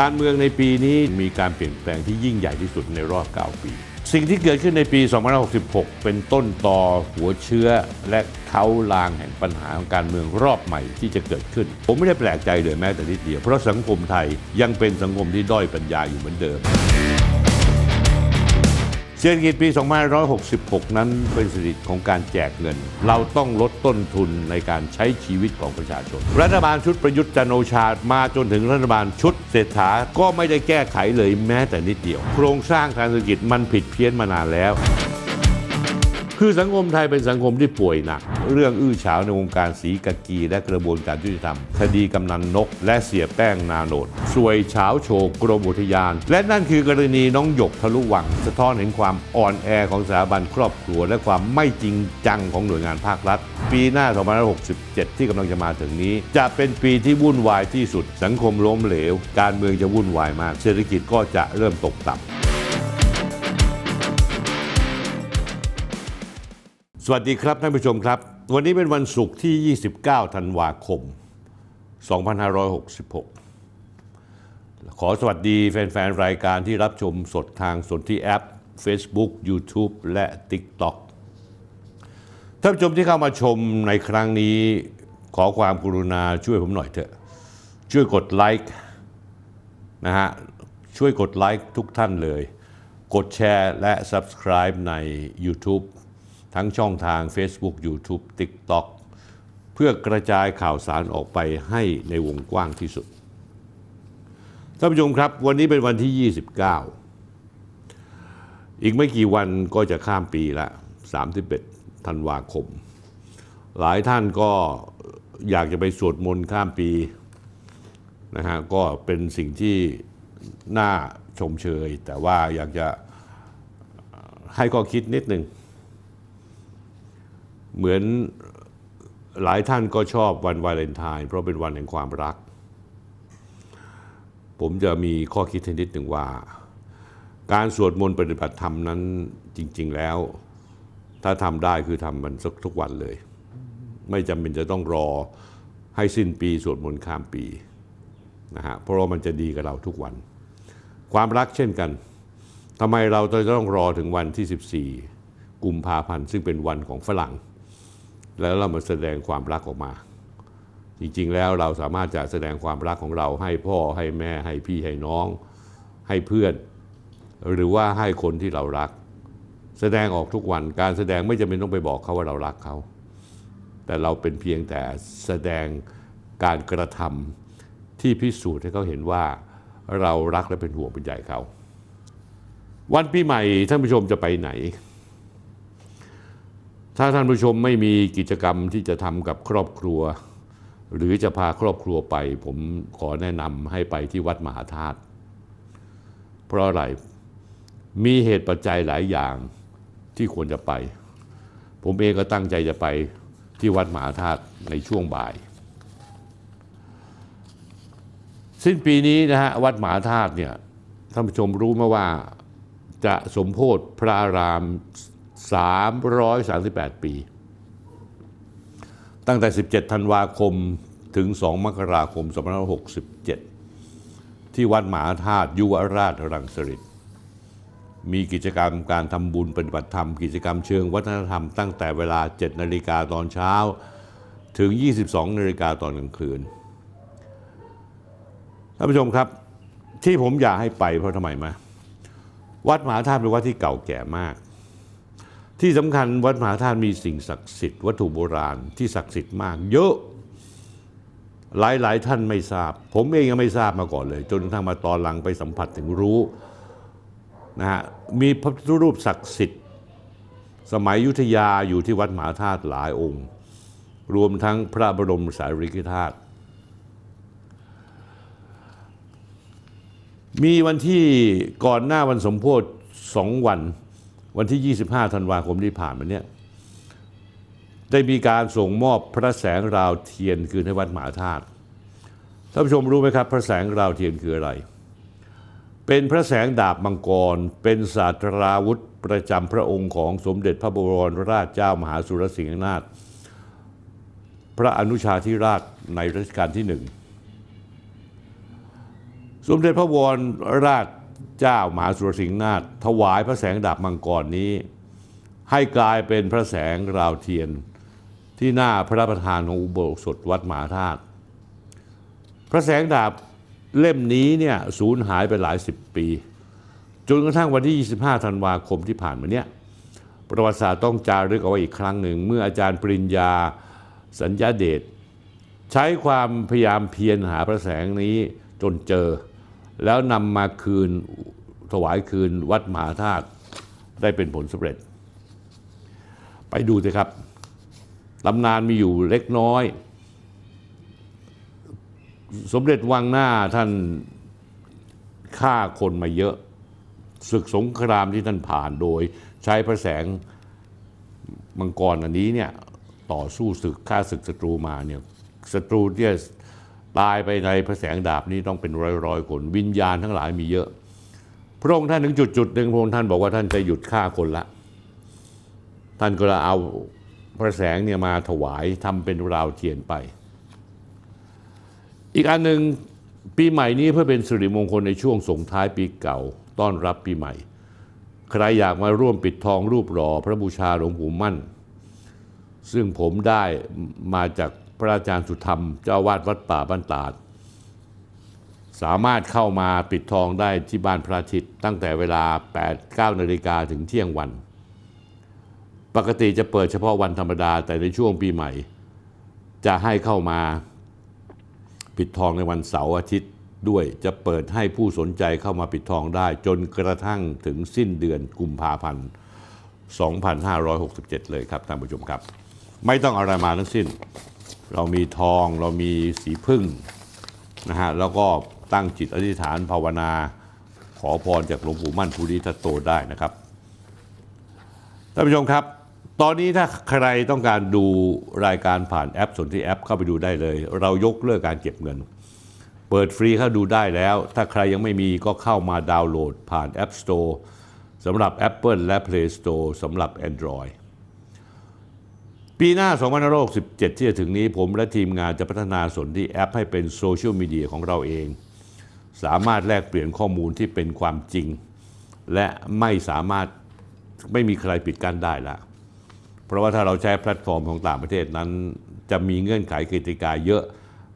การเมืองในปีนี้มีการเปลี่ยนแปลงที่ยิ่งใหญ่ที่สุดในรอบ9ปี สิ่งที่เกิดขึ้นในปี 2566 เป็นต้นต่อหัวเชื้อและเท้าลางแห่งปัญหาของการเมืองรอบใหม่ที่จะเกิดขึ้น ผมไม่ได้แปลกใจเลยแม้แต่นิดเดียว เพราะสังคมไทยยังเป็นสังคมที่ด้อยปัญญาอยู่เหมือนเดิมเศรษฐกิจปี2566 นั้นเป็นสิธิของการแจกเงิน เราต้องลดต้นทุนในการใช้ชีวิตของประชาชนรัฐบาลชุดประยุทธ์จันโอชามาจนถึงรัฐบาลชุดเศรษฐาก็ไม่ได้แก้ไขเลยแม้แต่นิดเดียว โครงสร้างทางเศรษฐกิจมันผิดเพี้ยนมานานแล้วคือสังคมไทยเป็นสังคมที่ป่วยหนัก เรื่องอื้อฉาวในวงการสีกะกี และกระบวนการยุติธรรม คดีกำนันนกและเสียแป้งนาโนดสวยเฉาโชกกรมอุทยาน และนั่นคือกรณีน้องหยกทะลุวัง สะท้อนเห็นความอ่อนแอของสถาบันครอบครัว และความไม่จริงจังของหน่วยงานภาครัฐปีหน้า2567 ที่กำลังจะมาถึงนี้ จะเป็นปีที่วุ่นวายที่สุด สังคมล้มเหลว การเมืองจะวุ่นวายมากเศรษฐกิจก็จะเริ่มตกต่ำสวัสดีครับท่านผู้ชมครับ วันนี้เป็นวันศุกร์ที่ 29ธันวาคม 2566 ขอสวัสดีแฟนๆ รายการที่รับชมสดทางสนที่แอป Facebook YouTube และ TikTok ท่านผู้ชมที่เข้ามาชมในครั้งนี้ขอความกรุณาช่วยผมหน่อยเถอะช่วยกดไลค์นะฮะ ช่วยกดไลค์ทุกท่านเลย กดแชร์และ Subscribe ใน YouTube ทั้งช่องทาง Facebook YouTube TikTok เพื่อกระจายข่าวสารออกไปให้ในวงกว้างที่สุด ท่านผู้ชมครับวันนี้เป็นวันที่ 29 อีกไม่กี่วันก็จะข้ามปีละ31ธันวาคม หลายท่านก็อยากจะไปสวดมนต์ข้ามปีนะฮะก็เป็นสิ่งที่น่าชมเชย แต่ว่าอยากจะให้ข้อคิดนิดหนึ่งเหมือนหลายท่านก็ชอบวันวาเลนไทน์เพราะเป็นวันแห่งความรัก ผมจะมีข้อคิดนิดหนึ่งว่าการสวดมนต์ปฏิบัติธรรมนั้นจริงๆแล้ว ถ้าทำได้คือทำมันสักทุกวันเลย ไม่จำเป็นจะต้องรอให้สิ้นปีสวดมนต์ข้ามปีนะฮะเพราะมันจะดีกับเราทุกวัน ความรักเช่นกันทำไมเราจะต้องรอถึงวันที่ 14กุมภาพันธ์ซึ่งเป็นวันของฝรั่งแล้วเรามาแสดงความรักออกมา จริงๆแล้วเราสามารถจะแสดงความรักของเราให้พ่อให้แม่ให้พี่ให้น้อง ให้เพื่อน หรือว่าให้คนที่เรารัก แสดงออกทุกวันการแสดงไม่จำเป็นต้องไปบอกเขาว่าเรารักเขาแต่เราเป็นเพียงแต่แสดงการกระทำที่พิสูจน์ให้เขาเห็นว่าเรารักและเป็นห่วงเป็นใหญ่เขาวันปีใหม่ท่านผู้ชมจะไปไหนถ้าท่านผู้ชมไม่มีกิจกรรมที่จะทำกับครอบครัว หรือจะพาครอบครัวไปผมขอแนะนำให้ไปที่วัดมหาธาตุเพราะอะไร มีเหตุปัจจัยหลายอย่างที่ควรจะไป ผมเองก็ตั้งใจจะไปที่วัดมหาธาตุในช่วงบ่าย สิ้นปีนี้นะฮะวัดมหาธาตุเนี่ยท่านผู้ชมรู้ไหมว่าจะสมโพธิพระราม338 ปี ตั้งแต่ 17 ธันวาคมถึง 2มกราคม2567 ที่วัดหมหาธาตุยุวราชรังสฤษมีกิจกรรมการทำบุญปฏิบัติธรรม กิจกรรมเชิงวัฒนธรรมตั้งแต่เวลา 7 นาฬิกาตอนเช้าถึง 22 นาฬิกาตอนกลางคืน ท่านผู้ชมครับ ที่ผมอยากให้ไปเพราะทำไมมาวัดมหาธาตุเป็นวัดที่เก่าแก่มากที่สำคัญวัดมหาธาตุมีสิ่งศักดิ์สิทธิ์วัตถุโบราณที่ศักดิ์สิทธิ์มากเยอะหลายหลายท่านไม่ทราบ ผมเองยังไม่ทราบมาก่อนเลย จนกระทั่งมาตอนหลังไปสัมผัสถึงรู้นะฮะมีพระพุทธรูปศักดิ์สิทธิ์ สมัยยุทธยาอยู่ที่วัดมหาธาตุหลายองค์ รวมทั้งพระบรมสารีริกธาตุมีวันที่ก่อนหน้าวันสมโพธิสองวันวันที่ 25 ธันวาคมที่ผ่านมาเนี่ยได้มีการส่งมอบพระแสงราวเทียนคืนให้วัดมหาธาตุ ท่านผู้ชมรู้ไหมครับ พระแสงราวเทียนคืออะไร เป็นพระแสงดาบมังกร เป็นศาสตราวุธประจำพระองค์ของสมเด็จพระบรมราชเจ้ามหาสุรสิงหนาถพระอนุชาธิราชในรัชกาลที่หนึ่ง สมเด็จพระวรราชเจ้ามหาสุรสิงห์นาถถวายพระแสงดาบมังกรนี้ ให้กลายเป็นพระแสงราวเทียนที่หน้าพระประธานของอุโบสถวัดมหาธาตุพระแสงดาบเล่มนี้เนี่ยสูญหายไปหลายสิบปี จนกระทั่งวันที่ 25ธันวาคมที่ผ่านมาเนี่ยประวัติศาสตร์ต้องจารึกเอาไว้อีกครั้งหนึ่ง เมื่ออาจารย์ปริญญาสัญญาเดชใช้ความพยายามเพียรหาพระแสงนี้จนเจอแล้วนำมาคืนถวายคืนวัดมหาธาตุได้เป็นผลสำเร็จ ไปดูสิครับตำนานมีอยู่เล็กน้อย สมเด็จวังหน้าท่านฆ่าคนมาเยอะ ศึกสงครามที่ท่านผ่านโดยใช้พระแสงมังกรอันนี้เนี่ยต่อสู้ศึกฆ่าศึกศัตรูมาเนี่ยศัตรูที่ตายไปในพระแสงดาบนี้ต้องเป็นร้อยยคน วิญญาณทั้งหลายมีเยอะ พระองค์ท่านถึงจุดจุดหนึ่งพระองค์ท่านบอกว่าท่านจะหยุดฆ่าคนละ ท่านก็เลยเอา พระแสงเนี่ยมาถวายทำเป็นราวเทียนไป อีกอันหนึ่งปีใหม่นี้เพื่อเป็นสิริมงคลในช่วงส่งท้ายปีเก่าต้อนรับปีใหม่ ใครอยากมาร่วมปิดทองรูปหล่อพระบูชาหลวงปู่มั่น ซึ่งผมได้มาจากพระอาจารย์สุธรรมเจ้าวาดวัดป่าบ้านตาดสามารถเข้ามาปิดทองได้ที่บ้านพระอาทิตย์ตั้งแต่เวลา8-9นาฬิกาถึงเที่ยงวัน ปกติจะเปิดเฉพาะวันธรรมดา แต่ในช่วงปีใหม่ จะให้เข้ามาปิดทองในวันเสาร์อาทิตย์ด้วยจะเปิดให้ผู้สนใจเข้ามาปิดทองได้จนกระทั่งถึงสิ้นเดือนกุมภาพันธ์2567 เลย ครับท่านผู้ชมครับ ไม่ต้องอะไรมาทั้งสิ้นเรามีทองเรามีสีพึ่งนะฮะแล้วก็ตั้งจิตอธิษฐานภาวนาขอพรจากหลวงปู่มั่นภูริทัตโตได้นะครับท่านผู้ชมครับ ตอนนี้ถ้าใครต้องการดูรายการผ่านแอปสนที่แอปเข้าไปดูได้เลย เรายกเลิกการเก็บเงิน เปิดฟรีเข้าดูได้แล้ว ถ้าใครยังไม่มีก็เข้ามาดาวน์โหลดผ่าน App Store สำหรับ Apple และ Play Store สำหรับ Android ปีหน้า2567ที่จะถึงนี้ผมและทีมงานจะพัฒนาสนที่แอปให้เป็นโซเชียลมีเดียของเราเอง สามารถแลกเปลี่ยนข้อมูลที่เป็นความจริง และไม่สามารถไม่มีใครปิดกั้นได้ละเพราะว่าถ้าเราใช้แพลตฟอร์มของต่างประเทศนั้น จะมีเงื่อนไขกติกาเยอะ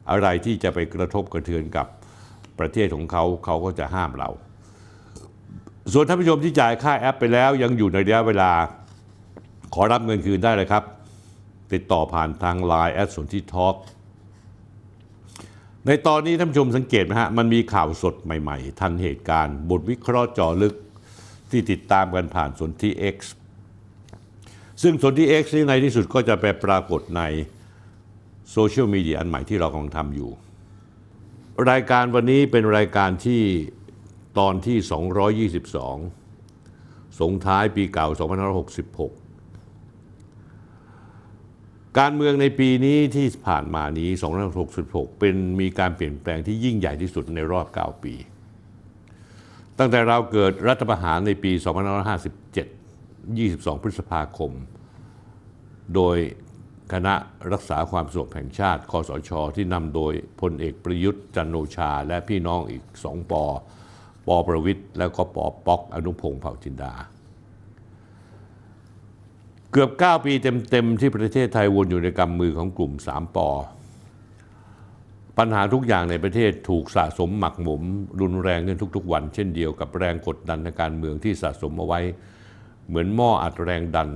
อะไรที่จะไปกระทบกระเทือนกับประเทศของเขาเขาก็จะห้ามเรา ส่วนท่านผู้ชมที่จ่ายค่าแอปไปแล้ว ยังอยู่ในระยะเวลาขอรับเงินคืนได้เลยครับติดต่อผ่านทาง l ล n e แอดสนที่ทอกในตอนนี้ท่านผู้ชมสังเกตไหมฮะ มันมีข่าวสดใหม่ๆ ทันเหตุการณ์บทวิเคราะห์จอลึกที่ติดตามกันผ่านสนที่ X ซึ่งสนที่ X นี้ในที่สุดก็จะไปปรากฏใน โซเชียลมีเดียอันใหม่ที่เรากำลังทำอยู่ รายการวันนี้เป็นรายการที่ตอนที่ 222สงท้ายปีเก่า2566การเมืองในปีนี้ที่ผ่านมานี้ 266 5เป็นมีการเปลี่ยนแปลงที่ยิ่งใหญ่ที่สุดในรอบ 9 ปี ตั้งแต่เราเกิดรัฐประหารในปี 2557 22 พฤษภาคม โดยคณะรักษาความสงบแห่งชาติ คอสช ที่นำโดยพลเอกประยุทธ์จันโอชา และพี่น้องอีกสองปอปอประวิทย์และก็ปอป๊อกอนุพงศ์เผ่าจินดากือบ 9 ปีเต็มๆที่ประเทศไทยวนอยู่ในกำมือของกลุ่ม 3ปอปัญหาทุกอย่างในประเทศถูกสะสมหมักหมม รุนแรงขึ้นทุก ๆ วันเช่นเดียวกับแรงกดดันทางการเมืองที่สะสมเอาไว้ เหมือนหม้ออัดแรงดัน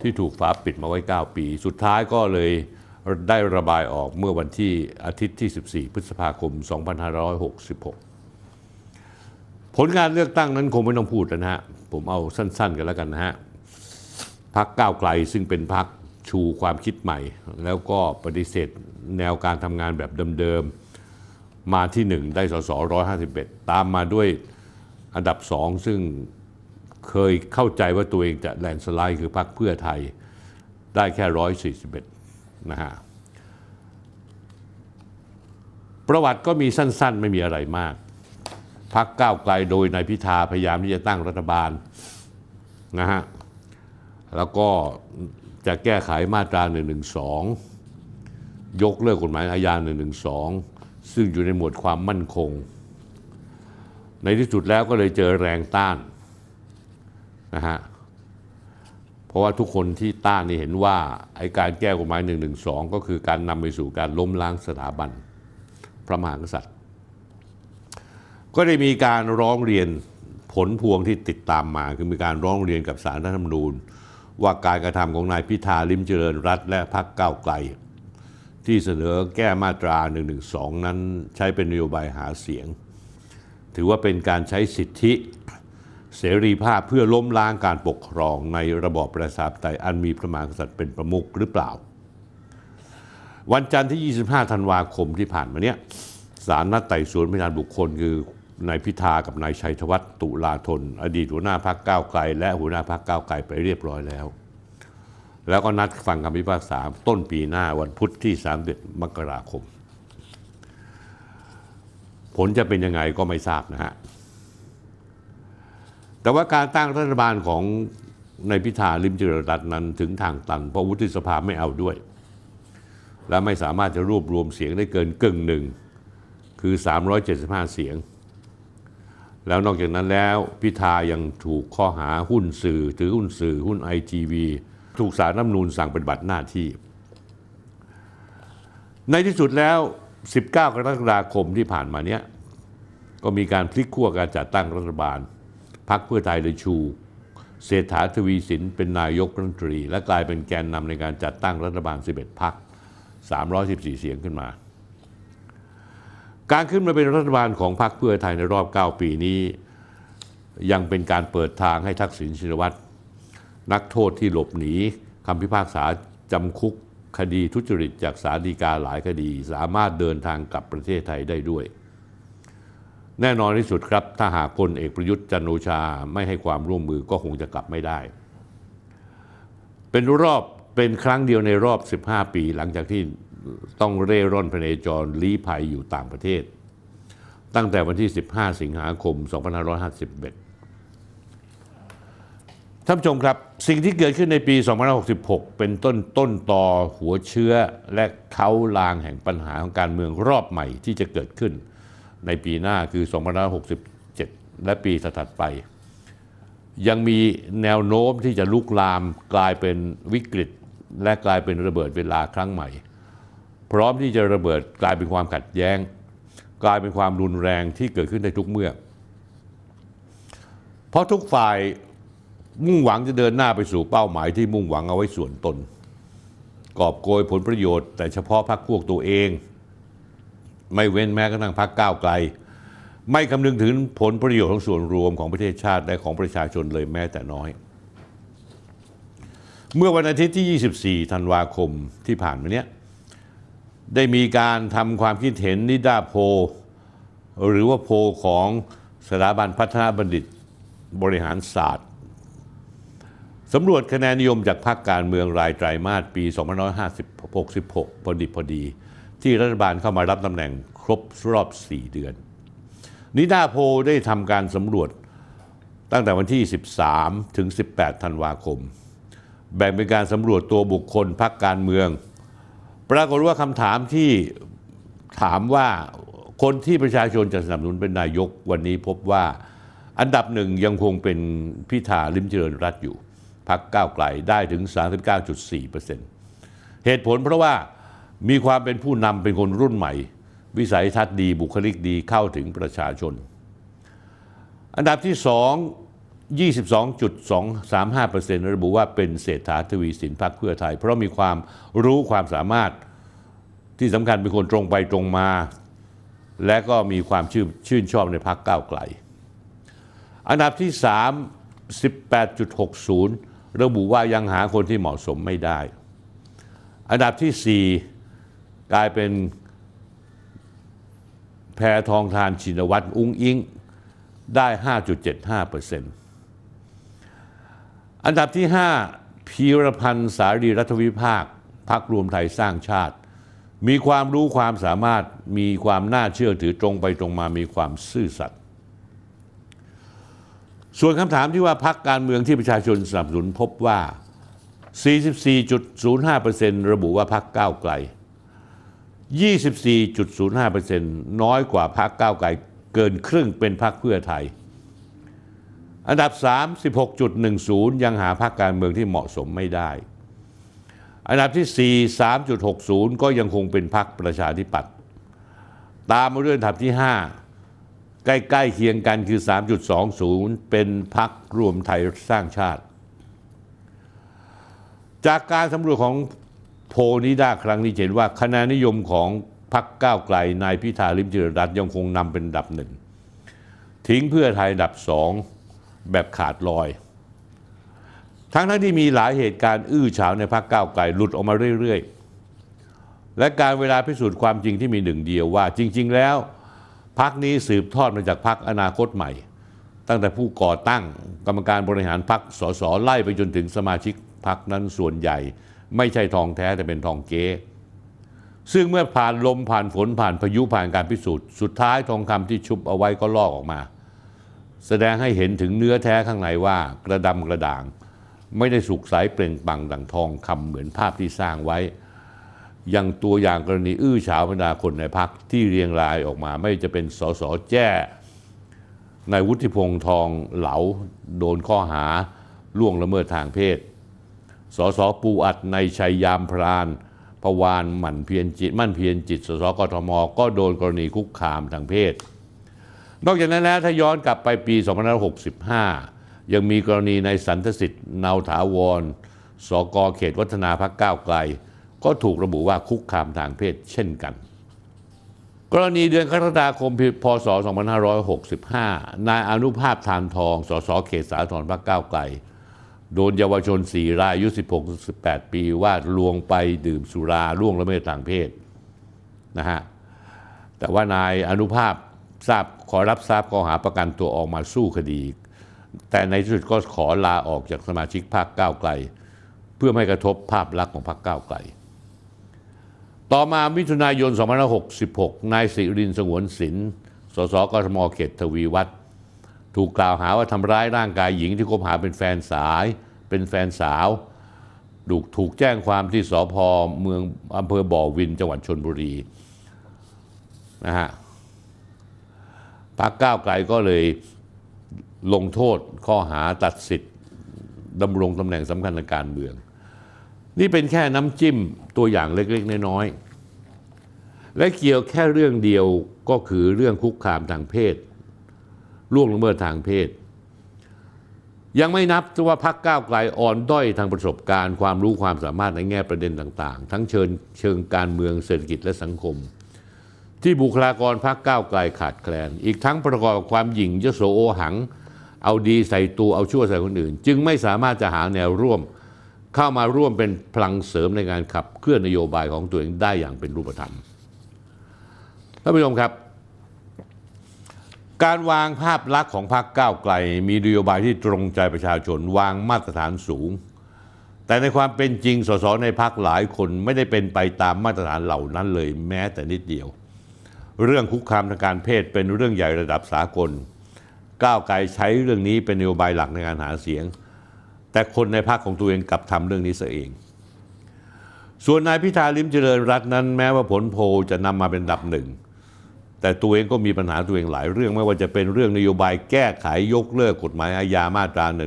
ที่ถูกฝาปิดมาไว้ 9 ปี สุดท้ายก็เลยได้ระบายออกเมื่อวันที่อาทิตย์ที่ 14 พฤษภาคม 2566 ผลงานเลือกตั้งนั้นคงไม่ต้องพูดนะฮะผมเอาสั้นๆกันแล้วกันนะฮะพักก้าวไกลซึ่งเป็นพักชูความคิดใหม่ แล้วก็ปฏิเสธแนวการทำงานแบบเดิมๆ มาที่ 1 ได้สส151 ตามมาด้วยอันดับ 2 ซึ่งเคยเข้าใจว่าตัวเองจะแลนสไลด์คือพักเพื่อไทยได้แค่ 141 นะฮะ ประวัติก็มีสั้นๆไม่มีอะไรมากพักก้าวไกลโดยนายพิธาพยายามที่จะตั้งรัฐบาลนะฮะแล้วก็จะแก้ไขมาตรา 112 ยกเลิกกฎหมายอาญา112 ซึ่งอยู่ในหมวดความมั่นคง ในที่สุดแล้วก็เลยเจอแรงต้านนะฮะเพราะว่าทุกคนที่ต้านนี่เห็นว่า ไอ้การแก้กฎหมาย112 ก็คือการนำไปสู่การล้มล้างสถาบันพระมหากษัตริย์ ก็ได้มีการร้องเรียนผลพวงที่ติดตามมาคือมีการร้องเรียนกับสารรัฐธรรมนูญว่าการกระทำของนายพิธาลิมเจริญรัฐและพรรคก้าวไกล ที่เสนอแก้มาตรา 112 นั้นใช้เป็นนโยบายหาเสียง ถือว่าเป็นการใช้สิทธิเสรีภาพเพื่อล้มล้างการปกครองในระบอบประชาธิปไตยอันมีพระมหากษัตริย์เป็นประมุขหรือเปล่า วันจันทร์ที่ 25 ธันวาคมที่ผ่านมาเนี้ยศาลนัดไต่สวนพยานบุคคลคือนายพิธากับนายชัยธวัฒน์ตุลาธนอดีตหัวหน้าพรรคก้าวไกล และหัวหน้าพรรคก้าวไกลไปเรียบร้อยแล้ว แล้วก็นัดฟังคำพิพากษาต้นปีหน้าวันพุธที่3เดือนมกราคม ผลจะเป็นยังไงก็ไม่ทราบนะฮะ แต่ว่าการตั้งรัฐบาลของนายพิธาลิมจิรรัตน์นั้น ถึงทางตันเพราะวุฒิสภาไม่เอาด้วย และไม่สามารถจะรวบรวมเสียงได้เกินกึ่งหนึ่งคือ 375 เสียงแล้วนอกจากนั้นแล้วพิธายังถูกข้อหาหุ้นสื่อถือหุ้นสื่อ หุ้นไอทีวีถูกสารน้ำนูนสั่งปฏิบัติหน้าที่ ในที่สุดแล้ว 19 กรกฎาคมที่ผ่านมาเนี้ย ก็มีการพลิกขั้วการจัดตั้งรัฐบาลพรรคเพื่อไทยเลยชู เศรษฐาทวีสินเป็นนายกรัฐมนตรี และกลายเป็นแกนนำในการจัดตั้งรัฐบาล 11 พรรค 314 เสียงขึ้นมาการขึ้นมาเป็นรัฐบาลของพรรคเพื่อไทยในรอบ 9 ปีนี้ ยังเป็นการเปิดทางให้ทักษิณชินวัตรนักโทษที่หลบหนีคำพิพากษาจำคุกคดีทุจริตจากสาดีกาหลายคดีสามารถเดินทางกลับประเทศไทยได้ด้วย แน่นอนที่สุดครับ ถ้าหากพลเอกประยุทธ์จันโอชาไม่ให้ความร่วมมือก็คงจะกลับไม่ได้ เป็นรอบเป็นครั้งเดียวในรอบ 15 ปีหลังจากที่ต้องเร่ร่อนพเนจรลี้ภัยอยู่ต่างประเทศ ตั้งแต่วันที่ 15 สิงหาคม 2551ท่านผู้ชมครับสิ่งที่เกิดขึ้นในปี2566 เป็นต้นต้นต่อหัวเชื้อ และเขาลางแห่งปัญหาของการเมืองรอบใหม่ที่จะเกิดขึ้นในปีหน้าคือ2567 และปีถัดไป ยังมีแนวโน้มที่จะลุกลามกลายเป็นวิกฤต และกลายเป็นระเบิดเวลาครั้งใหม่พร้อมที่จะระเบิดกลายเป็นความขัดแย้ง กลายเป็นความรุนแรงที่เกิดขึ้นได้ทุกเมื่อ เพราะทุกฝ่ายมุ่งหวังจะเดินหน้าไปสู่เป้าหมายที่มุ่งหวังเอาไว้ส่วนตน กอบโกยผลประโยชน์แต่เฉพาะพรรคพวกตัวเอง ไม่เว้นแม้กระทั่งพรรคก้าวไกล ไม่คำนึงถึงผลประโยชน์ของส่วนรวมของประเทศชาติ และของประชาชนเลยแม้แต่น้อย เมื่อวันอาทิตย์ที่ 24 ธันวาคมที่ผ่านมาเนี้ยได้มีการทำความคิดเห็นนิดาโพ หรือว่าโพของสถาบันพัฒนาบัณฑิตบริหารศาสตร์สำรวจคะแนนนิยมจากรรคการเมืองรายไตรามาสปี 2566พอดีพอดี ที่รัฐบาลเข้ามารับตำแหน่งครบรอบ 4 เดือน นิดาโพได้ทำการสำรวจตั้งแต่วันที่ 13 ถึง 18 ธันวาคม แบ่งเป็นการสำรวจตัวบุคคลพรรคการเมืองปรากฏว่าคำถามที่ถามว่าคนที่ประชาชนจะสนับสนุนเป็นนายกวันนี้พบว่า อันดับหนึ่งยังคงเป็นพิธาลิมเจริญรัตอยู่ พักก้าวไกลได้ถึง 39.4%เหตุผลเพราะว่ามีความเป็นผู้นำเป็นคนรุ่นใหม่ วิสัยทัศน์ดีบุคลิกดีเข้าถึงประชาชน อันดับที่สอง22.235%ระบุว่าเป็นเศรษฐาทวีสินพรรคเพื่อไทย เพราะมีความรู้ความสามารถที่สำคัญเป็นคนตรงไปตรงมา และก็มีความชื่นชอบในพรรคก้าวไกล อันดับที่ 3 18.60 ระบุว่ายังหาคนที่เหมาะสมไม่ได้ อันดับที่ 4 กลายเป็นแพรทองทานชินวัตรอุ้งอิงได้ 5.75%อันดับที่ 5พีรพันธ์สารีรัฐวิภาค พักรวมไทยสร้างชาติ มีความรู้ความสามารถมีความน่าเชื่อถือตรงไปตรงมามีความซื่อสัตย์ส่วนคำถามที่ว่าพักการเมืองที่ประชาชนสนับสนุนพบว่า 44.05%ระบุว่าพักก้าวไกล 24.05%น้อยกว่าพักก้าวไกลเกินครึ่งเป็นพักเพื่อไทยอันดับ 3 16.10 ยังหาพรรคการเมืองที่เหมาะสมไม่ได้ อันดับที่4 3.60 ก็ยังคงเป็นพรรคประชาธิปัตย์ตามมาด้วยอันดับที่ 5 ใกล้ๆเคียงกันคือ 3.20 เป็นพรรครวมไทยสร้างชาติ จากการสำรวจของโพนิด้าครั้งนี้เห็นว่าคะแนนนิยมของพรรคก้าวไกลนายพิธาลิมจิรรัตน์ยังคงนำเป็นดับหนึ่งทิ้งเพื่อไทยดับสองแบบขาดลอย ทั้งทั้งที่มีหลายเหตุการณ์อื้อฉาวในพรรคก้าวไกลหลุดออกมาเรื่อยๆและการเวลาพิสูจน์ความจริงที่มีหนึ่งเดียวว่าจริง ๆ แล้วพรรคนี้สืบทอดมาจากพรรคอนาคตใหม่ ตั้งแต่ผู้ก่อตั้งกรรมการบริหารพรรคสสไล่ไปจนถึงสมาชิกพรรคนั้นส่วนใหญ่ ไม่ใช่ทองแท้แต่เป็นทองเก๊ซึ่งเมื่อผ่านลมผ่านฝนผ่านพายุผ่านการพิสูจน์สุดท้ายทองคำที่ชุบเอาไว้ก็ลอกออกมาแสดงให้เห็นถึงเนื้อแท้ข้างในว่ากระดำกระด่าง ไม่ได้สุกใสเปล่งปังดังทองคำเหมือนภาพที่สร้างไว้อย่างตัวอย่างกรณีอื้อฉาวบรรดาคนในพักที่เรียงรายออกมา ไม่จะเป็นสสแจ้นายวุฒิพงษ์ทองเหลา โดนข้อหา ล่วงละเมิดทางเพศสสปูอัดในชัยยามพรานพวานหมั่นเพียรจิตมั่นเพียรจิตสสกทม ก็โดนกรณีคุกคามทางเพศนอกจากนั้นแล้ว ถ้าย้อนกลับไปปี 2565 ยังมีกรณีในสันทสิทธิ์นาวถาวรสกเขต วัฒนาพักก้าวไกล ก็ถูกระบุว่าคุกคามทางเพศเช่นกัน กรณีเดือนกรกฎาคมพศ 2565นายอนุภาพทานทอง สสเขตสาธรพักก้าวไกล โดนเยาวชนสี่รายอายุ 16-18 ปีว่าลวงไปดื่มสุราล่วงละเมิดทางเพศนะฮะแต่ว่านายอนุภาพทราบขอรับทราบข้อหาประกันตัวออกมาสู้คดี แต่ในที่สุดก็ขอลาออกจากสมาชิกพรรคก้าวไกล เพื่อไม่กระทบภาพลักษณ์ของพรรคก้าวไกล ต่อมามิถุนายน2566นายสิรินสงวนศิลป์สสกทมเขตทวีวัฒน์ถูกกล่าวหาว่าทำร้ายร่างกายหญิงที่คบหาเป็นแฟนสายเป็นแฟนสาว ถูกถูกแจ้งความที่สพเมืองอำเภอบ่อวินจังหวัดชนบุรีนะฮะพรรคก้าวไกลก็เลยลงโทษ ข้อหาตัดสิทธิ์ดำรงตำแหน่งสำคัญทางการเมือง นี่เป็นแค่น้ำจิ้มตัวอย่างเล็ก ๆ น้อย ๆ และเกี่ยวแค่เรื่องเดียวก็คือเรื่องคุกคามทางเพศ ล่วงละเมิดทางเพศ ยังไม่นับว่าพักก้าวไกลอ่อนด้อยทางประสบการณ์ความรู้ความสามารถในแง่ประเด็นต่าง ๆ ทั้งเชิงเชิงการเมืองเศรษฐกิจและสังคมที่บุคลากรพักก้าวไกลขาดแคลน อีกทั้งประกอบความหยิ่งยโสโอหัง เอาดีใส่ตัวเอาชั่วใส่คนอื่น จึงไม่สามารถจะหาแนวร่วมเข้ามาร่วมเป็นพลังเสริมในการขับ เคลื่อนนโยบายของตัวเองได้อย่างเป็นรูปธรรมท่านผู้ชมครับ การวางภาพลักษณ์ของพรรคก้าวไกลมีนโยบายที่ตรงใจประชาชนวางมาตรฐานสูง แต่ในความเป็นจริงสสในพรรคหลายคนไม่ได้เป็นไปตามมาตรฐานเหล่านั้นเลยแม้แต่นิดเดียวเรื่องคุกคามทางการเพศเป็นเรื่องใหญ่ระดับสากล ก้าวไกลใช้เรื่องนี้เป็นนโยบายหลักในการหาเสียง แต่คนในพรรคของตัวเองกลับทำเรื่องนี้เสียเอง ส่วนนายพิธาลิมเจริญรัตน์นั้น แม้ว่าผลโพจะนำมาเป็นดับหนึ่งแต่ตัวเองก็มีปัญหาตัวเองหลาย เรื่องไม่ว่าจะเป็นเรื่องนโยบายแก้ไขยกเลิกกฎหมายอาญามาตรา1นึ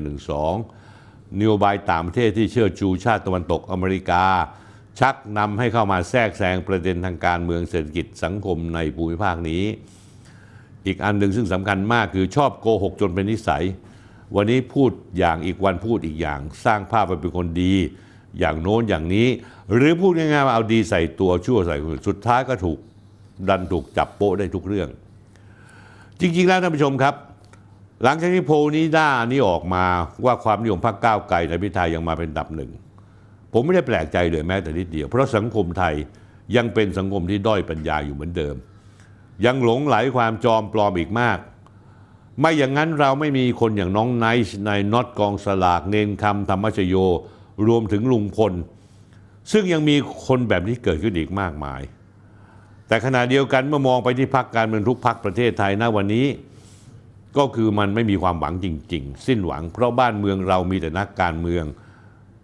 นโยบายต่างประเทศที่เชื่อชูชาติตะวันตกอเมริกาชักนำให้เข้ามาแทรกแซงประเด็นทางการเมืองเศรษฐกิจสังคมในภูมิภาคนี้ อีกอันหนึ่งซึ่งสำคัญมากคือชอบโกหกจนเป็นนิสัย วันนี้พูดอย่างอีกวันพูดอีกอย่างสร้างภาพว่าเป็นคนดีอย่างโน้นอย่างนี้ หรือพูดง่ายๆว่าเอาดีใส่ตัวชั่วใส่คนสุดท้ายก็ถูกดันถูกจับโป๊ะได้ทุกเรื่อง จริง ๆ แล้วท่านผู้ชมครับ หลังจากที่โพนี้ด้านี้ออกมาว่าความนิยมพรรคก้าวไกลในพิธายังมาเป็นดับหนึ่งผมไม่ได้แปลกใจเลยแม้แต่นิดเดียว เพราะสังคมไทยยังเป็นสังคมที่ด้อยปัญญาอยู่เหมือนเดิม ยังหลงไหลความจอมปลอมอีกมาก ไม่อย่างนั้นเราไม่มีคนอย่างน้องไนท์นายน็อตกองสลากเนนคำธรรมชโย รวมถึงลุงพลซึ่งยังมีคนแบบนี้เกิดขึ้นอีกมากมาย แต่ขณะเดียวกันเมื่อมองไปที่พักการเมืองทุกพักประเทศไทยณวันนี้ ก็คือมันไม่มีความหวังจริง ๆ สิ้นหวังเพราะบ้านเมืองเรามีแต่นักการเมือง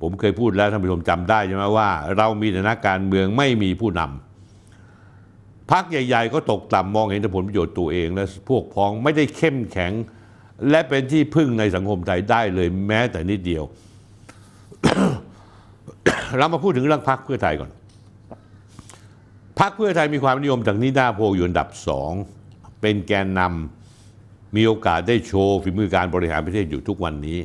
ผมเคยพูดแล้วท่านผู้ชมจำได้ใช่ไหมว่า เรามีแต่นักการเมืองไม่มีผู้นำพักใหญ่ๆ ก็ตกต่ำมองเห็นแต่ผลประโยชน์ตัวเอง และพวกพ้องไม่ได้เข้มแข็ง และเป็นที่พึ่งในสังคมไทยได้เลยแม้แต่นิดเดียว เรามาพูดถึงเรื่องพักเพื่อไทยก่อนพักเพื่อไทยมีความนิยมจากนีด้าโพอยู่อันดับสอง เป็นแกนนำมีโอกาสได้โชว์ฝีมือการบริหารประเทศอยู่ทุกวันนี้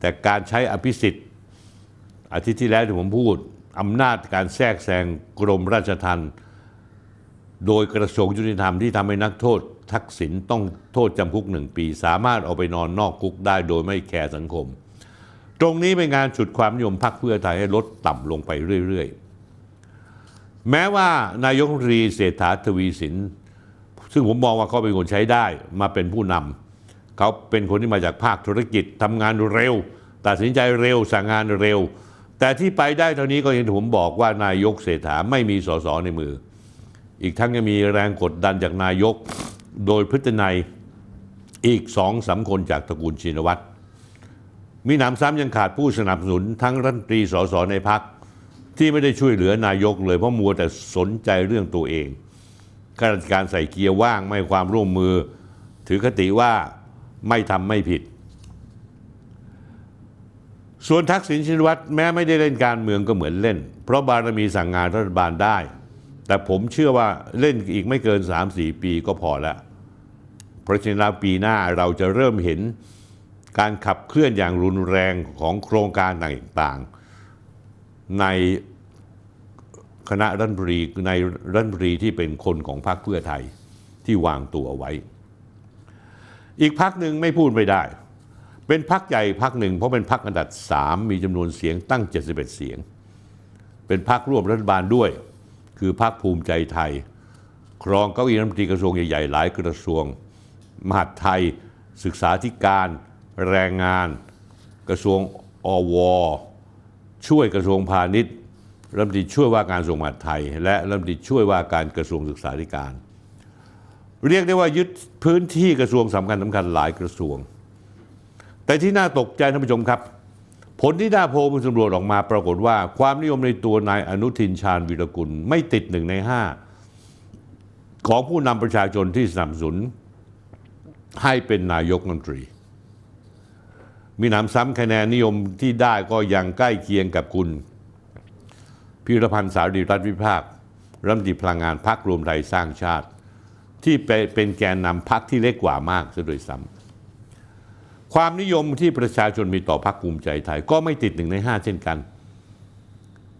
แต่การใช้อภิสิทธิ์ อาทิตย์ที่แล้วที่ผมพูด อำนาจการแทรกแซงกรมราชทัณฑ์โดยกระทรวงยุติธรรมที่ทำให้นักโทษ ทักษิณต้องโทษจำคุกหนึ่งปี สามารถเอาไปนอนนอกคุกได้โดยไม่แคร์สังคม ตรงนี้เป็นงานฉุดความนิยมพรรคเพื่อไทยให้ลดต่ำลงไปเรื่อยๆ แม้ว่านายกรีเศรษฐาทวีสินซึ่งผมมองว่าเขาเป็นคนใช้ได้มาเป็นผู้นำเขาเป็นคนที่มาจากภาคธุรกิจทำงานเร็ว ตัดสินใจเร็ว สั่งงานเร็ว แต่ที่ไปได้เท่านี้ก็เห็นผมบอกว่านายกเศรษฐาไม่มีสสในมือ อีกทั้งยังมีแรงกดดันจากนายกโดยพฤตนัยอีกสองสาคนจากตระกูลชินวัตรมีหนำซ้ำยังขาดผู้สนับสนุนทั้งรัฐมนตรีสสในพัก ที่ไม่ได้ช่วยเหลือนายกเลยเพราะมัวแต่สนใจเรื่องตัวเองข้าราชการใส่เกียร์ว่างไม่ความร่วมมือ ถือคติว่าไม่ทำไม่ผิด ส่วนทักษิณชินวัตรแม้ไม่ได้เล่นการเมืองก็เหมือนเล่น เพราะบารมีสั่งงานรัฐบาลได้ แต่ผมเชื่อว่าเล่นอีกไม่เกิน 3-4 ปีก็พอละเพราะฉะนั้นปีหน้าเราจะเริ่มเห็นการขับเคลื่อนอย่างรุนแรงของโครงการต่าง ๆ ในคณะรัฐมนตรีในรัฐมนตรีที่เป็นคนของพรรคเพื่อไทยที่วางตัวไว้อีกพักหนึ่งไม่พูดไม่ได้ เป็นพักใหญ่พักหนึ่งเพราะเป็นพักอันดับสามมีจำนวนเสียงตั้ง 71 เสียง เป็นพักร่วมรัฐบาลด้วยคือพักภูมิใจไทย ครองเก้าอี้รัฐมนตรีกระทรวงใหญ่ๆหลายกระทรวงมหาดไทย ศึกษาธิการ แรงงาน กระทรวงอว ช่วยกระทรวงพาณิชย์รัฐมนตรีช่วยว่าการกระทรวงมหาดไทยและรัฐมนตรีช่วยว่าการกระทรวงศึกษาธิการเรียกได้ว่ายึดพื้นที่กระทรวงสำคัญสำคัญหลายกระทรวง แต่ที่น่าตกใจท่านผู้ชมครับ ผลที่หน้าโพลผสำรวจออกมาปรากฏว่า ความนิยมในตัวนายอนุทินชาญวิรกุลไม่ติดหนึ่งในห้าของผู้นำประชาชนที่สนับสนุนให้เป็นนายกมนตรี มีหน้ำซ้ำคะแนนนิยมที่ได้ก็ยังใกล้เคียงกับคุณ พิรพันธ์สารีรัตนวิภาครัฐมนตรีพลังงานพรรครวมไทยสร้างชาติที่เป็นแกนนำพรรคที่เล็กกว่ามากซะโดยซ้ำความนิยมที่ประชาชนมีต่อพรรคภูมิใจไทยก็ไม่ติดหนึ่งในห้าเช่นกัน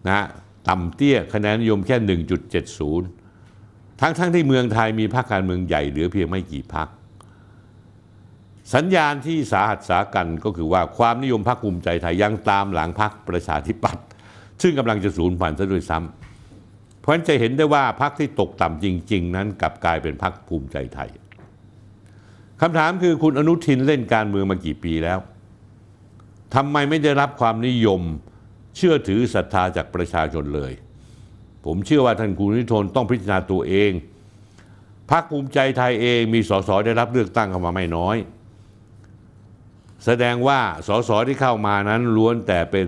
นะต่ำเตี้ย คะแนนนิยมแค่ 1.70 ทั้งๆทที่เมืองไทยมีพรรคการเมืองใหญ่เหลือเพียงไม่กี่พรรคสัญญาณที่สาหัสสากันก็คือว่าความนิยมพรรคภูมิใจไทยยังตามหลังพรรคประชาธิปัตย์ซึ่งกำลังจะสูญพันธุ์ซะด้วยซ้ำเพราะฉะนั้นจะเห็นได้ว่าพรรคที่ตกต่ำจริงๆนั้นกลับกลายเป็นพรรคภูมิใจไทย คำถามคือคุณอนุทินเล่นการเมืองมากี่ปีแล้วทำไมไม่ได้รับความนิยมเชื่อถือศรัทธาจากประชาชนเลย ผมเชื่อว่าท่านคุณนิทนต้องพิจารณาตัวเอง พรรคภูมิใจไทยเองมีสสได้รับเลือกตั้งเข้ามาไม่น้อย แสดงว่าสสที่เข้ามานั้นล้วนแต่เป็น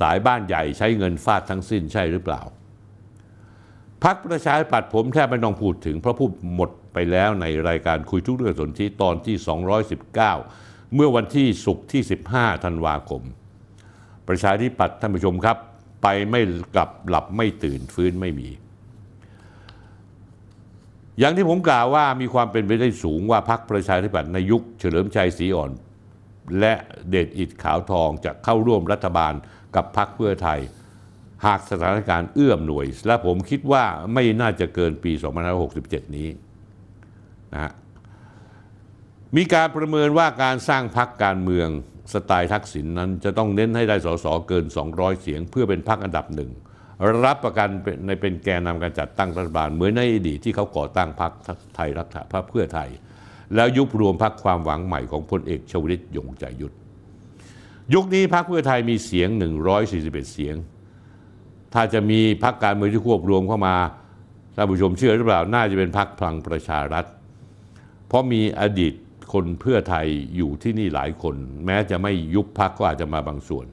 สายบ้านใหญ่ใช้เงินฟาดทั้งสิ้นใช่หรือเปล่าพักประชาธิปัตย์ผมแทบไม่ต้องพูดถึงเพราะพูดหมดไปแล้วในรายการคุยทุกเรื่องสนทิตอนที่219เมื่อวันที่ศุกร์ที่ 15ธันวาคมประชาธิปัตย์ท่านผู้ชมครับ ไปไม่กลับหลับไม่ตื่นฟื้นไม่มี อย่างที่ผมกล่าวว่ามีความเป็นไปได้สูงว่าพักประชาธิปัตย์ในยุคเฉลิมชัยสีอ่อน และเดชอิดขาวทองจะเข้าร่วมรัฐบาลกับพักเพื่อไทยหากสถานการณ์เอื้อมหน่วย และผมคิดว่าไม่น่าจะเกินปี 2567 นี้นะฮะมีการประเมินว่าการสร้างพรรคการเมืองสไตล์ทักษิณนนั้น จะต้องเน้นให้ได้สสเกิน 200 เสียง เพื่อเป็นพรรคอันดับหนึ่ง รับประกันในเป็นแกนนำการจัดตั้งรัฐบาลเหมือนในอดีตที่เขาก่อตั้งพรรคไทยรักพรรคเพื่อไทย แล้วยุบรวมพรรคความหวังใหม่ของพลเอกชวลิตยงใจยุทธยุคนี้พรรคเพื่อไทยมีเสียง 141 เสียงถ้าจะมีพักการเมืองที่ควบรวมเข้ามาท่านผู้ชมเชื่อหรือเปล่า น่าจะเป็นพักพลังประชารัฐ เพราะมีอดีตคนเพื่อไทยอยู่ที่นี่หลายคน แม้จะไม่ยุบพักก็อาจจะมาบางส่วน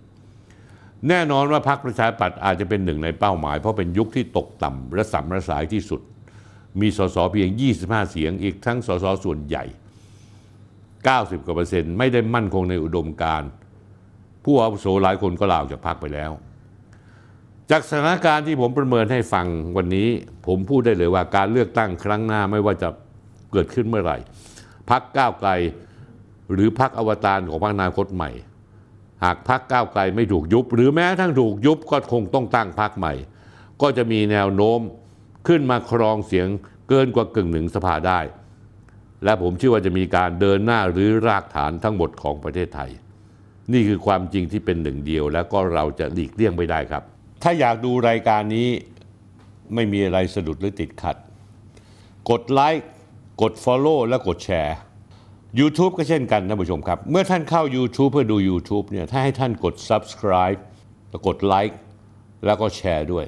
แน่นอนว่าพักประชาปัตย์อาจจะเป็นหนึ่งในเป้าหมาย เพราะเป็นยุคที่ตกต่ำและสัมระสายที่สุด มีสสเพียง 25 เสียง อีกทั้งสสส่วนใหญ่ 90 กว่าเปอร์เซ็นต์ไม่ได้มั่นคงในอุดมการผู้อาวุโสหลายคนก็ลาออกจากพักไปแล้วจากสถานการณ์ที่ผมประเมินให้ฟังวันนี้ ผมพูดได้เลยว่าการเลือกตั้งครั้งหน้าไม่ว่าจะเกิดขึ้นเมื่อไหร่พักก้าวไกลหรือพักอวตารของพักนาคตใหม่ หากพักก้าวไกลไม่ถูกยุบ หรือแม้ทั้งถูกยุบก็คงต้องตั้งพักใหม่ ก็จะมีแนวโน้มขึ้นมาครองเสียงเกินกว่ากึ่งหนึ่งสภาได้ และผมเชื่อว่าจะมีการเดินหน้าหรือรากฐานทั้งหมดของประเทศไทย นี่คือความจริงที่เป็นหนึ่งเดียว แล้วก็เราจะหลีกเลี่ยงไม่ได้ครับถ้าอยากดูรายการนี้ไม่มีอะไรสะดุดหรือติดขัด กดไลค์กด Follow และกดแชร์ YouTube ก็เช่นกันท่านผู้ชมครับ เมื่อท่านเข้า YouTube เพื่อดู YouTube เนี่ยถ้าให้ท่านกด Subscribe แล้วกดไลค์แล้วก็แชร์ด้วย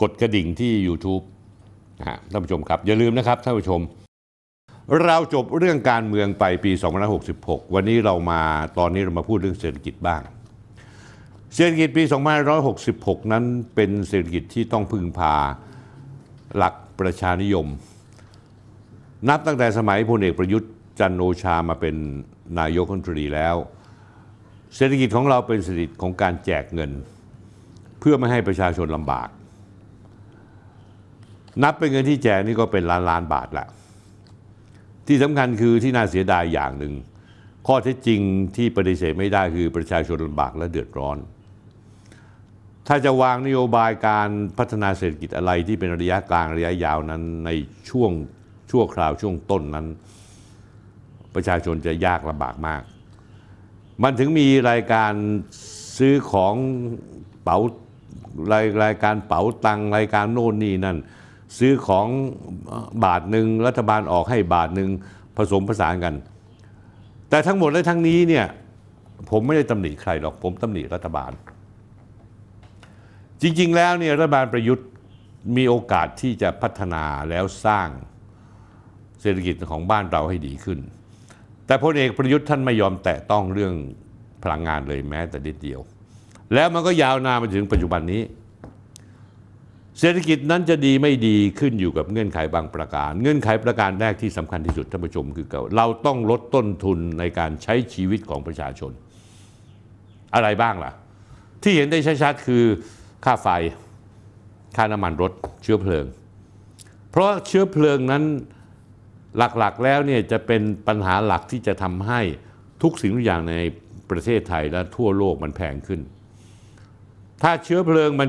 กดกระดิ่งที่ YouTube นะฮะท่านผู้ชมครับอย่าลืมนะครับท่านผู้ชม เราจบเรื่องการเมืองไปปี2566 วันนี้เรามาตอนนี้เรามาพูดเรื่องเศรษฐกิจบ้างเศรษฐกิจปี2566 นั้นเป็นเศรษฐกิจที่ต้องพึ่งพาหลักประชานิยม นับตั้งแต่สมัยพลเอกประยุทธ์จันโอชามาเป็นนายกรัฐมนตรีแล้ว เศรษฐกิจของเราเป็นเศรษฐกิจของการแจกเงินเพื่อไม่ให้ประชาชนลำบาก นับเป็นเงินที่แจกนี่ก็เป็นล้านล้านบาทละที่สำคัญคือที่น่าเสียดายอย่างหนึ่ง ข้อเท็จจริงที่ปฏิเสธไม่ได้คือประชาชนลำบาก และเดือดร้อนถ้าจะวางนโยบายการพัฒนาเศรษฐกิจอะไรที่เป็นระยะกลางระยะยาวนั้นในช่วงช่วงคราวช่วงต้นนั้น ประชาชนจะยากลำบากมาก มันถึงมีรายการซื้อของเป๋ารายรายการเป๋าตังรายการโน่นนี่นั่นซื้อของบาทหนึ่งรัฐบาลออกให้บาทหนึ่งผสมผสานกัน แต่ทั้งหมดและทั้งนี้เนี่ยผมไม่ได้ตำหนิใครหรอกผมตำหนิรัฐบาลจริงๆ แล้วเนี่ยรัฐบาลประยุทธ์มีโอกาสที่จะพัฒนาแล้วสร้างเศรษฐกิจของบ้านเราให้ดีขึ้น แต่พลเอกประยุทธ์ท่านไม่ยอมแตะต้องเรื่องพลังงานเลยแม้แต่นิดเดียว แล้วมันก็ยาวนานมาถึงปัจจุบันนี้ เศรษฐกิจนั้นจะดีไม่ดีขึ้นอยู่กับเงื่อนไขบางประการ เงื่อนไขประการแรกที่สำคัญที่สุดท่านผู้ชมคือเราต้องลดต้นทุนในการใช้ชีวิตของประชาชน อะไรบ้างล่ะ ที่เห็นได้ชัดๆ คือค่าไฟ ค่าน้ำมันรถเชื้อเพลิง เพราะเชื้อเพลิงนั้นหลักๆแล้วเนี่ยจะเป็นปัญหาหลักที่จะทำให้ทุกสิ่งทุกอย่างในประเทศไทยและทั่วโลกมันแพงขึ้น ถ้าเชื้อเพลิงมัน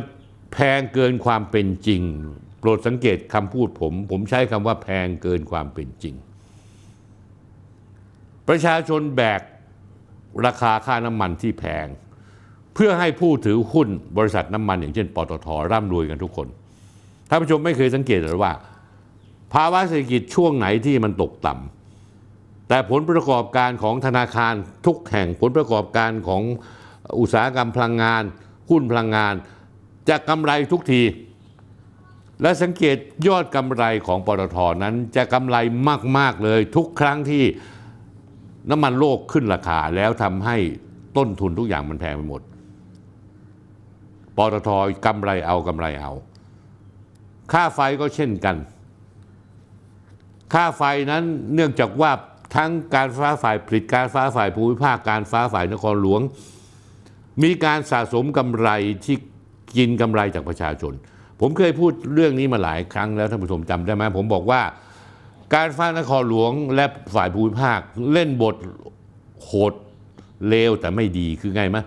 แพงเกินความเป็นจริง โปรดสังเกตคำพูดผม ผมใช้คำว่าแพงเกินความเป็นจริง ประชาชนแบกราคาค่าน้ำมันที่แพงเพื่อให้ผู้ถือหุ้นบริษัทน้ำมัน อย่างเช่นปตทร่ำรวยกันทุกคน ท่านผู้ชมไม่เคยสังเกตหรือว่า ภาวะเศรษฐกิจช่วงไหนที่มันตกต่ำแต่ผลประกอบการของธนาคารทุกแห่งผลประกอบการของอุตสาหกรรมพลังงาน หุ้นพลังงานจะกำไรทุกที และสังเกตยอดกำไรของปตทนั้น จะกำไรมากๆเลย ทุกครั้งที่น้ำมันโลกขึ้นราคาแล้วทำให้ต้นทุนทุกอย่างมันแพงไปหมดปตทกำไรเอากำไรเอา ค่าไฟก็เช่นกัน ค่าไฟนั้นเนื่องจากว่าทั้งการฟ้าฝ่ายผลิตการฟ้าฝ่ายภูมิภาคการฟ้าฝ่ายนครหลวง มีการสะสมกำไรที่กินกำไรจากประชาชน ผมเคยพูดเรื่องนี้มาหลายครั้ง แล้วท่านผู้ชมจำได้ไหมผมบอกว่า การฟ้านครหลวง และฝ่ายภูมิภาคเล่นบทโหดเลวแต่ไม่ดีคือไงมะ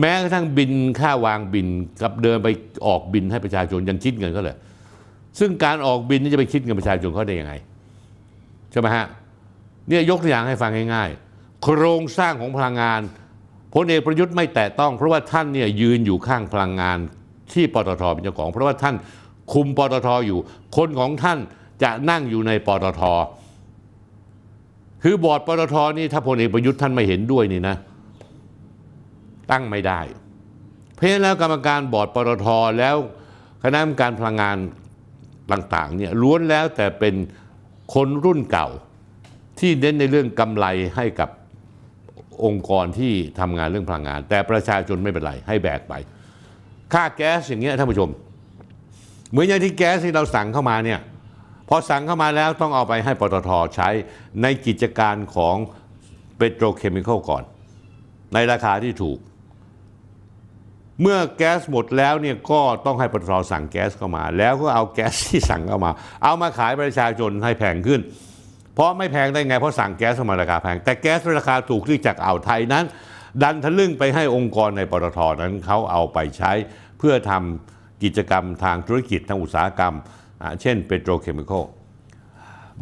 แม้กระทั่งบินค่าวางบินกับเดินไปออกบินให้ประชาชนยังคิดเงินก็เลยซึ่งการออกบินนี่จะไปคิดเงินประชาชนเขาได้ยังไงใช่ไหมฮะเนี่ยยกตัวอย่างให้ฟังง่ายๆโครงสร้างของพลังงานพลเอกประยุทธ์ไม่แตะต้อง เพราะว่าท่านเนี่ยยืนอยู่ข้างพลังงาน ที่ปตทเป็นเจ้าของ เพราะว่าท่านคุมปตทอยู่ คนของท่านจะนั่งอยู่ในปตทคือบอร์ดปตทนี่ถ้าพลเอกประยุทธ์ท่านไม่เห็นด้วยนี่นะตั้งไม่ได้ เพราะฉะนั้นแล้วกรรมการบอร์ดปตทแล้วคณะกรรมการพลังงานต่างๆเนี่ยล้วนแล้วแต่เป็นคนรุ่นเก่าที่เน้นในเรื่องกำไรให้กับองค์กรที่ทำงานเรื่องพลังงาน แต่ประชาชนไม่เป็นไรให้แบกไปค่าแก๊สอย่างเงี้ยท่านผู้ชมเหมือนอย่างที่แก๊สที่เราสั่งเข้ามาเนี่ยพอสั่งเข้ามาแล้วต้องเอาไปให้ปตทใช้ในกิจการของเปโตรเคมีคอลก่อน ในราคาที่ถูกเมื่อแก๊สหมดแล้วเนี่ยก็ต้องให้ปตทสั่งแก๊สเข้ามา แล้วก็เอาแก๊สที่สั่งเข้ามา เอามาขายประชาชนให้แพงขึ้น เพราะไม่แพงได้ไงเพราะสั่งแก๊สมาราคาแพงแต่แก๊สราคาถูกที่จากอ่าวไทยนั้นดันทะลึ่งไปให้องค์กรในปตทนั้นเขาเอาไปใช้เพื่อทำกิจกรรมทางธุรกิจทางอุตสาหกรรมเช่นเปโตรเคมีคอล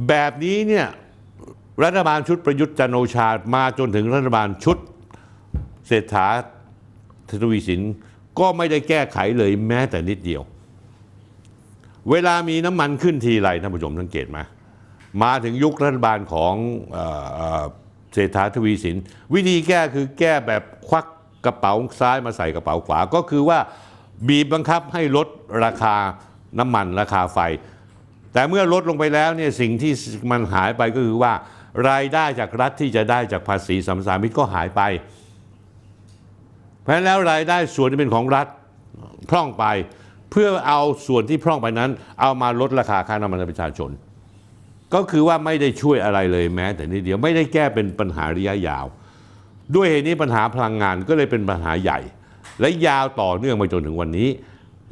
แบบนี้เนี่ยรัฐบาลชุดประยุทธ์จันโอชามาจนถึงรัฐบาลชุดเศรษฐาทวีสินก็ไม่ได้แก้ไขเลยแม้แต่นิดเดียว เวลามีน้ำมันขึ้นทีไรท่านผู้ชมสังเกตไหม มาถึงยุครัฐบาลของเศรษฐาทวีสิน วิธีแก้คือแก้แบบควักกระเป๋าซ้ายมาใส่กระเป๋าขวา ก็คือว่าบีบบังคับให้ลดราคาน้ำมันราคาไฟ แต่เมื่อลดลงไปแล้วเนี่ยสิ่งที่มันหายไปก็คือว่ารายได้จากรัฐที่จะได้จากภาษีสัมสามิตก็หายไปพราะนแล้วรายได้ส่วนที่เป็นของรัฐพร่องไปเพื่อเอาส่วนที่พร่องไปนั้น เอามาลดราคาค่าน้ำมันประชาชน ก็คือว่าไม่ได้ช่วยอะไรเลยแม้แต่นิดเดียวไม่ได้แก้เป็นปัญหาระยะยาว ด้วยเหตุนี้ปัญหาพลังงานก็เลยเป็นปัญหาใหญ่ และยาวต่อเนื่องมาจนถึงวันนี้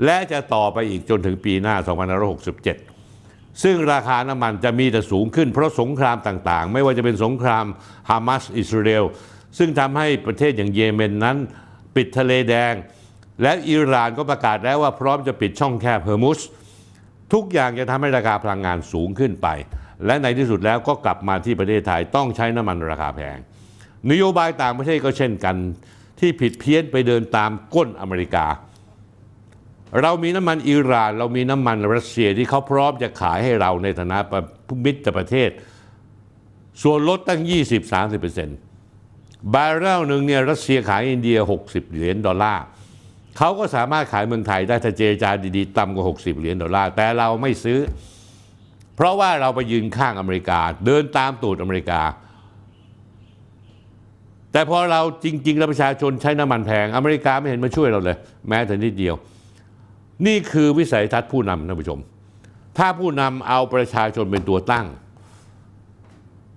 และจะต่อไปอีกจนถึงปีหน้า2567 ซึ่งราคาน้ำมันจะมีแต่สูงขึ้น เพราะสงครามต่างๆ ไม่ว่าจะเป็นสงครามฮามาสอิสราเอลซึ่งทำให้ประเทศอย่างเยเมนนั้นปิดทะเลแดงและอิหร่านก็ประกาศแล้วว่าพร้อมจะปิดช่องแคบเฮอร์มุส ทุกอย่างจะทำให้ราคาพลังงานสูงขึ้นไป และในที่สุดแล้วก็กลับมาที่ประเทศไทยต้องใช้น้ำมันราคาแพงนโยบายต่างประเทศก็เช่นกันที่ผิดเพี้ยนไปเดินตามก้นอเมริกา เรามีน้ำมันอิหร่านเรามีน้ำมันรัสเซียที่เขาพร้อมจะขายให้เราในฐานะมิตรประเทศส่วนลดตั้ง20-30%เบาร์เรลหนึ่งเนี่ยรัสเซียขายอินเดีย 60 เหรียญดอลลาร์เขาก็สามารถขายเมืองไทยได้ถ้าเจรจาดี ๆต่ำกว่า 60 เหรียญดอลลาร์แต่เราไม่ซื้อ เพราะว่าเราไปยืนข้างอเมริกาเดินตามตูดอเมริกา แต่พอเราจริงๆแล้วประชาชนใช้น้ำมันแพงอเมริกาไม่เห็นมาช่วยเราเลย แม้แต่นิดเดียว นี่คือวิสัยทัศน์ผู้นำท่านผู้ชม ถ้าผู้นำเอาประชาชนเป็นตัวตั้ง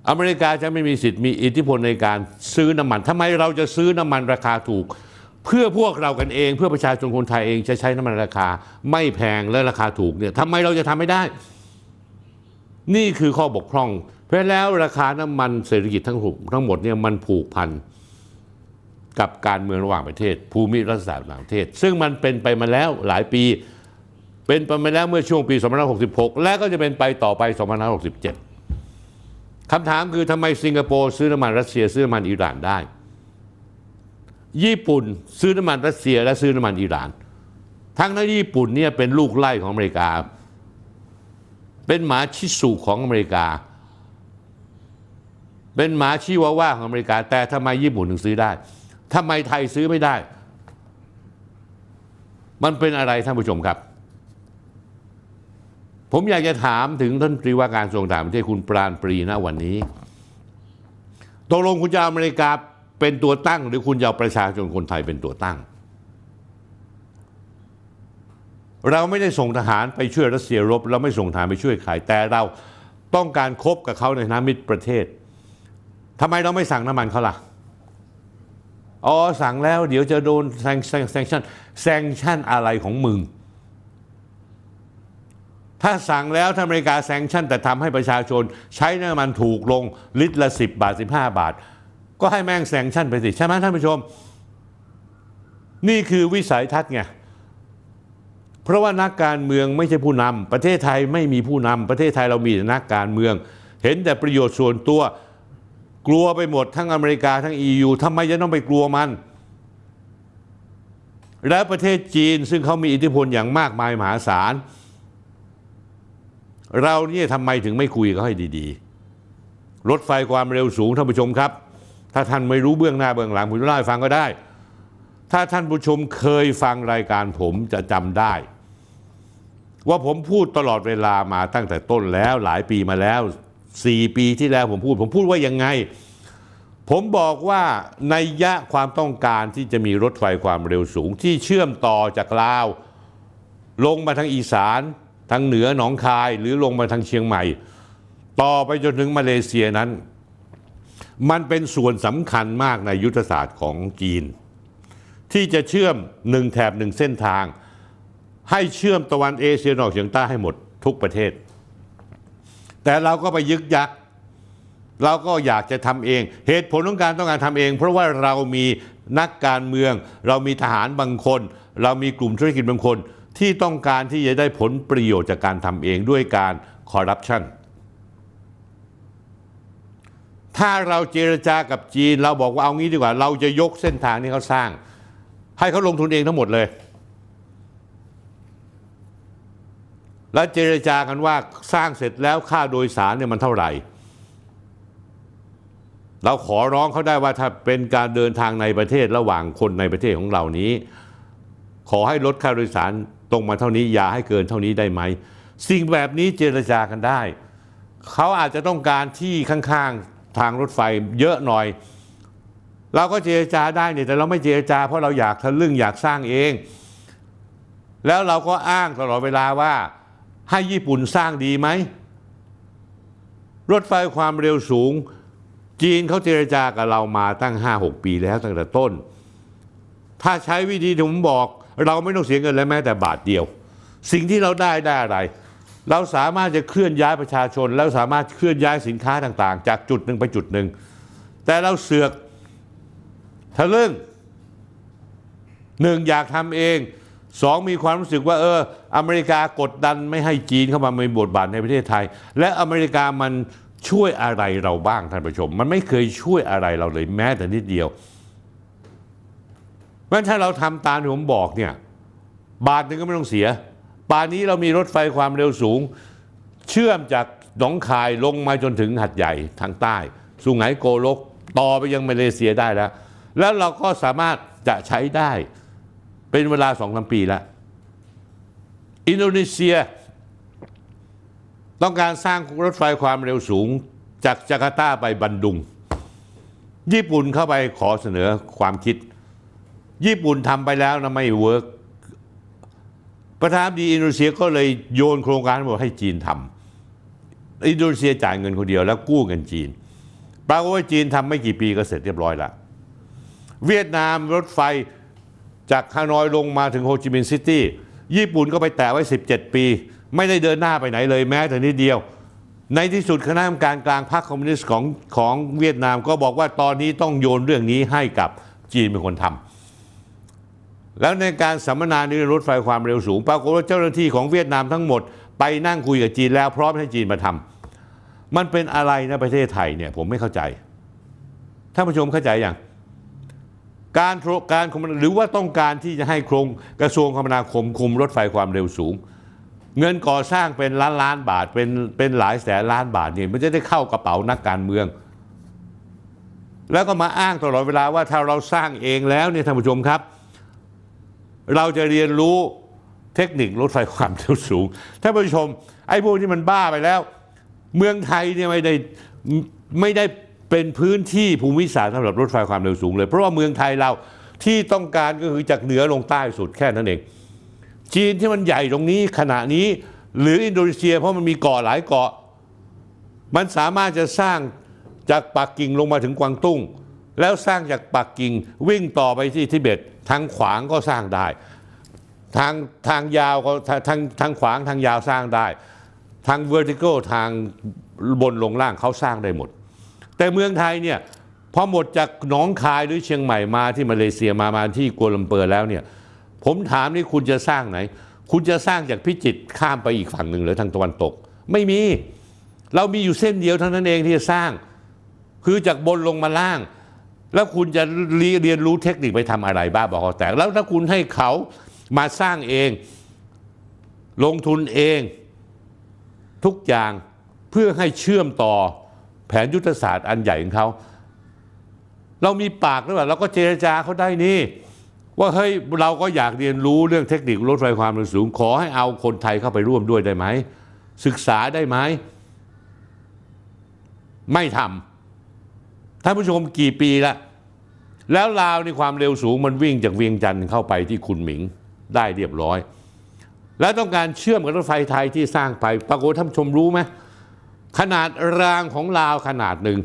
อเมริกาจะไม่มีสิทธิ์มีอิทธิพลในการซื้อน้ำมันทำไมเราจะซื้อน้ำมันราคาถูก เพื่อพวกเรากันเองเพื่อประชาชนคนไทยเองจะใช้น้ำมันราคาไม่แพงและราคาถูกเนี่ยทำไมเราจะทำไม่ได้ นี่คือข้อบกพร่อง เพราะแล้วราคาน้ำมันเศรษฐกิจทั้งหทั้งหมดเนี่ยมันผูกพันกับการเมืองระหว่างประเทศ ภูมิรัฐศาสตร์ต่างประเทศ ซึ่งมันเป็นไปมาแล้วหลายปีเป็นไปมาแล้วเมื่อช่วงปี2566และก็จะเป็นไปต่อไป 2567คำถามคือทำไมสิงคโปร์ซื้อน้ำมันรัสเซีย ซื้อน้ำมันอิหร่านได้ ญี่ปุ่นซื้อน้ำมันรัสเซียและซื้อน้ำมันอิหร่าน ทั้งนั้นญี่ปุ่นเนี่ยเป็นลูกไล่ของอเมริกา เป็นหมาชิสุของอเมริกา เป็นหมาชิวาว่าของอเมริกา แต่ทำไมญี่ปุ่นถึงซื้อได้ ทำไมไทยซื้อไม่ได้ มันเป็นอะไรท่านผู้ชมครับผมอยากจะถามถึงท่านปรีว่าการทรงถามประเทศคุณปราณปรีนะวันนี้ตกลงคุณจะอเมริกาเป็นตัวตั้ง หรือคุณจะเอาประชาชนคนไทยเป็นตัวตั้ง เราไม่ได้ส่งทหารไปช่วยรัสเซียรบเราไม่ส่งทหารไปช่วยใครแต่เรา ต้องการคบกับเขาในฐานะมิตรประเทศทำไมเราไม่สั่งน้ำมันเขาล่ะอ๋อสั่งแล้ว เดี๋ยวจะโดน แซงชั่นแซงชั่นอะไรของมึงถ้าสั่งแล้วถ้าอเมริกาแซงชั่น แต่ทำให้ประชาชน ใช้น้ำมันถูกลงลิตรละ 10 บาท 15 บาท ก็ให้แม่งแซงชั่นไปสิใช่ไหมท่านผู้ชม นี่คือวิสัยทัศน์ไงเพราะว่านักการเมืองไม่ใช่ผู้นำ ประเทศไทยไม่มีผู้นำประเทศไทยเรามีนักการเมือง เห็นแต่ประโยชน์ส่วนตัวกลัวไปหมดทั้งอเมริกาทั้ง EU ทำไมจะต้องไปกลัวมัน และประเทศจีนซึ่งเขามีอิทธิพลอย่างมากมายมหาศาลเราเนี่ยทำไมถึงไม่คุยกับให้ดีๆ รถไฟความเร็วสูงท่านผู้ชมครับ ถ้าท่านไม่รู้เบื้องหน้าเบื้องหลังผมจะเล่าให้ฟังก็ได้ ถ้าท่านผู้ชมเคยฟังรายการผมจะจำได้ ว่าผมพูดตลอดเวลามาตั้งแต่ต้นแล้วหลายปีมาแล้วสี่ปีที่แล้วผมพูด ผมพูดว่ายังไง ผมบอกว่าในยะความต้องการที่จะมีรถไฟความเร็วสูง ที่เชื่อมต่อจากลาว ลงมาทางอีสานทางเหนือหนองคายหรือลงมาทางเชียงใหม่ ต่อไปจนถึงมาเลเซียนั้น มันเป็นส่วนสำคัญมากในยุทธศาสตร์ของจีน ที่จะเชื่อมหนึ่งแถบหนึ่งเส้นทาง ให้เชื่อมตะวันเอเชียนอกเฉียงใต้ให้หมด ทุกประเทศ แต่เราก็ไปยึกยัก เราก็อยากจะทำเอง เหตุผลของการต้องการทำเอง เพราะว่าเรามีนักการเมือง เรามีทหารบางคน เรามีกลุ่มธุรกิจบางคนที่ต้องการที่จะได้ผลประโยชน์จากการทำเองด้วยการคอร์รัปชัน ถ้าเราเจรจากับจีนเราบอกว่าเอางี้ดีกว่า เราจะยกเส้นทางที่เขาสร้าง ให้เขาลงทุนเองทั้งหมดเลย และเจรจากันว่าสร้างเสร็จแล้วค่าโดยสารเนี่ยมันเท่าไหร่ เราขอร้องเขาได้ว่าถ้าเป็นการเดินทางในประเทศระหว่างคนในประเทศของเรานี้ ขอให้ลดค่าโดยสารตรงมาเท่านี้อย่าให้เกินเท่านี้ได้ไหมสิ่งแบบนี้เจรจากันได้ เขาอาจจะต้องการที่ข้าง ๆทางรถไฟเยอะหน่อยเราก็เจรจาได้เนี่ยแต่เราไม่เจรจา เพราะเราอยากทะลึ่งอยากสร้างเอง แล้วเราก็อ้างตลอดเวลาว่า ให้ญี่ปุ่นสร้างดีไหมรถไฟความเร็วสูงจีนเขาเจรจากับเรามาตั้ง5-6ปีแล้วตั้งแต่ต้น ถ้าใช้วิธีที่ผมบอกเราไม่ต้องเสียเงินเลยแม้แต่บาทเดียว สิ่งที่เราได้ได้อะไร เราสามารถจะเคลื่อนย้ายประชาชน แล้วสามารถเคลื่อนย้ายสินค้าต่างๆ จากจุดหนึ่งไปจุดหนึ่ง แต่เราเสือกทะลึ่งหนึ่งอยากทำเองสองมีความรู้สึกว่าเออ อเมริกากดดันไม่ให้จีนเข้ามามีบทบาทในประเทศไทย และอเมริกามันช่วยอะไรเราบ้างท่านผู้ชมมันไม่เคยช่วยอะไรเราเลยแม้แต่นิดเดียวเพราะฉะนั้นถ้าเราทำตามที่ผมบอกเนี่ยบาทหนึ่งก็ไม่ต้องเสีย ป่านนี้เรามีรถไฟความเร็วสูง เชื่อมจากหนองคายลงมาจนถึงหัดใหญ่ทางใต้สุงไหงโกลก ต่อไปยัง มาเลเซียได้แล้วแล้วเราก็สามารถจะใช้ได้เป็นเวลาสองสามปีแล้ว อินโดนีเซีย ต้องการสร้างรถไฟความเร็วสูงจากจาการ์ตาไปบันดุง ญี่ปุ่นเข้าไปขอเสนอความคิดญี่ปุ่นทำไปแล้วนะไม่เวิร์ก ประธานดีอินโดนีเซียก็เลยโยนโครงการหมดให้จีนทำ อินโดนีเซียจ่ายเงินคนเดียวแล้วกู้เงินจีน ปรากฏว่าจีนทำไม่กี่ปีก็เสร็จเรียบร้อยละ เวียดนามรถไฟจากฮานอยลงมาถึงโฮจิมินห์ซิตี้ ญี่ปุ่นก็ไปแตะไว้ 17 ปี ไม่ได้เดินหน้าไปไหนเลยแม้แต่นิดเดียว ในที่สุดคณะกรรมการกลางพรรคคอมมิวนิสต์ของของเวียดนามก็บอกว่าตอนนี้ต้องโยนเรื่องนี้ให้กับจีนเป็นคนทำแล้วในการสัมมนาองรถไฟความเร็วสูงปรากฏว่าเจ้าหน้า ที่ของเวียดนามทั้งหมด ไปนั่งคุยกับจีนแล้วพร้อมให้จีนมาทำ มันเป็นอะไรนะประเทศไทยเนี่ยผมไม่เข้าใจท่านผู้ชมเข้าใจอย่าง การการหรือว่าต้องการที่จะให้โครงกระทรวงคมนาคมคุมรถไฟความเร็วสูง เงินก่อสร้างเป็นล้านล้านบาทเป็นเป็นหลายแสนล้านบาทเนี่ยมันจะได้เข้ากระเป๋านักการเมือง แล้วก็มาอ้างตลอดเวลาว่าถ้าเราสร้างเองแล้วเนี่ยท่านผู้ชมครับเราจะเรียนรู้เทคนิครถไฟความเร็วสูง ท่านผู้ชม ไอ้พวกนี้มันบ้าไปแล้ว เมืองไทยเนี่ยไม่ได้ไม่ได้เป็นพื้นที่ภูมิศาสตร์สำหรับรถไฟความเร็วสูงเลย เพราะว่าเมืองไทยเราที่ต้องการก็คือจากเหนือลงใต้สุดแค่นั้นเอง จีนที่มันใหญ่ตรงนี้ขณะนี้หรืออินโดนีเซียเพราะมันมีเกาะหลายเกาะ มันสามารถจะสร้างจากปักกิ่งลงมาถึงกวางตุ้ง แล้วสร้างจากปักกิ่งวิ่งต่อไปที่ทิเบตทางขวางก็สร้างได้ ทางทางยาวก็ทางทางขวางทางยาวสร้างได้ ทาง vertical ทางบนลงล่างเขาสร้างได้หมด แต่เมืองไทยเนี่ยพอหมดจากหนองคายหรือเชียงใหม่มาที่มาเลเซียมามาที่กัวลัมเปอร์แล้วเนี่ยผมถามนี่คุณจะสร้างไหน คุณจะสร้างจากพิจิตรข้ามไปอีกฝั่งหนึ่งหรือทางตะวันตก ไม่มีเรามีอยู่เส้นเดียวเท่านั้นเองที่จะสร้าง คือจากบนลงมาล่างแล้วคุณจะเรียนรู้เทคนิคไปทำอะไรบ้าบอกเขาแต่แล้วถ้าคุณให้เขามาสร้างเอง ลงทุนเอง ทุกอย่างเพื่อให้เชื่อมต่อแผนยุทธศาสตร์อันใหญ่ของเขาเรามีปากหรือเปล่าเราก็เจรจาเขาได้นี่ว่าเฮ้ยเราก็อยากเรียนรู้เรื่องเทคนิครถไฟความเร็วสูงขอให้เอาคนไทยเข้าไปร่วมด้วยได้ไหมศึกษาได้ไหม ไม่ทำท่านผู้ชมกี่ปีละแล้ว ลาวในความเร็วสูงมันวิ่งจากเวียงจันทร์เข้าไปที่คุนหมิงได้เรียบร้อย แล้วต้องการเชื่อมกับ รถไฟไทยที่สร้างไปปรากฏท่านชมรู้ไหม ขนาดรางของลาวขนาดหนึ่ง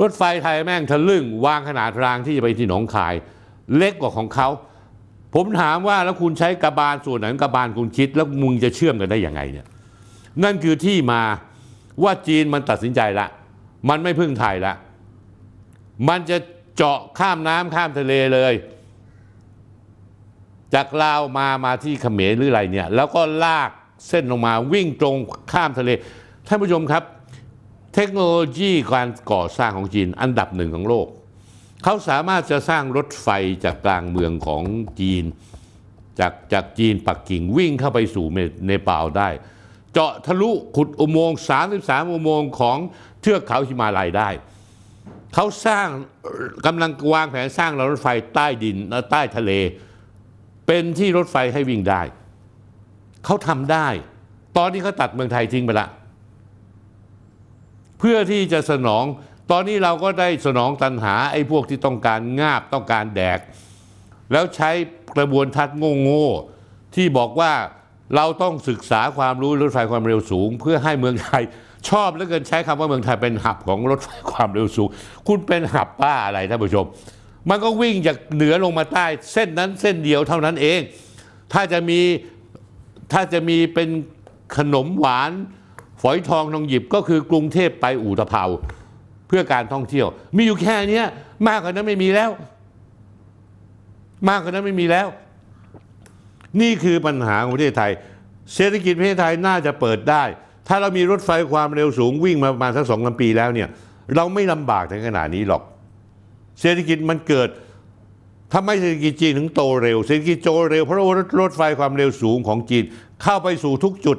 รถไฟไทยแม่งทะลึ่งวางขนาดรางที่จะไปที่หนองคาย เล็กกว่าของเขา ผมถามว่าแล้วคุณใช้กระบาลส่วนไหนกระบาลคุณคิด แล้วมึงจะเชื่อมกันได้ยังไงเนี่ยนั่นคือที่มาว่าจีนมันตัดสินใจละมันไม่พึ่งไทยละ มันจะเจาะข้ามน้ำข้ามทะเลเลย จากลาวมามาที่เขมรหรืออะไรเนี่ย แล้วก็ลากเส้นลงมาวิ่งตรงข้ามทะเล ท่านผู้ชมครับ เทคโนโลยีการก่อสร้างของจีนอันดับหนึ่งของโลก เขาสามารถจะสร้างรถไฟจากกลางเมืองของจีน จากจากจีนปักกิ่งวิ่งเข้าไปสู่เนปาลได้ เจาะทะลุขุดอุโมงค์33อุโมงค์ของเทือกเขาหิมาลัยได้ เขาสร้างกำลังวางแผนสร้างรางรถไฟใต้ดินใต้ทะเล เป็นที่รถไฟให้วิ่งได้ เขาทำได้ ตอนนี้เขาตัดเมืองไทยทิ้งไปละ เพื่อที่จะสนอง ตอนนี้เราก็ได้สนองตันหาไอ้พวกที่ต้องการงาบต้องการแดก แล้วใช้กระบวนทัศน์โง่ๆที่บอกว่าเราต้องศึกษาความรู้รถไฟความเร็วสูง เพื่อให้เมืองไทยชอบเหลือเกินใช้คำว่าเมืองไทยเป็นหับของรถไฟความเร็วสูงคุณเป็นหับป้าอะไรท่านผู้ชม มันก็วิ่งจากเหนือลงมาใต้เส้นนั้นเส้นเดียวเท่านั้นเองถ้าจะมีถ้าจะมีเป็นขนมหวาน ฝอยทองนองหยิบก็คือกรุงเทพไปอู่ตะเภา เพื่อการท่องเที่ยว มีอยู่แค่นี้มากกว่านั้นไม่มีแล้ว มากกว่านั้นไม่มีแล้ว นี่คือปัญหาของประเทศไทย เศรษฐกิจประเทศไทยน่าจะเปิดได้ถ้าเรามีรถไฟความเร็วสูงวิ่งมาประมาณสักสองสปีแล้วเนี่ยเราไม่ลำบากถึงขนาดนี้หรอก เศรษฐกิจมันเกิดทาไมเศรษฐกิจจีนถึงโตเร็วเศรษฐกิจโตเร็วเพราะรถรถไฟความเร็วสูงของจีน เข้าไปสู่ทุกจุด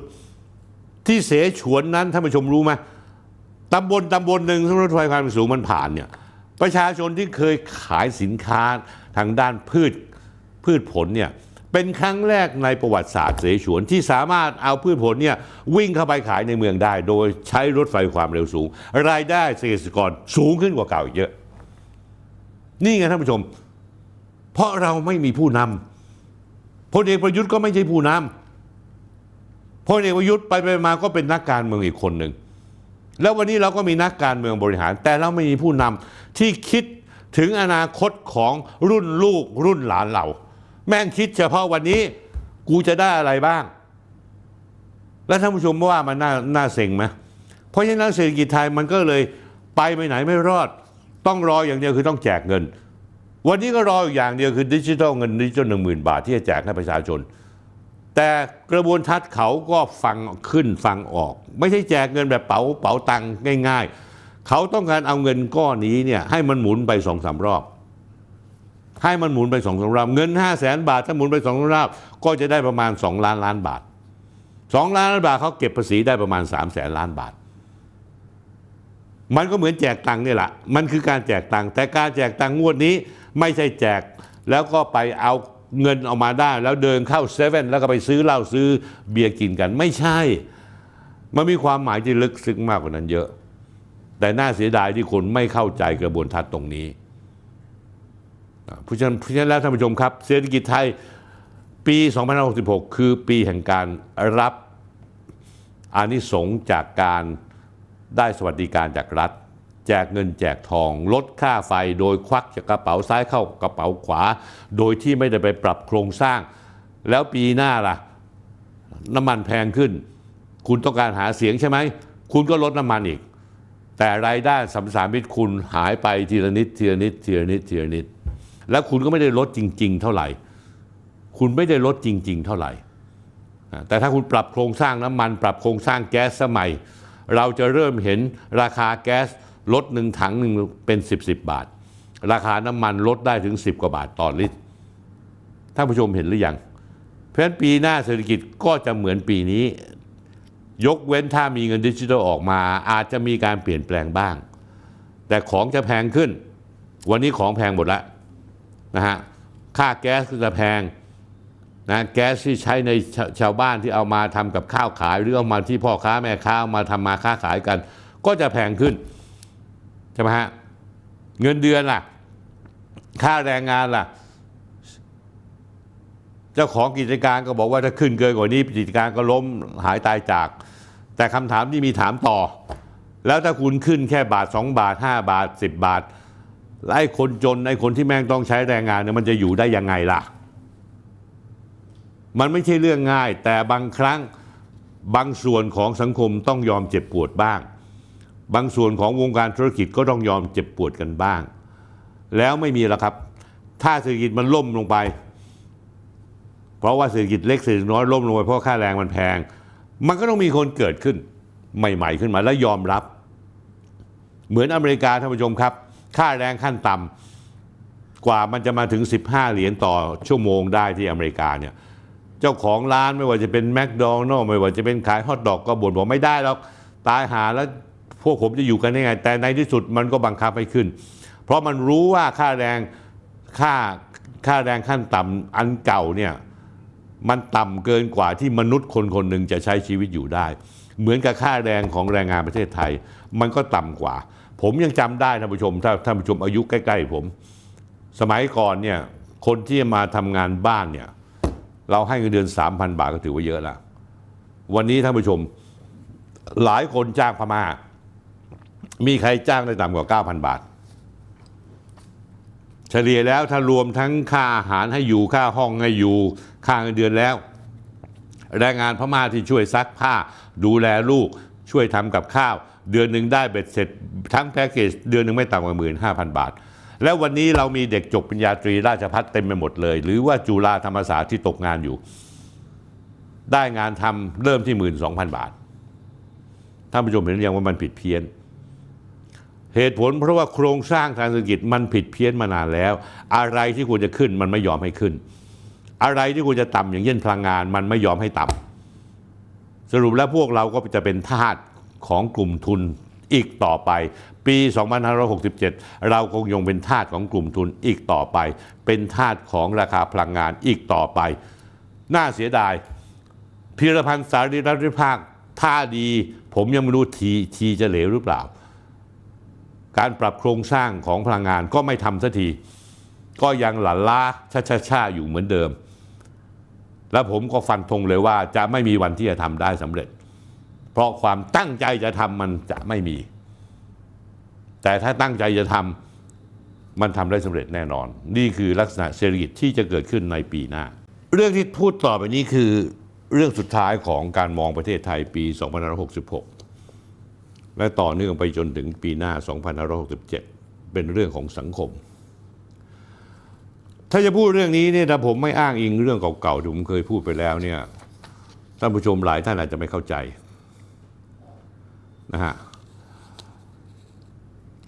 ที่เสฉวนนั้นท่านผู้ชมรู้ไหมตำบลตำบลหนึ่งที่รถไฟความเร็วสูงมันผ่านเนี่ยประชาชนที่เคยขายสินค้าทางด้านพืชพืชผลเนี่ยเป็นครั้งแรกในประวัติศาสตร์เสฉวนที่สามารถเอาพืชผลเนี่ยวิ่งเข้าไปขายในเมืองได้ โดยใช้รถไฟความเร็วสูง รายได้เกษตรกรสูงขึ้นกว่าเก่าเยอะ นี่ไงท่านผู้ชม เพราะเราไม่มีผู้นำพลเอกประยุทธ์ก็ไม่ใช่ผู้นำพลเอกประยุทธ์ไปไปมาก็เป็นนักการเมืองอีกคนหนึ่งแล้ววันนี้เราก็มีนักการเมืองบริหาร แต่เราไม่มีผู้นำที่คิดถึงอนาคตของรุ่นลูกรุ่นหลานเราแม่งคิดเฉพาะวันนี้กูจะได้อะไรบ้าง แล้วท่านผู้ชมว่ามันน่าน่าเสงไหมเพราะฉะนั้นเศรษฐกิจไทยมันก็เลยไปไปไหนไม่รอด ต้องรออย่างเดียวคือต้องแจกเงิน วันนี้ก็รออย่างเดียวคือดิจิทัลเงินดิจิทัลหนึ่งหมื่นบาทที่จะแจกให้ประชาชน แต่กระบวนทัศน์เขาก็ฟังขึ้นฟังออก ไม่ใช่แจกเงินแบบเป๋าเป๋าตังง่าย ๆ เขาต้องการเอาเงินก้อนนี้เนี่ยให้มันหมุนไปสองสามรอบให้มันหมุนไปสองสามรอบเงินห้าแสนบาท ถ้าหมุนไปสองรอบก็จะได้ประมาณสองล้านล้านบาทสองล้านล้านบาทเขาเก็บภาษีได้ประมาณสามแสนล้านบาท มันก็เหมือนแจกตังค์นี่แหละ มันคือการแจกตังค์แต่การแจกตังค์งวดนี้ ไม่ใช่แจกแล้วก็ไปเอาเงินออกมาได้ แล้วเดินเข้าเซเว่นแล้วก็ไปซื้อเหล้าซื้อเบียร์กินกันไม่ใช่ มันมีความหมายที่ลึกซึ้งมากกว่านั้นเยอะ แต่น่าเสียดายที่คนไม่เข้าใจกระบวนการตรงนี้เพราะฉะนั้นเพราะฉะนั้นแล้วท่านผู้ชมครับเศรษฐกิจไทยปี2566 คือปีแห่งการรับอานิสงส์จากการได้สวัสดิการจากรัฐ แจกเงินแจกทอง ลดค่าไฟโดยควักจากกระเป๋าซ้ายเข้ากระเป๋าขวา โดยที่ไม่ได้ไปปรับโครงสร้าง แล้วปีหน้าล่ะ น้ำมันแพงขึ้น คุณต้องการหาเสียงใช่ไหม คุณก็ลดน้ำมันอีก แต่รายได้สัมสามิตคุณหายไปทีละนิดทีละนิดทีละนิดทีละนิดและคุณก็ไม่ได้ลดจริงๆเท่าไหร่ คุณไม่ได้ลดจริงๆเท่าไหร่ แต่ถ้าคุณปรับโครงสร้างน้ำมัน ปรับโครงสร้างแก๊สสมัย เราจะเริ่มเห็นราคาแก๊สลดหนึ่งถังหนึ่งเป็น 10บสบาท ราคาน้ำมันลดได้ถึง 10 กว่าบาทต่อลิตร ท่านผู้ชมเห็นหรือยัง เพราะฉะนั้นปีหน้าเศรษฐกิจก็จะเหมือนปีนี้ ยกเว้นถ้ามีเงินดิจิทัลออกมา อาจจะมีการเปลี่ยนแปลงบ้าง แต่ของจะแพงขึ้น วันนี้ของแพงหมดแล้วนะฮะค่าแก๊สก็จะแพงนะแก๊สที่ใช้ในชชาวบ้านที่เอามาทำกับข้าวขายหรือเอามาที่พ่อค้าแม่ค้ามาทำมาค้าขายกัน ก็จะแพงขึ้นใช่ไหมฮะเงินเดือนล่ะค่าแรงงานล่ะเจ้าของกิจการก็บอกว่าถ้าขึ้นเกินกว่านี้กิจการก็ล้มหายตายจาก แต่คำถามที่มีถามต่อ แล้วถ้าคุณขึ้นแค่บาท 2 บาท 5 บาท 10 บาทและไอ้คนจนไอ้คนที่แม่งต้องใช้แรงงานเนี่ยมันจะอยู่ได้ยังไงล่ะ มันไม่ใช่เรื่องง่าย แต่บางครั้งบางส่วนของสังคมต้องยอมเจ็บปวดบ้าง บางส่วนของวงการธุรกิจก็ต้องยอมเจ็บปวดกันบ้าง แล้วไม่มีละครับ ถ้าเศรษฐกิจมันล่มลงไป เพราะว่าเศรษฐกิจเล็กเศรษฐกิจน้อยล่มลงไปเพราะค่าแรงมันแพงมันก็ต้องมีคนเกิดขึ้น ใหม่ ๆ ขึ้นมาและยอมรับ เหมือนอเมริกาท่านผู้ชมครับค่าแรงขั้นต่ำกว่ามันจะมาถึง 15 เหรียญต่อชั่วโมงได้ที่อเมริกาเนี่ยเจ้าของร้านไม่ว่าจะเป็นแมคโดนัลล์ไม่ว่าจะเป็นขายฮอทดอกก็บ่นบอกไม่ได้หรอกตายหาแล้วพวกผมจะอยู่กันได้ไง แต่ในที่สุดมันก็บังคับให้ขึ้น เพราะมันรู้ว่าค่าแรงค่าค่าแรงขั้นต่ำอันเก่าเนี่ยมันต่ำเกินกว่าที่มนุษย์คนคนหนึ่งจะใช้ชีวิตอยู่ได้ เหมือนกับค่าแรงของแรงงานประเทศไทยมันก็ต่ำกว่าผมยังจำได้ท่านผู้ชม ถ้าท่านผู้ชมอายุใกล้ๆผม สมัยก่อนเนี่ยคนที่มาทำงานบ้านเนี่ยเราให้เงินเดือนสามพันบาทก็ถือว่าเยอะละวันนี้ท่านผู้ชมหลายคนจ้างพมา่ามีใครจ้างได้ต่ำกว่าเก้าพันบาท เฉลี่ยแล้วถ้ารวมทั้งค่าอาหารให้อยู่ ค่าห้องให้อยู่ค่าเงินเดือนแล้ว แรงงานพม่าที่ช่วยซักผ้าดูแลลูกช่วยทำกับข้าวเดือนหนึ่งได้เบ็ดเสร็จ ทั้งแพ็กเกจเดือนหนึ่งไม่ต่ำกว่าหมื่นห้าพันบาท แล้ววันนี้เรามีเด็กจบปริญญาตรีราชพัฒเต็มไปหมดเลย หรือว่าจุฬาธรรมศาสตร์ที่ตกงานอยู่ ได้งานทำเริ่มที่หมื่นสองพันบาทท่านผู้ชมเห็นหรือยังว่ามันผิดเพี้ยน เหตุผลเพราะว่าโครงสร้างทางเศรษฐกิจมันผิดเพี้ยนมานานแล้ว อะไรที่ควรจะขึ้นมันไม่ยอมให้ขึ้น อะไรที่ควรจะต่ำอย่างเช่นพลังงาน มันไม่ยอมให้ต่ำ สรุปแล้วพวกเราก็จะเป็นทาสของกลุ่มทุนอีกต่อไป ปี 2567 เราคงยังเป็นทาสของกลุ่มทุนอีกต่อไป เป็นทาสของราคาพลังงานอีกต่อไปน่าเสียดายพิรพันธ์สารีรัตนริภาคท่าดี ผมยังไม่รู้ทีทีจะเหลวหรือเปล่า การปรับโครงสร้างของพลังงานก็ไม่ทำสักทีก็ยังหลั่นล้าชาชาชาอยู่เหมือนเดิม และผมก็ฟันธงเลยว่าจะไม่มีวันที่จะทำได้สำเร็จเพราะความตั้งใจจะทำมันจะไม่มี แต่ถ้าตั้งใจจะทำมันทำได้สำเร็จแน่นอน นี่คือลักษณะเศรษฐกิจที่จะเกิดขึ้นในปีหน้า เรื่องที่พูดต่อไปนี้คือเรื่องสุดท้ายของการมองประเทศไทยปี 2566 และต่อเนื่องไปจนถึงปีหน้า 2567 เป็นเรื่องของสังคม ถ้าจะพูดเรื่องนี้เนี่ยถ้าผมไม่อ้างอิงเรื่องเก่าๆที่ผมเคยพูดไปแล้วเนี่ยท่านผู้ชมหลายท่านอาจจะไม่เข้าใจนะฮะ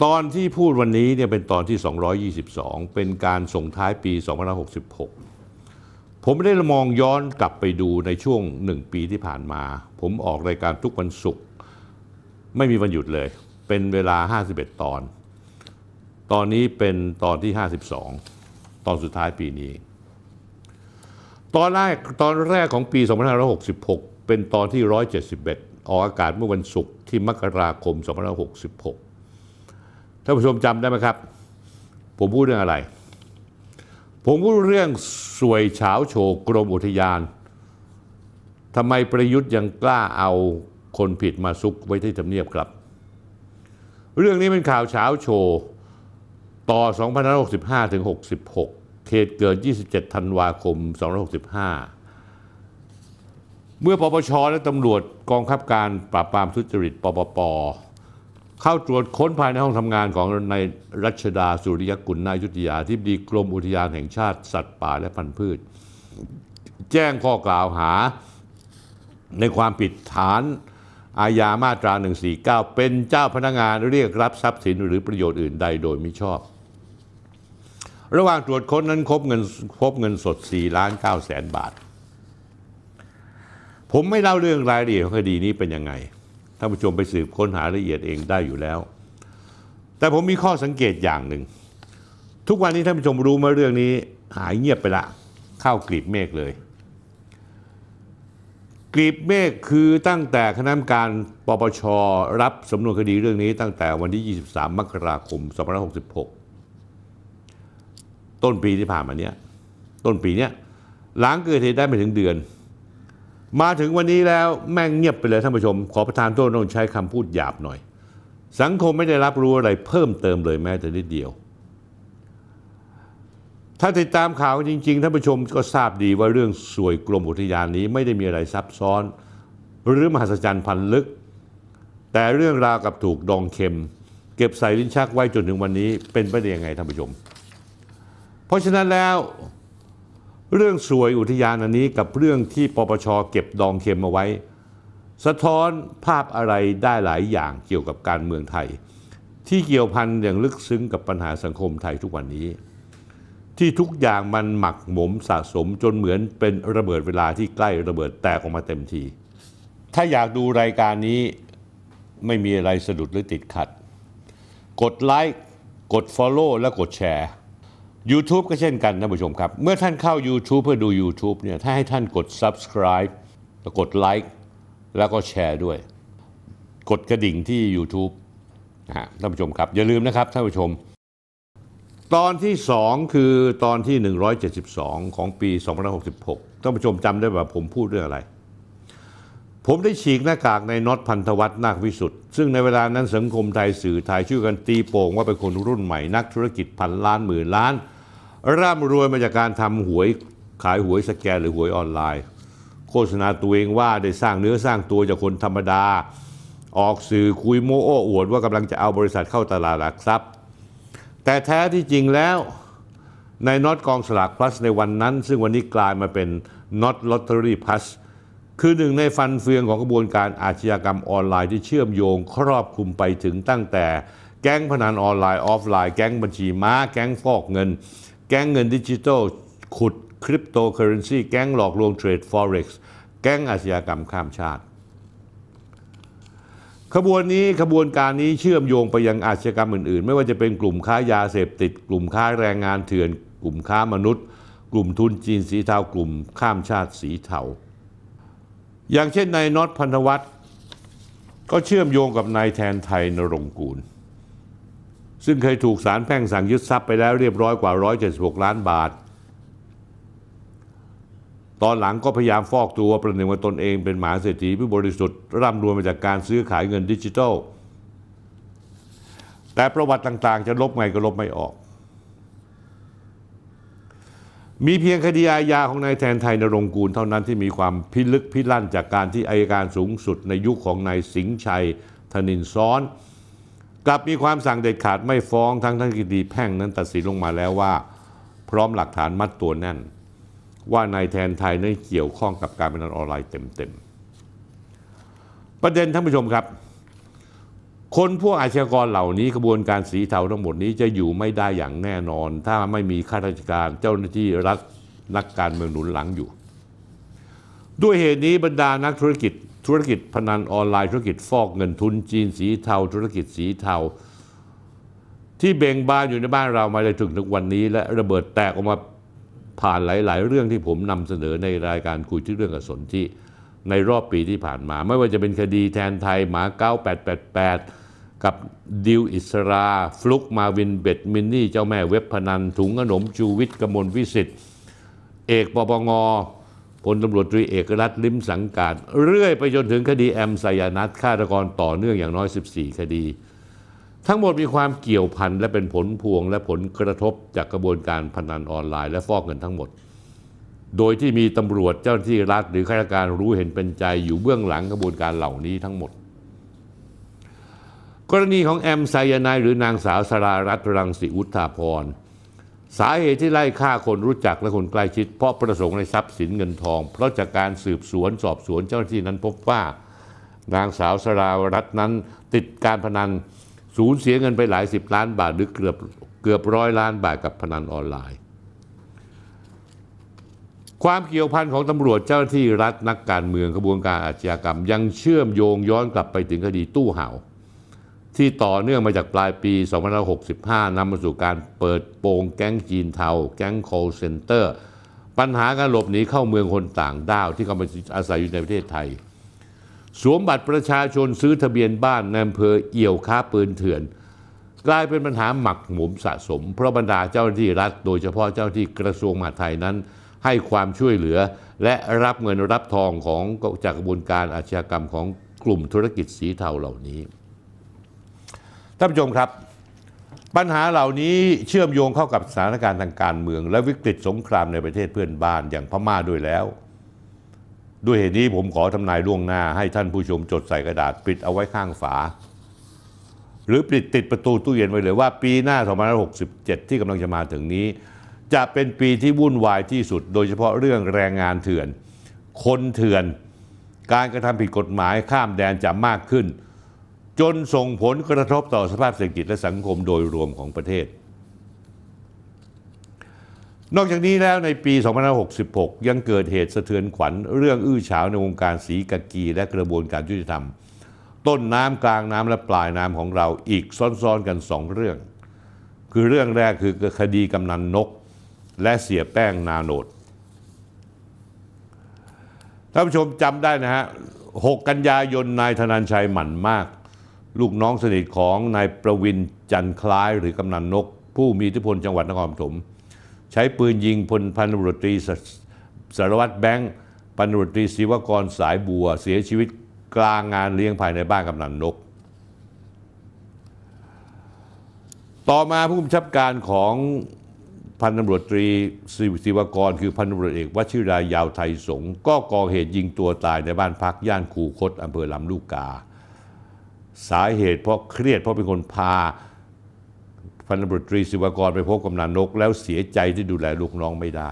ตอนที่พูดวันนี้เนี่ยเป็นตอนที่ 222 เป็นการส่งท้ายปี2566 ผมได้มองย้อนกลับไปดูในช่วงหนึ่งปีที่ผ่านมา ผมออกรายการทุกวันศุกร์ไม่มีวันหยุดเลย เป็นเวลา 51 ตอน ตอนนี้เป็นตอนที่ 52 ตอนสุดท้ายปีนี้ ตอนแรกตอนแรกของปี 2566 เป็นตอนที่ 171ออกอากาศเมื่อวันศุกร์ที่มกราคม 2566 ท่านผู้ชมจำได้ไหมครับ ผมพูดเรื่องอะไร ผมพูดเรื่องสวยเฉาโฉกรมอุทยานทำไมประยุทธ์ยังกล้าเอาคนผิดมาซุกไว้ที่ทำเนียบครับ เรื่องนี้เป็นข่าวเชาโชว์ ต่อ2565 ถึง 66เขตเกิด 27 ธันวาคม 2565เมื่อปปชและตำรวจกองคับการปราบปรามทุจริตปปปเข้าตรวจค้นภายในห้องทำงานของนายรัชดาสุริยกุลนายุทธยาที่ดีกรมอุทยานแห่งชาติสัตว์ป่าและพันธุ์พืช แจ้งข้อกล่าวหาในความผิดฐานอาญามาตรา 149 เป็นเจ้าพนักงานเรียกรับทรัพย์สินหรือประโยชน์อื่นใด โดยมิชอบ ระหว่างตรวจค้นนั้นพบเงินพบเงินสด4ล้าน9แสนบาทผมไม่เล่าเรื่องรายละเอียดของคดีนี้เป็นยังไง ท่านผู้ชมไปสืบค้นหาละเอียดเองได้อยู่แล้ว แต่ผมมีข้อสังเกตอย่างหนึ่ง ทุกวันนี้ท่านผู้ชมรู้ไหมเรื่องนี้หายเงียบไปละ เข้ากลีบเมฆเลย กลีบเมฆคือตั้งแต่คณะกรรมการปปชรับสำนวนคดีเรื่องนี้ตั้งแต่วันที่ 23มกราคม2566 ต้นปีที่ผ่านมาเนี้ยต้นปีเนี้ยหลังเกิดเหตุได้ไม่ถึงเดือนมาถึงวันนี้แล้วแม่งเงียบไปเลยท่านผู้ชม ขอประธานโทษต้องใช้คำพูดหยาบหน่อย สังคมไม่ได้รับรู้อะไรเพิ่มเติมเลยแม้แต่นิดเดียว ถ้าติดตามข่าวจริง ๆ ท่านผู้ชมก็ทราบดีว่าเรื่องสวยกรมอุทยานนี้ไม่ได้มีอะไรซับซ้อน หรือมหัศจรรย์พันลึก แต่เรื่องราวกับถูกดองเค็ม เก็บใส่ลิ้นชักไว้จนถึงวันนี้เป็นไปได้ยังไงท่านผู้ชม เพราะฉะนั้นแล้วเรื่องสวยอุทยานอันนี้กับเรื่องที่ปปชเก็บดองเค็มมาไว้ สะท้อนภาพอะไรได้หลายอย่างเกี่ยวกับการเมืองไทย ที่เกี่ยวพันอย่างลึกซึ้งกับปัญหาสังคมไทยทุกวันนี้ ที่ทุกอย่างมันหมักหมมสะสมจนเหมือนเป็นระเบิดเวลาที่ใกล้ระเบิดแตกออกมาเต็มที ถ้าอยากดูรายการนี้ไม่มีอะไรสะดุดหรือติดขัด กดไลค์กด Follow และกดแชร์ YouTube ก็เช่นกัน ท่านผู้ชมครับ เมื่อท่านเข้า YouTube เพื่อดู YouTube เนี่ยถ้าให้ท่านกด subscribe แล้วกดไลค์แล้วก็แชร์ด้วย กดกระดิ่งที่ YouTube นะฮะท่านผู้ชมครับอย่าลืมนะครับ ท่านผู้ชม ตอนที่ 2 คือตอนที่ 172 ของปี2566 ท่านผู้ชมจำได้ว่าผมพูดเรื่องอะไร ผมได้ฉีกหน้ากากในน็อตพันธวัฒน์นาควิสุทธ์ซึ่งในเวลานั้นสังคมไทยสื่อไทยชื่อกันตีโป่งว่าเป็นคนรุ่นใหม่นักธุรกิจพันล้านหมื่นล้านานร่ำรวยมาจากการทำหวยขายหวยสแกนหรือหวยออนไลน์ โฆษณาตัวเองว่าได้สร้างเนื้อสร้างตัวจากคนธรรมดา ออกสื่อคุยโมโอ้อวดว่ากำลังจะเอาบริษัทเข้าตลาดหลักทรัพย์ แต่แท้ที่จริงแล้วในน็อตกองสลากพลัสในวันนั้น ซึ่งวันนี้กลายมาเป็นน็อตลอตเตอรี่พลัสคือหนึ่งในฟันเฟืองของกระบวนการอาชญากรรมออนไลน์ที่เชื่อมโยงครอบคลุมไปถึงตั้งแต่ แก๊งพนันออนไลน์ออฟไลน์ แก๊งบัญชีม้าแก๊งฟอกเงินแก๊งเงินดิจิทัลขุดคริปโตเคอเรนซีแก๊งหลอกลวงเทรดฟอเร็กซ์แก๊งอาชญากรรมข้ามชาติ ขบวนนี้ขบวนการนี้เชื่อมโยงไปยังอาชญากรรมอื่นๆ ไม่ว่าจะเป็นกลุ่มค้ายาเสพติดกลุ่มค้าแรงงานเถื่อน กลุ่มค้ามนุษย์ กลุ่มทุนจีนสีเทากลุ่มข้ามชาติสีเทาอย่างเช่นนายน็อตพันธวัฒน์ก็เชื่อมโยงกับนายแทนไทยนรงกูลซึ่งเคยถูกสารแพ่งสั่งยึดทรัพย์ไปแล้วเรียบร้อยกว่า 176 ล้านบาท ตอนหลังก็พยายามฟอกตัวประเด็นว่าตนเองเป็นหมาเศรษฐีผู้บริสุทธิ์ร่ำรวยมาจากการซื้อขายเงินดิจิทัล แต่ประวัติต่างๆจะลบไงก็ลบไม่ออก มีเพียงคดีอาญาของนายแทนไทยนรงกูลเท่านั้นที่มีความพิลึกพิลั่นจากการที่อายการสูงสุดในยุคขของนายสิงชัยธนินซ้อนกลับมีความสั่งเด็ดขาดไม่ฟ้องทั้งทั้งคดีแพ่งนั้นตัดสินลงมาแล้วว่า พร้อมหลักฐานมัดตัวแน่น ว่านายแทนไทยนั้นเกี่ยวข้องกับการพนันออนไลน์เต็มๆ ประเด็นท่านผู้ชมครับ คนพวกอาชญากรเหล่านี้กระบวนการสีเทาทั้งหมดนี้จะอยู่ไม่ได้อย่างแน่นอน ถ้าไม่มีข้าราชการเจ้าหน้าที่รัฐนักการเมืองหนุนหลังอยู่ ด้วยเหตุนี้บรรดานักธุรกิจธุรกิจพนันออนไลน์ธุรกิจฟอกเงินทุนจีนสีเทา ธุรกิจสีเทา ที่เบ่งบานอยู่ในบ้านเรามาเลยถึงถึงวันนี้และระเบิดแตกออกมาผ่านหลายๆ เรื่องที่ผมนำเสนอในรายการคุยที่เรื่องกับสนที่ ในรอบปีที่ผ่านมา ไม่ว่าจะเป็นคดีแทนไทยหมาเก้าแปดแปดแปดกับดิวอิสรา ฟลุกมาวินเบ็ดมินนี่เจ้าแม่เว็บพนันถุงขนมชูวิทย์กมลวิสิทธิ์เอกปปงพลตำรวจตรีเอกรั์ลิมสังการ เรื่อยไปจนถึงคดีแอมไซยานัทฆาตกรต่อเนื่องอย่างน้อย 14 คดี ทั้งหมดมีความเกี่ยวพันและเป็นผลพวงและผลกระทบจากกระบวนการพนันออนไลน์และฟอกเงินทั้งหมด โดยที่มีตำรวจเจ้าหน้าที่รัฐหรือข้าราชการรู้เห็นเป็นใจอยู่เบื้องหลังกระบวนการเหล่านี้ทั้งหมด กรณีของแอมไซยานายหรือนางสาวสรารัตน์รังสิอุทธาพรสาเหตุที่ไล่ฆ่าคนรู้จักและคนใกล้ชิดเพราะประสงค์ในทรัพย์สินเงินทอง เพราะจากการสืบสวนสอบสวนเจ้าหน้าที่นั้นพบว่านางสาวสราวรัตน์นั้นติดการพนันสูญเสียเงินไปหลายสิบล้านบาทหรือเกือบเกือบร้อยล้านบาทกับพนันออนไลน์ ความเกี่ยวพันของตำรวจเจ้าหน้าที่รัฐนักการเมืองขบวนการอาชญากรรมยังเชื่อมโยงย้อนกลับไปถึงคดีตู้เห่าที่ต่อเนื่องมาจากปลายปี2565นำมาสู่การเปิดโปงแก๊งจีนเทา แก๊งโคลเซนเตอร์ ปัญหาการหลบหนีเข้าเมืองคนต่างด้าว ที่เข้ามาอาศัยอยู่ในประเทศไทย สวมบัตรประชาชนซื้อทะเบียนบ้านในอำเภอเอี่ยวค้าปืนเถื่อน กลายเป็นปัญหาหมักหมมสะสม เพราะบรรดาเจ้าหน้าที่รัฐโดยเฉพาะเจ้าหน้าที่กระทรวงมหาดไทยนั้น ให้ความช่วยเหลือและรับเงินรับทองของจากกระบวนการอาชญากรรมของกลุ่มธุรกิจสีเทาเหล่านี้ท่านผู้ชมครับ ปัญหาเหล่านี้เชื่อมโยงเข้ากับสถานการณ์ทางการเมืองและวิกฤตสงครามในประเทศเพื่อนบ้านอย่างพม่าด้วยแล้ว ด้วยเหตุนี้ผมขอทำนายล่วงหน้าให้ท่านผู้ชมจดใส่กระดาษปิดเอาไว้ข้างฝา หรือปิดติดประตูตู้เย็นไว้เลยว่าปีหน้า2567 ที่กำลังจะมาถึงนี้ จะเป็นปีที่วุ่นวายที่สุด โดยเฉพาะเรื่องแรงงานเถื่อน คนเถื่อน การกระทำผิดกฎหมายข้ามแดนจะมากขึ้นจนส่งผลกระทบต่อสภาพเศรษฐกิจและสังคมโดยรวมของประเทศ นอกจากนี้แล้วในปี 2566 ยังเกิดเหตุสะเทือนขวัญเรื่องอื้อฉาวในวงการสีกะกีและกระบวนการยุติธรรม ต้นน้ำกลางน้ำและปลายน้ำของเราอีกซ้อนๆกันสองเรื่อง คือเรื่องแรกคือคดีกำนันนกและเสียแป้งนาโนดท่านผู้ชมจำได้นะฮะ 6 กันยายน นายธนันชัยหมั่นมากลูกน้องสนิทของนายประวินจันคล้ายหรือกำนันนก ผู้มีอิทธิพลจังหวัดนครปฐมใช้ปืนยิงพลพันตำรตรีสารวัตรแบงค์พันตำรตรีศิวกรสายบัว เสียชีวิตกลางงานเลี้ยงภายในบ้านกำนันนก ต่อมาผู้บัญชาการของพันตำรวจตรีศิวกรคือพันตำรวจเอกวชิรายาวไทยสงก็ก่อเหตุยิงตัวตายในบ้านพักย่านคูคตอำเภอลำลูกกาสาเหตุเพราะเครียดเพราะเป็นคนพาพันธบุตรีศิวกรไปพบกำนันนก แล้วเสียใจที่ดูแลลูกน้องไม่ได้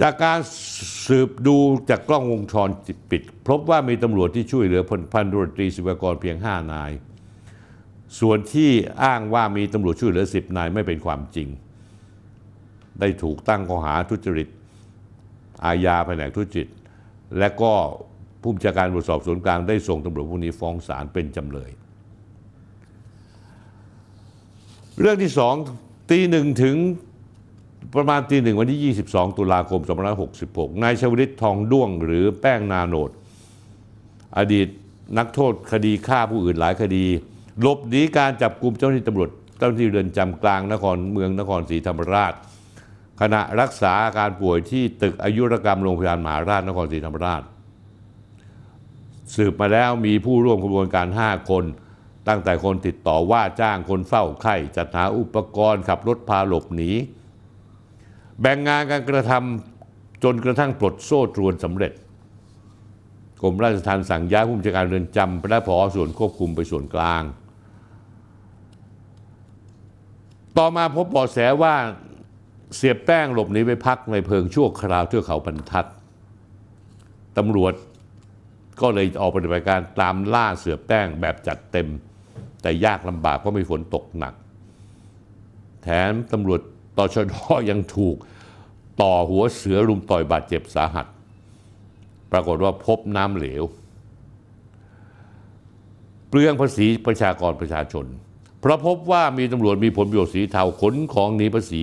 จากการสืบดูจากกล้องวงจรปิดพบว่ามีตำรวจที่ช่วยเหลือพันธบุตรีศิวกรเพียงห้านายส่วนที่อ้างว่ามีตำรวจช่วยเหลือสิบนาย ไม่เป็นความจริง ได้ถูกตั้งข้อหาทุจริต อาญาแผนกทุจริตและก็ผู้บัญชาการตรวจสอบสวนกลาง ได้ส่งตำรวจผู้นี้ฟ้องศาลเป็นจำเลย เรื่องที่สองตีหนึ่งถึงประมาณตีหนึ่งวันที่ 22 ตุลาคม 2566 นายชวลิตทองด้วงหรือแป้งนาโนด อดีตนักโทษคดีฆ่าผู้อื่นหลายคดีหลบหนีการจับกลุ่มเจ้าหน้าที่ตำรวจ เจ้าหน้าที่เรือนจำกลางนครเมืองนครศรีธรรมราช ขณะรักษาอาการป่วยที่ตึกอายุรกรรมโรงพยาบาลมหาราชนครศรีธรรมราชสืบมาแล้วมีผู้ร่วมขบวนการ 5 คน ตั้งแต่คนติดต่อว่าจ้างคนเฝ้าไข่จัดหาอุปกรณ์ ขับรถพาหลบหนีแบ่งงานการกระทำจนกระทั่งปลดโซ่ตรวนสำเร็จกรมราชธรรมสั่งย้ายผู้บัญชาการเรือนจำและผอส่วนควบคุมไปส่วนกลาง ต่อมาพบเบาะแสว่าเสียแป้งหลบหนีไปพักในเพิงชั่วคราวเทือกเขาบรรทัดตำรวจก็เลยออกปฏิบัติการตามล่าเสือแป้งแบบจัดเต็ม แต่ยากลำบากเพราะมีฝนตกหนักแถมตำรวจตชดยังถูกต่อหัวเสือรุมต่อยบาดเจ็บสาหัส ปรากฏว่าพบน้ำเหลว เปลืองภาษีประชากรประชาชน เพราะพบว่ามีตำรวจมีผลประโยชน์สีเทาขนของหนีภาษี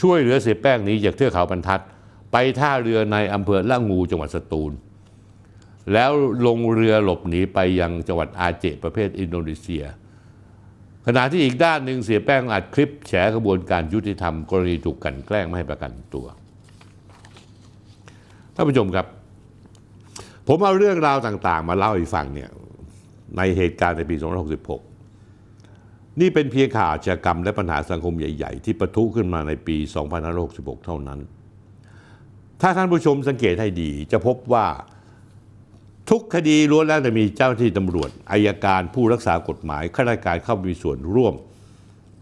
ช่วยเหลือเสียแป้งหนีจากเทือกเขาบรรทัด ไปท่าเรือในอำเภอละงูจังหวัดสตูลแล้วลงเรือหลบหนีไปยังจังหวัดอาเจประเภทอินโดนีเซีย ขณะที่อีกด้านหนึ่งเสียแป้งอัดคลิปแฉกระบวนการยุติธรรมกรณีถูกกันแกล้งไม่ให้ประกันตัว ท่านผู้ชมครับ ผมเอาเรื่องราวต่างๆ มาเล่าให้ฟังเนี่ยในเหตุการณ์ในปี2566 นี่เป็นเพียงข่าวชะกรรมและปัญหาสังคมใหญ่ ๆ ที่ประทุขึ้นมาในปี2566เท่านั้น ถ้าท่านผู้ชมสังเกตให้ดีจะพบว่าทุกคดีล้วนแล้วแต่มีเจ้าหน้าที่ตำรวจอายการผู้รักษากฎหมายข้าราชการเข้ามีส่วนร่วม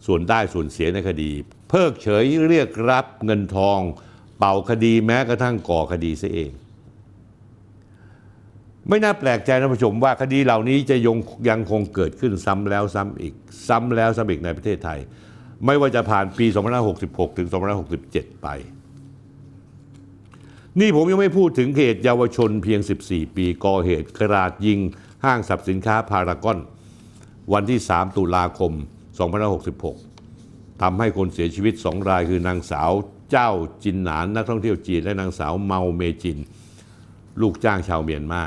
ส่วนได้ส่วนเสียในคดีเพิกเฉยเรียกรับเงินทองเป่าคดีแม้กระทั่งก่อคดีซะเอง ไม่น่าแปลกใจนะผู้ชมว่าคดีเหล่านี้จะยงยังคงเกิดขึ้นซ้ำแล้วซ้ำอีกซ้ำแล้วซ้ำอีกในประเทศไทย ไม่ว่าจะผ่านปี 2566 ถึง 2567ไปนี่ผมยังไม่พูดถึงเหตุเยาวชนเพียง 14 ปีก่อเหตุกระดาษยิง ห้างสรรพสินค้าพารากอน วันที่ 3 ตุลาคม 2566ทำให้คนเสียชีวิต 2 รายคือนางสาวเจ้าจินหนาน นักท่องเที่ยวจีนและนางสาวเมาเมจิน ลูกจ้างชาวเมียนมา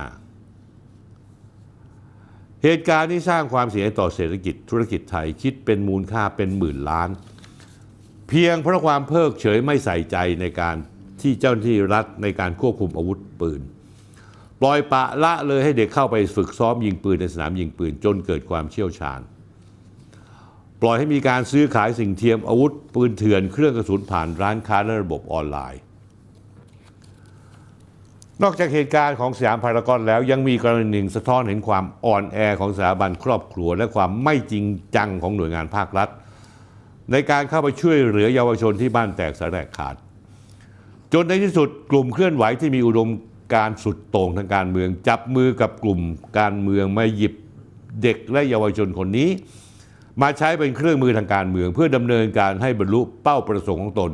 เหตุการณ์นี้สร้างความเสียหายต่อเศรษฐกิจธุรกิจไทยคิดเป็นมูลค่าเป็นหมื่นล้าน เพียงเพราะความเพิกเฉยไม่ใส่ใจในการที่เจ้าหน้าที่รัฐในการควบคุมอาวุธปืน ปล่อยปะละเลยให้เด็กเข้าไปฝึกซ้อมยิงปืนในสนามยิงปืน จนเกิดความเชี่ยวชาญ ปล่อยให้มีการซื้อขายสิ่งเทียมอาวุธปืนเถื่อนเครื่องกระสุนผ่านร้านค้าและระบบออนไลน์ นอกจากเหตุการณ์ของสยามพารากอนแล้วยังมีกรณีหนึ่งสะท้อนเห็นความอ่อนแอของสถาบันครอบครัวและความไม่จริงจังของหน่วยงานภาครัฐ ในการเข้าไปช่วยเหลือเยาวชนที่บ้านแตกสลายขาดจนในที่สุดกลุ่มเคลื่อนไหวที่มีอุดมการสุดโต่งทางการเมือง จับมือกับกลุ่มการเมืองมาหยิบเด็กและเยาวชนคนนี้ มาใช้เป็นเครื่องมือทางการเมือง เพื่อดำเนินการให้บรรลุเป้าประสงค์ของตน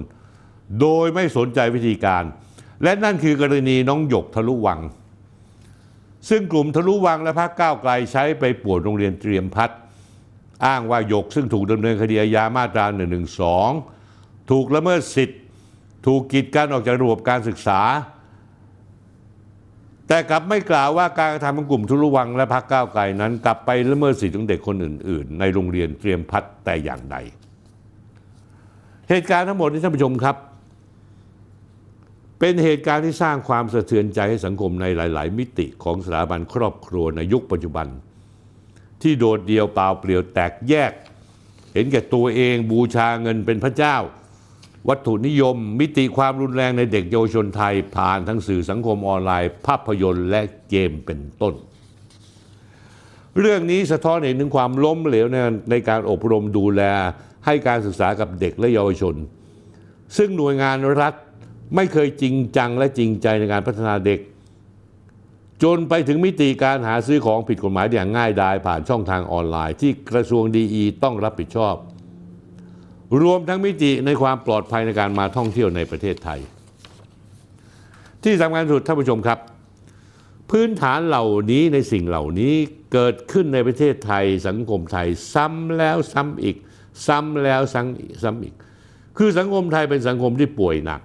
โดยไม่สนใจวิธีการ และนั่นคือกรณีน้องหยกทะลุวัง ซึ่งกลุ่มทะลุวังและพรรคก้าวไกลใช้ไปปวดโรงเรียนเตรียมพัฒอ้างว่าหยก ซึ่งถูกดำเนินคดีอาญามาตรา 112 ถูกละเมิดสิทธิถูกกีดกันออกจากระบบการศึกษา แต่กลับไม่กล่าวว่าการกระทำของกลุ่มทุรวังและพรรคก้าวไกลนั้นกลับไปละเมิดสิทธิของเด็กคนอื่น ๆ ในโรงเรียนเตรียมพัฒน์แต่อย่างใดเหตุการณ์ทั้งหมดนี้ท่านผู้ชมครับ เป็นเหตุการณ์ที่สร้างความสะเทือนใจให้สังคมในหลายๆ มิติของสถาบันครอบครัวในยุคปัจจุบัน ที่โดดเดี่ยวเปล่าเปลี่ยวแตกแยก เห็นแก่ตัวเองบูชาเงินเป็นพระเจ้าวัตถุนิยม มิติความรุนแรงในเด็กเยาวชนไทยผ่านทั้งสื่อสังคมออนไลน์ ภาพยนตร์ และเกมเป็นต้น เรื่องนี้สะท้อนเห็นถึงความล้มเหลวในในการอบรมดูแลให้การศึกษากับเด็กและเยาวชน ซึ่งหน่วยงานรัฐไม่เคยจริงจังและจริงใจในการพัฒนาเด็ก จนไปถึงมิติการหาซื้อของผิดกฎหมายอย่างง่ายดายผ่านช่องทางออนไลน์ ที่กระทรวงดีต้องรับผิดชอบรวมทั้งมิติในความปลอดภัยในการมาท่องเที่ยวในประเทศไทย ที่สำคัญสุดท่านผู้ชมครับ พื้นฐานเหล่านี้ในสิ่งเหล่านี้เกิดขึ้นในประเทศไทยสังคมไทยซ้ำแล้วซ้ำอีก ซ้ำแล้วซ้ำซ้ำอีก คือสังคมไทยเป็นสังคมที่ป่วยหนัก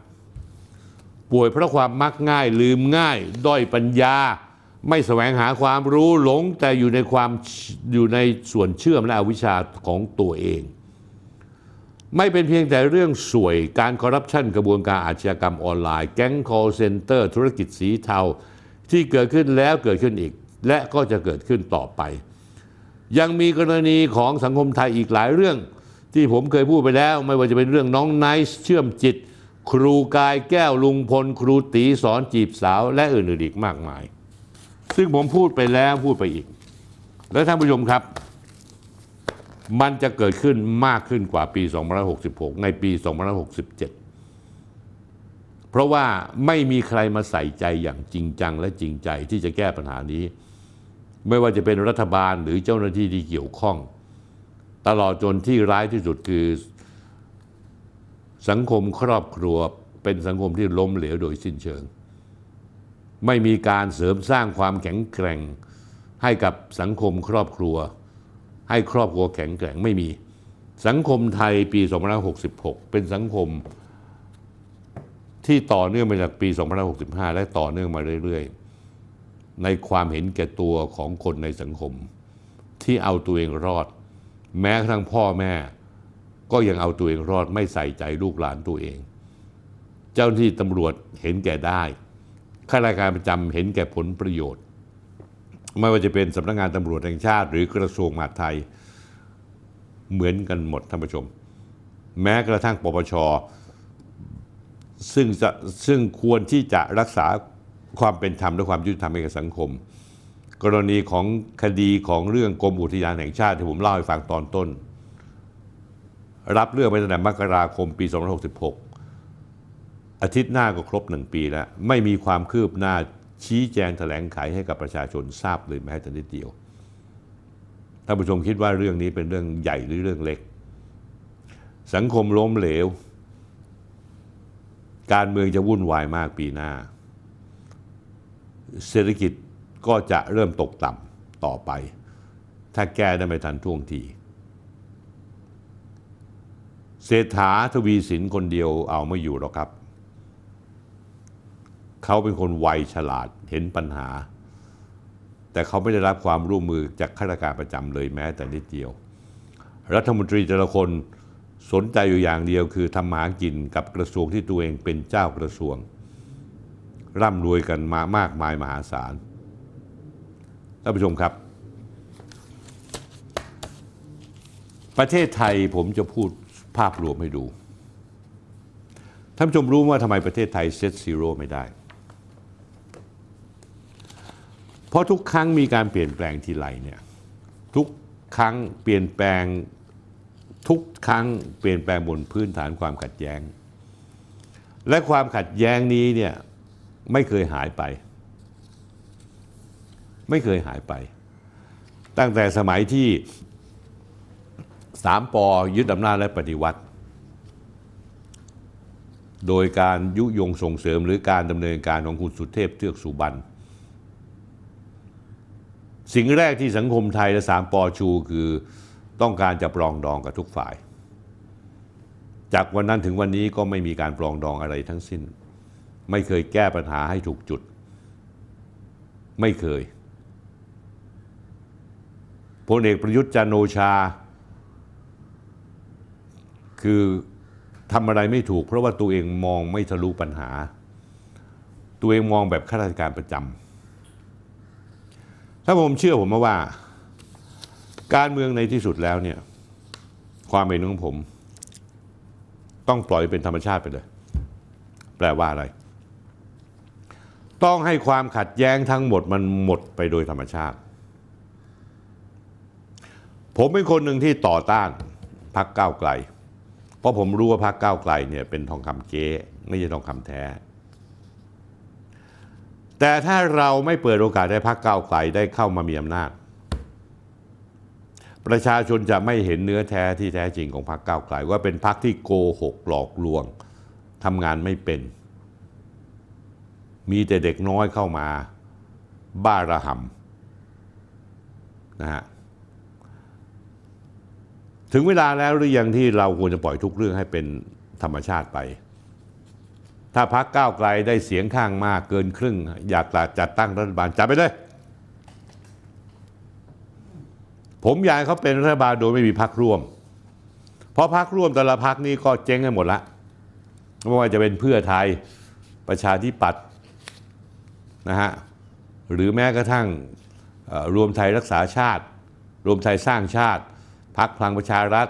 ป่วยเพราะความมักง่าย ลืมง่าย ด้อยปัญญา ไม่แสวงหาความรู้หลงแต่อยู่ในความอยู่ในส่วนเชื่อมและอวิชชาของตัวเองไม่เป็นเพียงแต่เรื่องสวยการคอร์รัปชันกระบวนการอาชญากรรมออนไลน์แก๊งคอลเซ็นเตอร์ ธุรกิจสีเทา ที่เกิดขึ้นแล้วเกิดขึ้นอีก และก็จะเกิดขึ้นต่อไป ยังมีกรณีของสังคมไทยอีกหลายเรื่อง ที่ผมเคยพูดไปแล้ว ไม่ว่าจะเป็นเรื่องน้องไนซ์เชื่อมจิต ครูกายแก้ว ลุงพล ครูตีสอนจีบสาวและอื่นๆอีกมากมาย ซึ่งผมพูดไปแล้วพูดไปอีก และท่านผู้ชมครับมันจะเกิดขึ้นมากขึ้นกว่าปี2566ในปี2567 เพราะว่าไม่มีใครมาใส่ใจอย่างจริงจัง และจริงใจที่จะแก้ปัญหานี้ ไม่ว่าจะเป็นรัฐบาลหรือเจ้าหน้าที่ที่เกี่ยวข้อง ตลอดจนที่ร้ายที่สุดคือสังคมครอบครัว เป็นสังคมที่ล้มเหลวโดยสิ้นเชิง ไม่มีการเสริมสร้างความแข็งแกร่งให้กับสังคมครอบครัวให้ครอบครัวแข็งแกร่งไม่มี สังคมไทยปี 2566 เป็นสังคม ที่ต่อเนื่องมาจากปี 2565 และต่อเนื่องมาเรื่อย ๆ ในความเห็นแก่ตัวของคนในสังคม ที่เอาตัวเองรอด แม้กระทั่งพ่อแม่ ก็ยังเอาตัวเองรอดไม่ใส่ใจลูกหลานตัวเอง เจ้าหน้าที่ตำรวจเห็นแก่ได้ข้าราชการประจำเห็นแก่ผลประโยชน์ไม่ว่าจะเป็นสำนักงงานตำรวจแห่งชาติหรือกระทรวงมหาดไทย เหมือนกันหมดท่านผู้ชม แม้กระทั่งปปชซึ่งซึ่งควรที่จะรักษาความเป็นธรรม และความยุติธรรมให้กับสังคม กรณีของคดีของเรื่องกรม อุทยานแห่งชาติที่ผมเล่าให้ฟังตอนต้น รับเรื่องไปตั้งแต่ มกราคมปี2566อาทิตย์หน้าก็ครบหนึ่งปีแล้วไม่มีความคืบหน้าชี้แจงแถลงไขให้กับประชาชนทราบเลยแม้แต่นิดเดียวท่านผู้ชมคิดว่าเรื่องนี้เป็นเรื่องใหญ่หรือเรื่องเล็ก สังคมล้มเหลว การเมืองจะวุ่นวายมากปีหน้า เศรษฐกิจก็จะเริ่มตกต่ำต่อไป ถ้าแก้ได้ไม่ทันท่วงทีเศรษฐาทวีสินคนเดียวเอาไม่อยู่หรอกครับเขาเป็นคนไวฉลาดเห็นปัญหา แต่เขาไม่ได้รับความร่วมมือจากข้าราชการประจำเลยแม้แต่นิดเดียว รัฐมนตรีแต่ละคนสนใจอยู่อย่างเดียวคือทำหากินกับกระทรวงที่ตัวเองเป็นเจ้ากระทรวง ร่ำรวยกันมามากมายมหาศาลท่านผู้ชมครับ ประเทศไทยผมจะพูดภาพรวมให้ดูท่านผู้ชมรู้ว่าทำไมประเทศไทยเซตซีโร่ไม่ได้เพราะทุกครั้งมีการเปลี่ยนแปลงทีไรเนี่ยทุกครั้งเปลี่ยนแปลงทุกครั้งเปลี่ยนแปลงบนพื้นฐานความขัดแย้ง และความขัดแย้งนี้เนี่ยไม่เคยหายไป ไม่เคยหายไป ตั้งแต่สมัยที่สามปอยึดอำนาจและปฏิวัติ โดยการยุยงส่งเสริมหรือการดำเนินการของคุณสุเทพเทือกสุบรรณสิ่งแรกที่สังคมไทยและสามปอชูคือต้องการจะปรองดองกับทุกฝ่าย จากวันนั้นถึงวันนี้ก็ไม่มีการปรองดองอะไรทั้งสิ้น ไม่เคยแก้ปัญหาให้ถูกจุดไม่เคยพลเอกประยุทธ์จันโอชา คือทำอะไรไม่ถูก เพราะว่าตัวเองมองไม่ทะลุปัญหา ตัวเองมองแบบข้าราชการประจำถ้าผมเชื่อผมมาว่า การเมืองในที่สุดแล้วเนี่ย ความเห็นของผม ต้องปล่อยเป็นธรรมชาติไปเลย แปลว่าอะไร ต้องให้ความขัดแย้งทั้งหมดมันหมดไปโดยธรรมชาติ ผมเป็นคนหนึ่งที่ต่อต้านพรรคก้าวไกล เพราะผมรู้ว่าพรรคก้าวไกล เนี่ยเป็นทองคำเก๊ไม่ใช่ทองคำแท้แต่ถ้าเราไม่เปิดโอกาสให้พรรคก้าวไกลได้เข้ามามีอำนาจประชาชนจะไม่เห็นเนื้อแท้ที่แท้จริงของพรรคก้าวไกลว่าเป็นพรรคที่โกหกหลอกลวง ทำงานไม่เป็น มีแต่เด็กน้อยเข้ามา บ้าระห่ำนะฮะถึงเวลาแล้วหรือยังที่เราควรจะปล่อยทุกเรื่องให้เป็นธรรมชาติไปถ้าพักก้าวไกลได้เสียงข้างมากเกินครึ่ง อยากจัดตั้งรัฐบาลจัดไปเลยผมอยากเขาเป็นรัฐบาลโดยไม่มีพักร่วมเพราะพักร่วมแต่ละพักนี้ก็เจ๊งกันหมดละไม่ว่าจะเป็นเพื่อไทยประชาธิปัตย์นะฮะหรือแม้กระทั่งรวมไทยรักษาชาติ รวมไทยสร้างชาติพักพลังประชารัฐ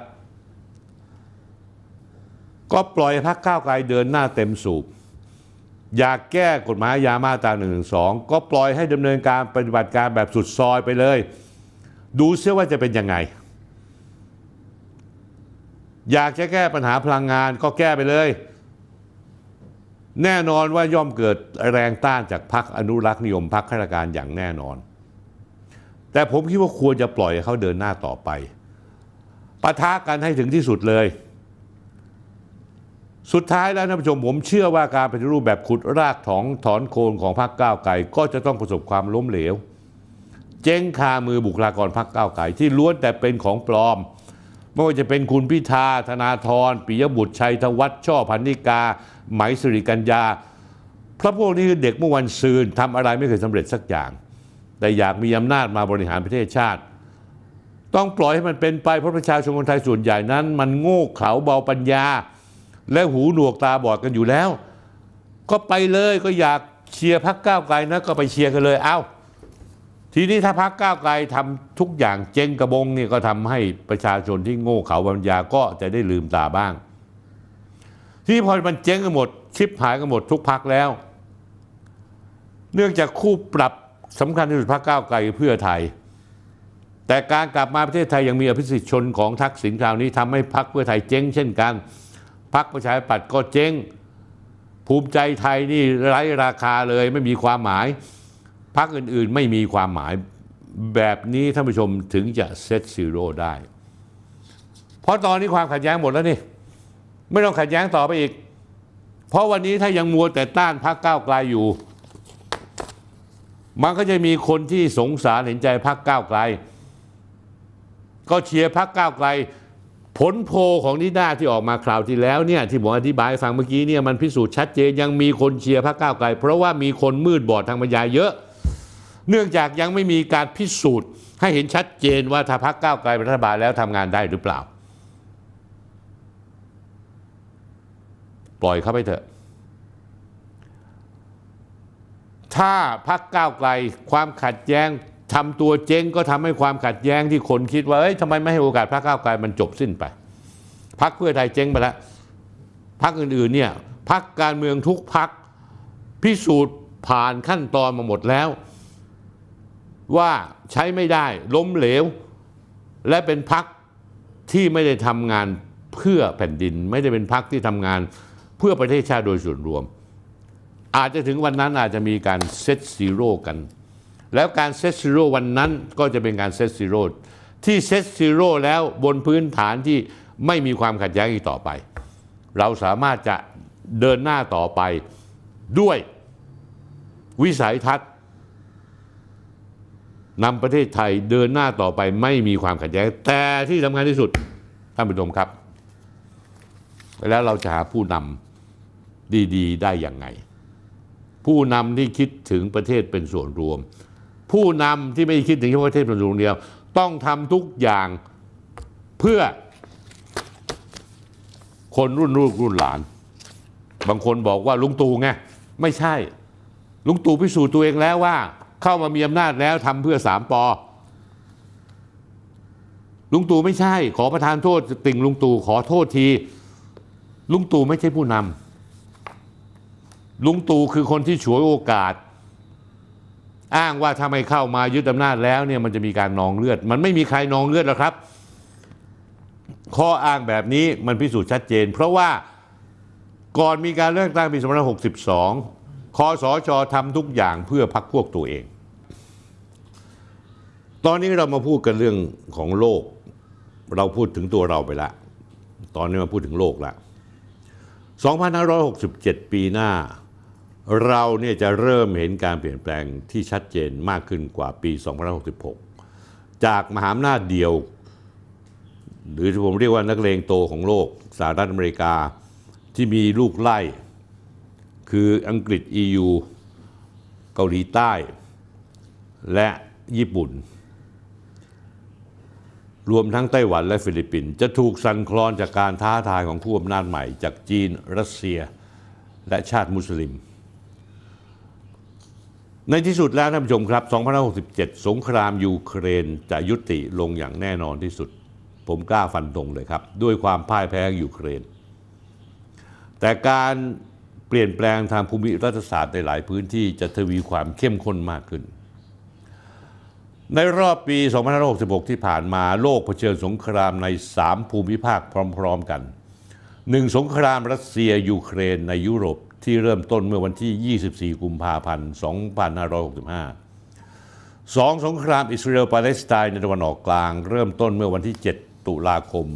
ก็ปล่อยพักก้าวไกลเดินหน้าเต็มสูบอยากแก้กฎหมายยามาตรา1นึก็ปล่อยให้ดำเนินการปฏิบัติการแบบสุดซอยไปเลย ดูเชื่อว่าจะเป็นยังไง อยากจะแก้ปัญหาพลังงานก็แก้ไปเลย แน่นอนว่าย่อมเกิดแรงต้านจากพรรคอนุรักษ์นิยมพรรคข้าราชการอย่างแน่นอน แต่ผมคิดว่าควรจะปล่อยเขาเดินหน้าต่อไปปะทะกันให้ถึงที่สุดเลยสุดท้ายแล้วท่านผู้ชมผมเชื่อว่าการปฏิรูปแบบขุดรากถองถอนโคนของพรรคก้าวไกลก็จะต้องประสบความล้มเหลว เจ๊งคามือบุคลากรพรรคก้าวไกลที่ล้วนแต่เป็นของปลอมไม่ว่าจะเป็นคุณพิธา ธนาธรปิยบุตร ชัยธวัฒน์ช่อพันนิกา ไหมสุริกัญญาพระพวกนี้คือเด็กเมื่อวันซืนทำอะไรไม่เคยสำเร็จสักอย่างแต่อยากมีอำนาจมาบริหารประเทศชาติ ต้องปล่อยให้มันเป็นไปเพราะประชาชนคนไทยส่วนใหญ่นั้น มันโง่เขลาเบาปัญญาและหูหนวกตาบอดกันอยู่แล้ว ก็ไปเลยก็อยากเชียร์พักก้าวไกลนะก็ไปเชียร์กันเลยเอา้า ทีนี้ถ้าพักก้าวไกลทำทุกอย่างเจงกระบงนี่ก็ทำให้ประชาชนที่โง่เขลาปัญญาก็จะได้ลืมตาบ้าง ที่พอมันเจ๊งกันหมด ชิปหายกันหมดทุกพักแล้ว เนื่องจากคู่ปรับสำคัญที่สุดพักก้าวไกลเพื่อไทย แต่การกลับมาประเทศไทยยังมีอภิสิทธิชนของทักษิณคราวนี้ ทำให้พักเพื่อไทยเจ๊งเช่นกันพรรคประชาธิปัตย์ก็เจ๊งภูมิใจไทยนี่ไร้ราคาเลย ไม่มีความหมาย พรรคอื่น ๆ ไม่มีความหมายแบบนี้ท่านผู้ชมถึงจะเซตซีโร่ได้ เพราะตอนนี้ความขัดแย้งหมดแล้วนี่ไม่ต้องขัดแย้งต่อไปอีก เพราะวันนี้ถ้ายังมัวแต่ต้านพรรคก้าวไกลอยู่มันก็จะมีคนที่สงสารเห็นใจพรรคก้าวไกลก็เชียร์พรรคก้าวไกลผลโพของนิด้าที่ออกมาคราวที่แล้วเนี่ยที่ผมอธิบาย ฟังเมื่อกี้เนี่ยมันพิสูจน์ชัดเจนยังมีคนเชียร์พรรคก้าวไกล เพราะว่ามีคนมืดบอดทางบรรยาเยอะ เนื่องจากยังไม่มีการพิสูจน์ให้เห็นชัดเจนว่าถ้าพรรคก้าวไกลรัฐบาลแล้วทำงานได้หรือเปล่า ปล่อยเข้าไปเถอะ ถ้าพรรคก้าวไกลความขัดแย้งทำตัวเจ๊งก็ทำให้ความขัดแย้งที่คนคิดว่าเอ้ยทำไมไม่ให้โอกาสพรรคก้าวไกลมันจบสิ้นไปพรรคเพื่อไทยเจ๊งไปแล้วพรรคอื่นๆเนี่ยพรรคการเมืองทุกพรรคพิสูจน์ผ่านขั้นตอนมาหมดแล้ว ว่าใช้ไม่ได้ล้มเหลว และเป็นพรรคที่ไม่ได้ทำงานเพื่อแผ่นดิน ไม่ได้เป็นพรรคที่ทำงาน เพื่อประเทศชาติโดยส่วนรวม อาจจะถึงวันนั้นอาจจะมีการเซตซีโร่กันแล้วการเซตซีโร่วันนั้นก็จะเป็นการเซตซีโร่ที่เซตซีโร่แล้วบนพื้นฐานที่ไม่มีความขัดแย้งอีกต่อไป เราสามารถจะเดินหน้าต่อไปด้วยวิสัยทัศน์นำประเทศไทยเดินหน้าต่อไปไม่มีความขัดแย้งแต่ที่สำคัญที่สุดท่านผู้ชมครับ แล้วเราจะหาผู้นำดีๆ ได้อย่างไง ผู้นำที่คิดถึงประเทศเป็นส่วนรวมผู้นำที่ไม่คิดถึงเฉพาะประเทศ็นเองเดียวต้องทำทุกอย่างเพื่อคนรุ่นลูกรุ่นหลาน บางคนบอกว่าลุงตู่ไง ไม่ใช่ ลุงตู่พิสูจน์ตัวเองแล้วว่า เข้ามามีอำนาจแล้วทำเพื่อสามปอลุงตู่ไม่ใช่ ขอประทานโทษติ่งลุงตู่ขอโทษที ลุงตู่ไม่ใช่ผู้นำลุงตู่คือคนที่ฉวยโอกาสอ้างว่าถ้าไม่เข้ามายึดอำนาจแล้วเนี่ยมันจะมีการนองเลือด มันไม่มีใครนองเลือดหรอกครับ ข้ออ้างแบบนี้มันพิสูจน์ชัดเจน เพราะว่าก่อนมีการเลือกตั้งปี 2562คอสชทำทุกอย่างเพื่อพักพวกตัวเอง ตอนนี้เรามาพูดกันเรื่องของโลก เราพูดถึงตัวเราไปละ ตอนนี้มาพูดถึงโลกละ 2,567 ปีหน้าเราเนี่ยจะเริ่มเห็นการเปลี่ยนแปลงที่ชัดเจนมากขึ้นกว่าปี2566 จากมหาอำนาจเดียว หรือที่ผมเรียกว่านักเลงโตของโลกสหรัฐอเมริกาที่มีลูกไล่ คืออังกฤษ EU เกาหลีใต้ และญี่ปุ่น รวมทั้งไต้หวันและฟิลิปปินส์จะถูกสั่นคลอนจากการท้าทายของผู้อำนาจใหม่ จากจีนรัสเซีย และชาติมุสลิมในที่สุดแล้วท่านผู้ชมครับ 2067 สงคราม ยูเครนจะยุติลงอย่างแน่นอนที่สุดผมกล้าฟันธงเลยครับ ด้วยความพ่ายแพ้ยูเครน แต่การเปลี่ยนแปลงทางภูมิรัฐศาสตร์ในหลายพื้นที่จะทวีความเข้มข้นมากขึ้น ในรอบปี2566 ที่ผ่านมาโลกเผชิญสงครามใน 3 ภูมิภาคพร้อมๆกัน 1. สงครามรัสเซียยูเครนในยุโรปที่เริ่มต้นเมื่อวันที่ 24 กุมภาพันธ์ 2565สองสงครามอิสราเอลปาเลสไตน์ในตะวันออกกลาง เริ่มต้นเมื่อวันที่ 7 ตุลาคม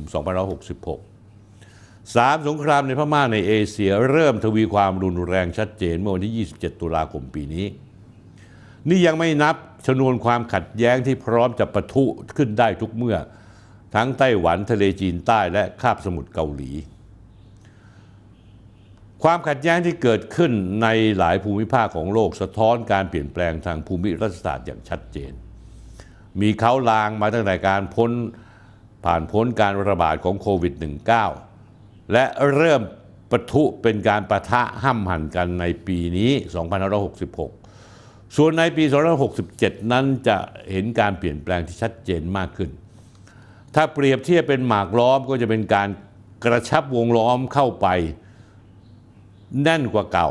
2566สามสงครามในพม่าในเอเชียเริ่มทวีความรุนแรงชัดเจนเมื่อวันที่ 27 ตุลาคมปีนี้ นี่ยังไม่นับจำนวนความขัดแย้งที่พร้อมจะปะทุขึ้นได้ทุกเมื่อ ทั้งไต้หวันทะเลจีนใต้และคาบสมุทรเกาหลีความขัดแย้งที่เกิดขึ้นในหลายภูมิภาคของโลกสะท้อนการเปลี่ยนแปลงทางภูมิรัฐศาสตร์อย่างชัดเจน มีเขาลางมาตั้งแต่การพ้นผ่านพ้นการระบาดของโควิด -19 และเริ่มปะทุเป็นการประทะห้ำหั่นกันในปีนี้ 2566 ส่วนในปี2567 นั้นจะเห็นการเปลี่ยนแปลงที่ชัดเจนมากขึ้น ถ้าเปรียบเทียบเป็นหมากล้อมก็จะเป็นการกระชับวงล้อมเข้าไปแน่นกว่าเก่า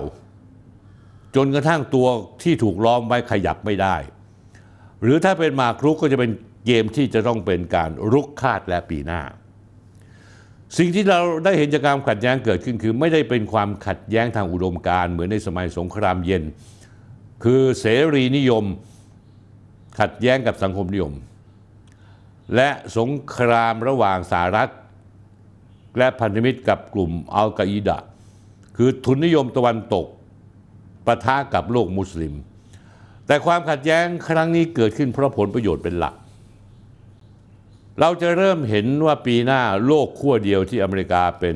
จนกระทั่งตัวที่ถูกล้อมไว้ขยับไม่ได้ หรือถ้าเป็นมาครุกก็จะเป็นเกมที่จะต้องเป็นการรุกคาดและปีหน้า สิ่งที่เราได้เห็นจากการขัดแย้งเกิดขึ้นคือไม่ได้เป็นความขัดแย้งทางอุดมการเหมือนในสมัยสงครามเย็น คือเสรีนิยมขัดแย้งกับสังคมนิยม และสงครามระหว่างสหรัฐ และพันธมิตรกับกลุ่มอัลกออิดะคือทุนนิยมตะวันตกปะทะกับโลกมุสลิม แต่ความขัดแย้งครั้งนี้เกิดขึ้นเพราะผลประโยชน์เป็นหลัก เราจะเริ่มเห็นว่าปีหน้าโลกขั้วเดียวที่อเมริกาเป็น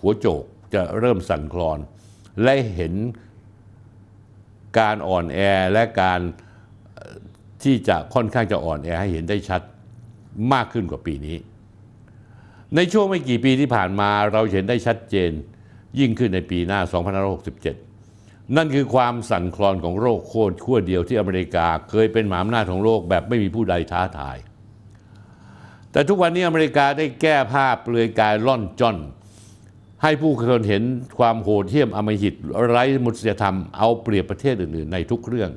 หัวโจกจะเริ่มสั่นคลอน และเห็นการอ่อนแอและการที่จะค่อนข้างจะอ่อนแอให้เห็นได้ชัดมากขึ้นกว่าปีนี้ ในช่วงไม่กี่ปีที่ผ่านมาเราเห็นได้ชัดเจนยิ่งขึ้นในปีหน้า2567 นั่นคือความสั่นคลอนของโรคโคตรขั้วเดียวที่อเมริกาเคยเป็นหมาหน้าของโลกแบบไม่มีผู้ใดท้าทาย แต่ทุกวันนี้อเมริกาได้แก้ภาพเปลือยกายล่อนจอน ให้ผู้คนเห็นความโหดเหี้ยมอมหิต ไร้มุษยธรรมเอาเปรียบประเทศอื่น ๆ ในทุกเรื่อง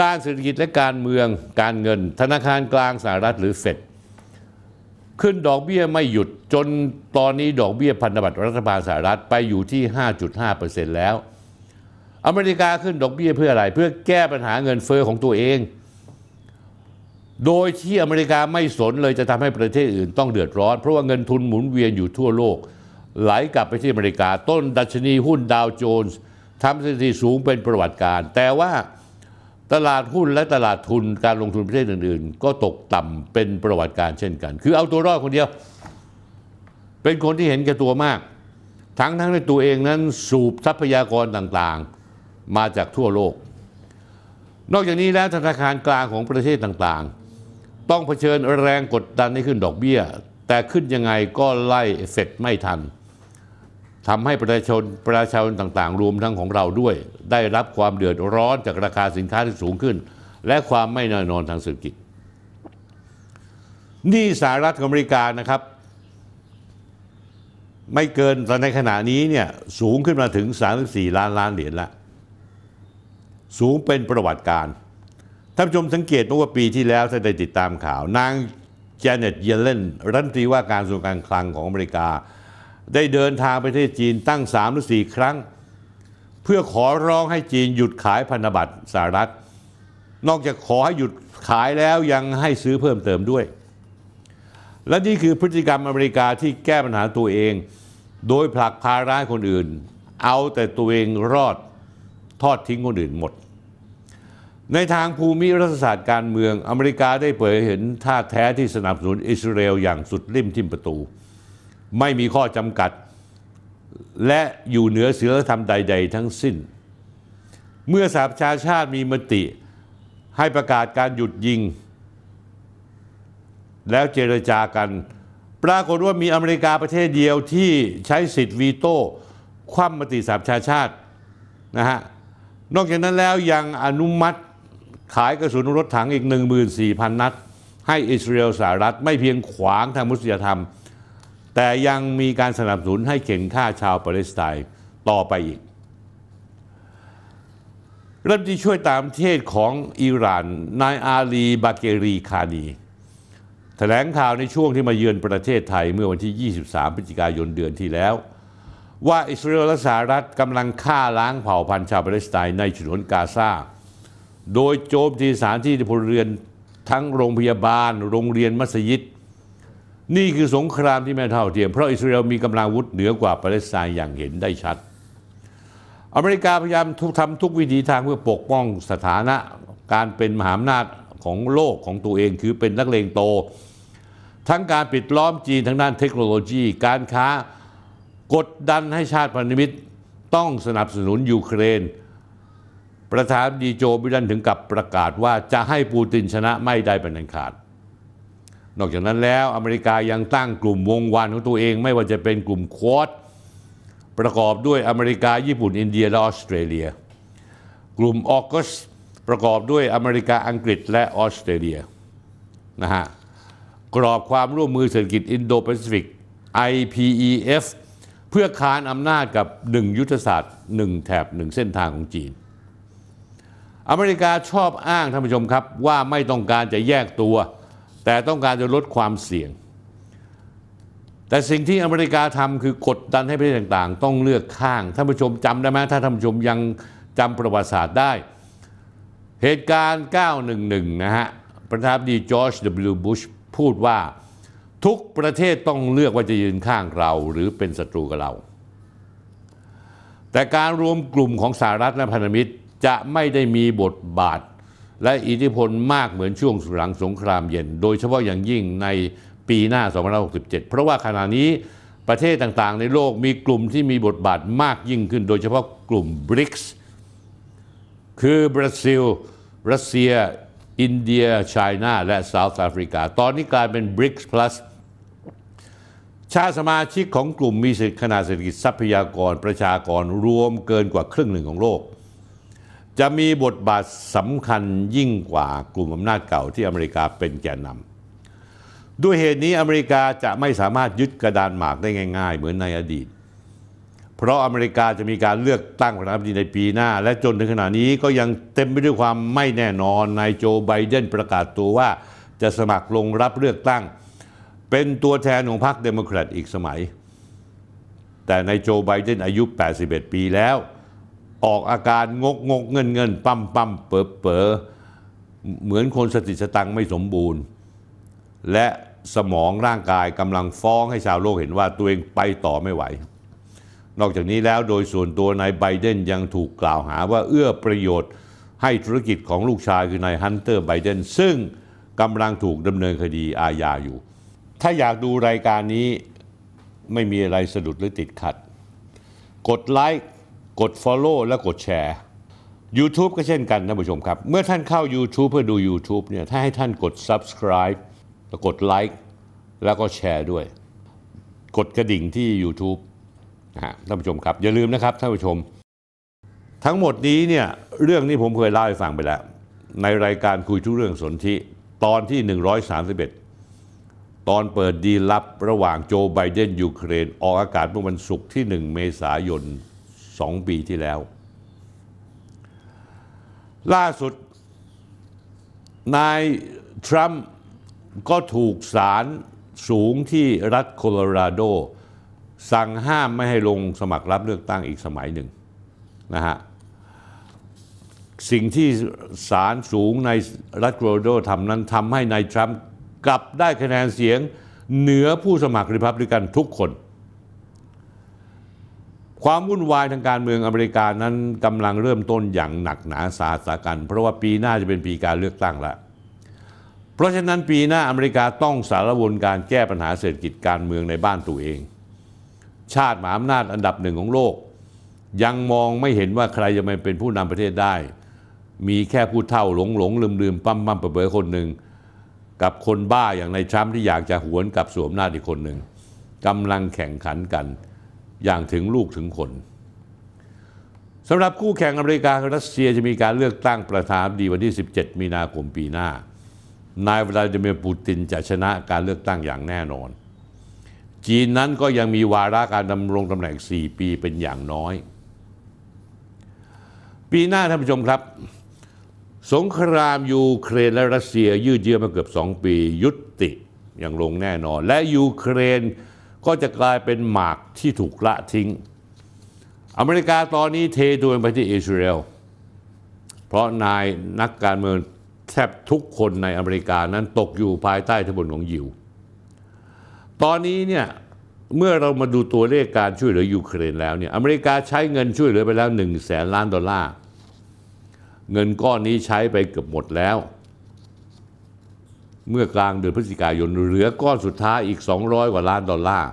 ด้านเศรษฐกิจและการเมืองการเงินธนาคารกลางสหรัฐหรือเฟดขึ้นดอกเบี้ยไม่หยุดจนตอนนี้ดอกเบี้ยพันธบัตรรัฐบาลสหรัฐไปอยู่ที่5.5%แล้วอเมริกาขึ้นดอกเบี้ยเพื่ออะไรเพื่อแก้ปัญหาเงินเฟอ้อของตัวเอง โดยที่อเมริกาไม่สนเลยจะทำให้ประเทศอื่น ต้องเดือดร้อนเพราะว่าเงินทุนหมุนเวียนอยู่ทั่วโลกไหลกลับไปที่อเมริกา ต้น ดัชนีหุ้นดาวโจนส์ทำสถิติสูงเป็นประวัติการ แต่ว่าตลาดหุ้นและตลาดทุนการลงทุนประเทศอื่นๆ ก็ตกต่ำเป็นประวัติการเช่นกัน คือเอาตัวรอดคนเดียว เป็นคนที่เห็นแก่ตัวมาก ทั้งทั้งในตัวเองนั้นสูบทรัพยากรต่างๆ มาจากทั่วโลก นอกจากนี้แล้วธนาคารกลางของประเทศต่างๆ ต้องเผชิญแรงกดดันให้ขึ้นดอกเบี้ย แต่ขึ้นยังไงก็ไล่เสร็จไม่ทันทำให้ประชาชนประชาชนต่าง ๆ รวมทั้งของเราด้วย ได้รับความเดือดร้อนจากราคาสินค้าที่สูงขึ้น และความไม่แน่นอนทางเศรษฐกิจ นี่สหรัฐอเมริกานะครับ ไม่เกินตอนในขณะนี้เนี่ยสูงขึ้นมาถึง34ล้านล้านเหรียญละสูงเป็นประวัติการ ท่านผู้ชมสังเกตมว่าปีที่แล้วถ้าได้ติดตามข่าว นางเจเน็ตเยเลนรัฐมนตรีว่าการกระทรวงการคลังของอเมริกาได้เดินทางไปที่จีนตั้งสามหรือสี่ครั้ง เพื่อขอร้องให้จีนหยุดขายพันธบัตรสหรัฐ นอกจากขอให้หยุดขายแล้วยังให้ซื้อเพิ่มเติมด้วย และนี่คือพฤติกรรมอเมริกาที่แก้ปัญหาตัวเอง โดยผลักภาร้ายคนอื่น เอาแต่ตัวเองรอดทอดทิ้งคนอื่นหมด ในทางภูมิรัฐศาสตร์การเมืองอเมริกาได้เผยเห็นท่าแท้ที่สนับสนุนอิสราเอลอย่างสุดริมทิมประตูไม่มีข้อจำกัดและอยู่เหนือศีลธรรมใด ๆ ทั้งสิ้น เมื่อสาประชาชาติมีมติให้ประกาศการหยุดยิง แล้วเจรจากัน ปรากฏว่ามีอเมริกาประเทศเดียวที่ใช้สิทธิ์วีโต้คว่ำมติสาประชาชาตินะฮะนอกจากนั้นแล้วยังอนุมัติขายกระสุนรถถังอีก 14,000 นัดให้อิสราเอลสหรัฐ ไม่เพียงขวางทางมุสลิธรรมแต่ยังมีการสนับสนุนให้เข็นฆ่าชาวปาเลสไตน์ต่อไปอีกรัฐมี่ช่วยตามเทศของอิหร่านนายอาลีบาเกรีคานี แถลงข่าวในช่วงที่มาเยือนประเทศไทยเมื่อวันที่ 23 พฤศจิกายนเดือนที่แล้ว ว่าอิสราเอลและสหรัฐกำลังฆ่าล้างเผ่าพันธุ์ชาวปาเลสไตน์ในฉนวนกาซาโดยโจมตีสถานที่พลเรือนทั้งโรงพยาบาลโรงเรียนมัสยิดนี่คือสงครามที่ไม่เท่าเทียม เพราะอิสราเอลมีกำลังวุธเหนือกว่าปาเลสไตน์อย่างเห็นได้ชัด อเมริกาพยายามทุกทำทุกวิธีทางเพื่อปกป้องสถานะการเป็นมหาอำนาจของโลกของตัวเองคือเป็นนักเลงโต ทั้งการปิดล้อมจีนทางด้านเทคโนโลยีการค้ากดดันให้ชาติพันธมิตรต้องสนับสนุนยูเครน ประธานดีโจบิดันถึงกับประกาศว่าจะให้ปูตินชนะไม่ได้เป็นอันขาดนอกจากนั้นแล้วอเมริกายังตั้งกลุ่มวงวานของตัวเองไม่ว่าจะเป็นกลุ่มควอดประกอบด้วยอเมริกาญี่ปุ่นอินเดีย และออสเตรเลีย กลุ่มออกัสประกอบด้วยอเมริกาอังกฤษและออสเตรเลียนะฮะ กรอบความร่วมมือเศรษฐกิจอินโดแปซิฟิก IPEF เพื่อค้านอำนาจกับ 1 ยุทธศาสตร์ 1 แถบ1เส้นทางของจีนอเมริกาชอบอ้างท่านผู้ชมครับว่าไม่ต้องการจะแยกตัวแต่ต้องการจะลดความเสี่ยง แต่สิ่งที่อเมริกาทำคือกดดันให้ประเทศต่างๆ ต้องเลือกข้างท่านผู้ชมจำได้ไหมถ้าท่านผู้ชมยังจำประวัติศาสตร์ได้ เหตุการณ์ 911 นะฮะ ประธานดีจอร์จูบุชพูดว่า ทุกประเทศต้องเลือกว่าจะยืนข้างเรา หรือเป็นศัตรูกับเรา แต่การรวมกลุ่มของสหรัฐและพันธมิตรจะไม่ได้มีบทบาทและอิทธิพลมากเหมือนช่วงหลังสงครามเย็น โดยเฉพาะอย่างยิ่งในปีหน้า2567 เพราะว่าขณะนี้ประเทศต่างๆในโลกมีกลุ่มที่มีบทบาทมากยิ่งขึ้น โดยเฉพาะกลุ่มบริกส์คือ บราซิล รัสเซีย อินเดียไชน่าและสหท์แอฟริกา ตอนนี้กลายเป็น b r i ส์ Plus ชาติสมาชิกของกลุ่มมีขนาดเศรษฐกิจทรัพยากรประชากรรวมเกินกว่าครึ่งหนึ่งของโลกจะมีบทบาทสำคัญยิ่งกว่ากลุ่มอำนาจเก่าที่อเมริกาเป็นแกนนำด้วยเหตุนี้อเมริกาจะไม่สามารถยึดกระดานหมากได้ง่ายๆ เหมือนในอดีต เพราะอเมริกาจะมีการเลือกตั้งประธานาธิบดีในปีหน้า และจนถึงขณะนี้ก็ยังเต็มไปด้วยความไม่แน่นอนนายโจไบเดนประกาศตัวว่าจะสมัครลงรับเลือกตั้ง เป็นตัวแทนของพรรคเดโมแครตอีกสมัย แต่นายโจไบเดนอายุ 81 ปีแล้วออกอาการงกงกเงินเงินปั๊มปั๊มเป๋อเป๋อเหมือนคนสติสตังไม่สมบูรณ์ และสมองร่างกายกำลังฟ้องให้ชาวโลกเห็นว่าตัวเองไปต่อไม่ไหว นอกจากนี้แล้วโดยส่วนตัวนายไบเดนยังถูกกล่าวหาว่าเอื้อประโยชน์ให้ธุรกิจของลูกชายคือนายฮันเตอร์ไบเดนซึ่งกำลังถูกดำเนินคดีอาญาอยู่ ถ้าอยากดูรายการนี้ไม่มีอะไรสะดุดหรือติดขัด กดไลค์กด Follow และกดแชร์ YouTube ก็เช่นกัน ท่านผู้ชมครับ เมื่อท่านเข้า YouTube เพื่อดู YouTube เนี่ยถ้าให้ท่านกด Subscribe แล้วกดไลค์แล้วก็แชร์ด้วย กดกระดิ่งที่ YouTube นะฮะท่านผู้ชมครับอย่าลืมนะครับ ท่านผู้ชม ทั้งหมดนี้เนี่ยเรื่องนี้ผมเคยเล่าให้ฟังไปแล้ว ในรายการคุยทุกเรื่องสนธิตอนที่ 131 ตอนเปิดดีลับระหว่างโจไบเดนยูเครนออกอากาศเมื่อวันศุกร์ที่ 1 เมษายนสองปี ที่แล้ว ล่าสุดนายทรัมป์ก็ถูกศาลสูงที่รัฐโคโลราโด สั่งห้ามไม่ให้ลงสมัครรับเลือกตั้งอีกสมัยหนึ่งนะฮะสิ่งที่ศาลสูงในรัฐ โคโลราโดทำนั้นทำให้นายทรัมป์กลับ ได้คะแนนเสียงเหนือผู้สมัครริพับลิกันทุกคนความวุ่นวายทางการเมืองอเมริกานั้นกำลังเริ่มต้นอย่างหนักหนาสาหัสกันเพราะว่าปีหน้าจะเป็นปีการเลือกตั้งละ เพราะฉะนั้นปีหน้าอเมริกาต้องสารวนการแก้ปัญหาเศรษฐกิจการเมืองในบ้านตัวเอง ชาติมหาอำนาจอันดับหนึ่งของโลก ยังมองไม่เห็นว่าใครจะมาเป็นผู้นำประเทศได้ มีแค่ผู้เท่าหลงหลงลืมลืมปั๊มปั๊มเปเบอคนหนึ่งกับคนบ้าอย่างในทรัมป์ที่อยากจะหวนกลับสวมหน้าอีกคนหนึ่งกำลังแข่งขันกันอย่างถึงลูกถึงคนสำหรับคู่แข่งอเมริกาและรัสเซียจะมีการเลือกตั้งประธานาธิบดีวันที่ 17 มีนาคม ปีหน้า นายวลาดิเมียร์ปูตินจะชนะการเลือกตั้งอย่างแน่นอน จีนนั้นก็ยังมีวาระ การดำรงตำแหน่ง4 ปีเป็นอย่างน้อย ปีหน้าท่านผู้ชมครับ สงครามยูเครนและรัสเซียยืดเยื้อมาเกือบ2ปียุติอย่างลงแน่นอน และยูเครนก็จะกลายเป็นหมากที่ถูกละทิ้ง อเมริกาตอนนี้เทดวงไปที่อิสราเอล เพราะนายนักการเมืองแทบทุกคนในอเมริกานั้นตกอยู่ภายใต้ทบนของยิว ตอนนี้เนี่ยเมื่อเรามาดูตัวเลขการช่วยเหลือยูเครนแล้วเนี่ยอเมริกาใช้เงินช่วยเหลือไปแล้ว1นึ่งแสนล้านดอลลาร์ เงินก้อนนี้ใช้ไปเกือบหมดแล้วเมื่อกลางเดือนพฤศจิกายนเหลือก้อนสุดท้ายอีก 200 กว่าล้านดอลลาร์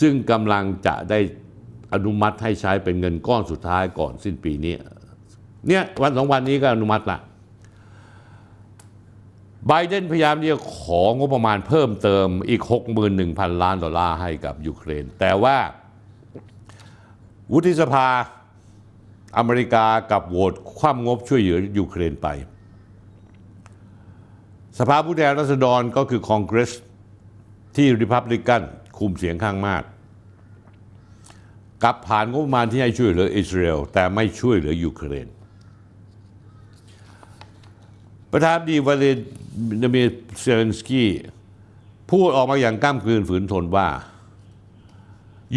ซึ่งกำลังจะได้อนุมัติให้ใช้เป็นเงินก้อนสุดท้ายก่อนสิ้นปีนี้เนี่ยวันสองวันนี้ก็อนุมัติละไบเดนพยายามที่จะของบประมาณเพิ่มเติมอีก 61,000 ล้านดอลลาร์ให้กับยูเครน แต่ว่า วุฒิสภาอเมริกากับโหวตคว่ำงบช่วยเหลือยูเครนไปสภาผู้แทนราษฎรก็คือคอนเกรสที่ริพับลิกันคุมเสียงข้างมาก กับผ่านงบประมาณที่ให้ช่วยเหลืออิสราเอลแต่ไม่ช่วยเหลือยูเครน ประธานดีวาเลนเมีเซเลนสกี้พูดออกมาอย่างก้ามกลืนฝืนทนว่า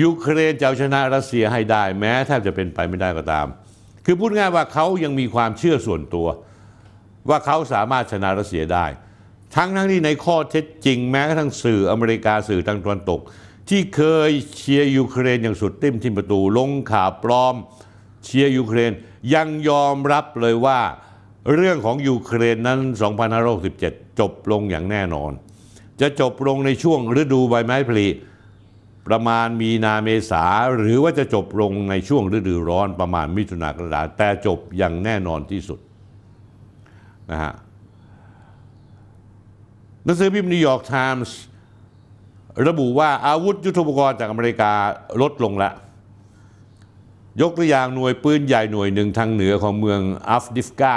ยูเครนจะเอาชนะรัสเซียให้ได้ แม้แทบจะเป็นไปไม่ได้ก็ตาม คือพูดง่ายว่าเขายังมีความเชื่อส่วนตัวว่าเขาสามารถชนะรัสเซียได้ทั้งทั้งที่ในข้อเท็จจริงแม้กระทั่งสื่ออเมริกาสื่อทางตะวันตก ที่เคยเชียร์ยูเครนอย่างสุดติ้มทิมประตูลงข่าวปลอมเชียร์ยูเครนยังยอมรับเลยว่า เรื่องของยูเครนนั้น 2567จบลงอย่างแน่นอน จะจบลงในช่วงฤดูใบไม้ผลิประมาณมีนาเมษาหรือว่าจะจบลงในช่วงฤดูร้อนประมาณมิถุนากรกฎาแต่จบอย่างแน่นอนที่สุดนะฮะหนังสือพิมพ์นิวยอร์กไทมส์ระบุว่าอาวุธยุทโธปกรณ์จากอเมริกาลดลงละ ยกตัวอย่างหน่วยปืนใหญ่หน่วยหนึ่งทางเหนือของเมืองอัฟดิฟกา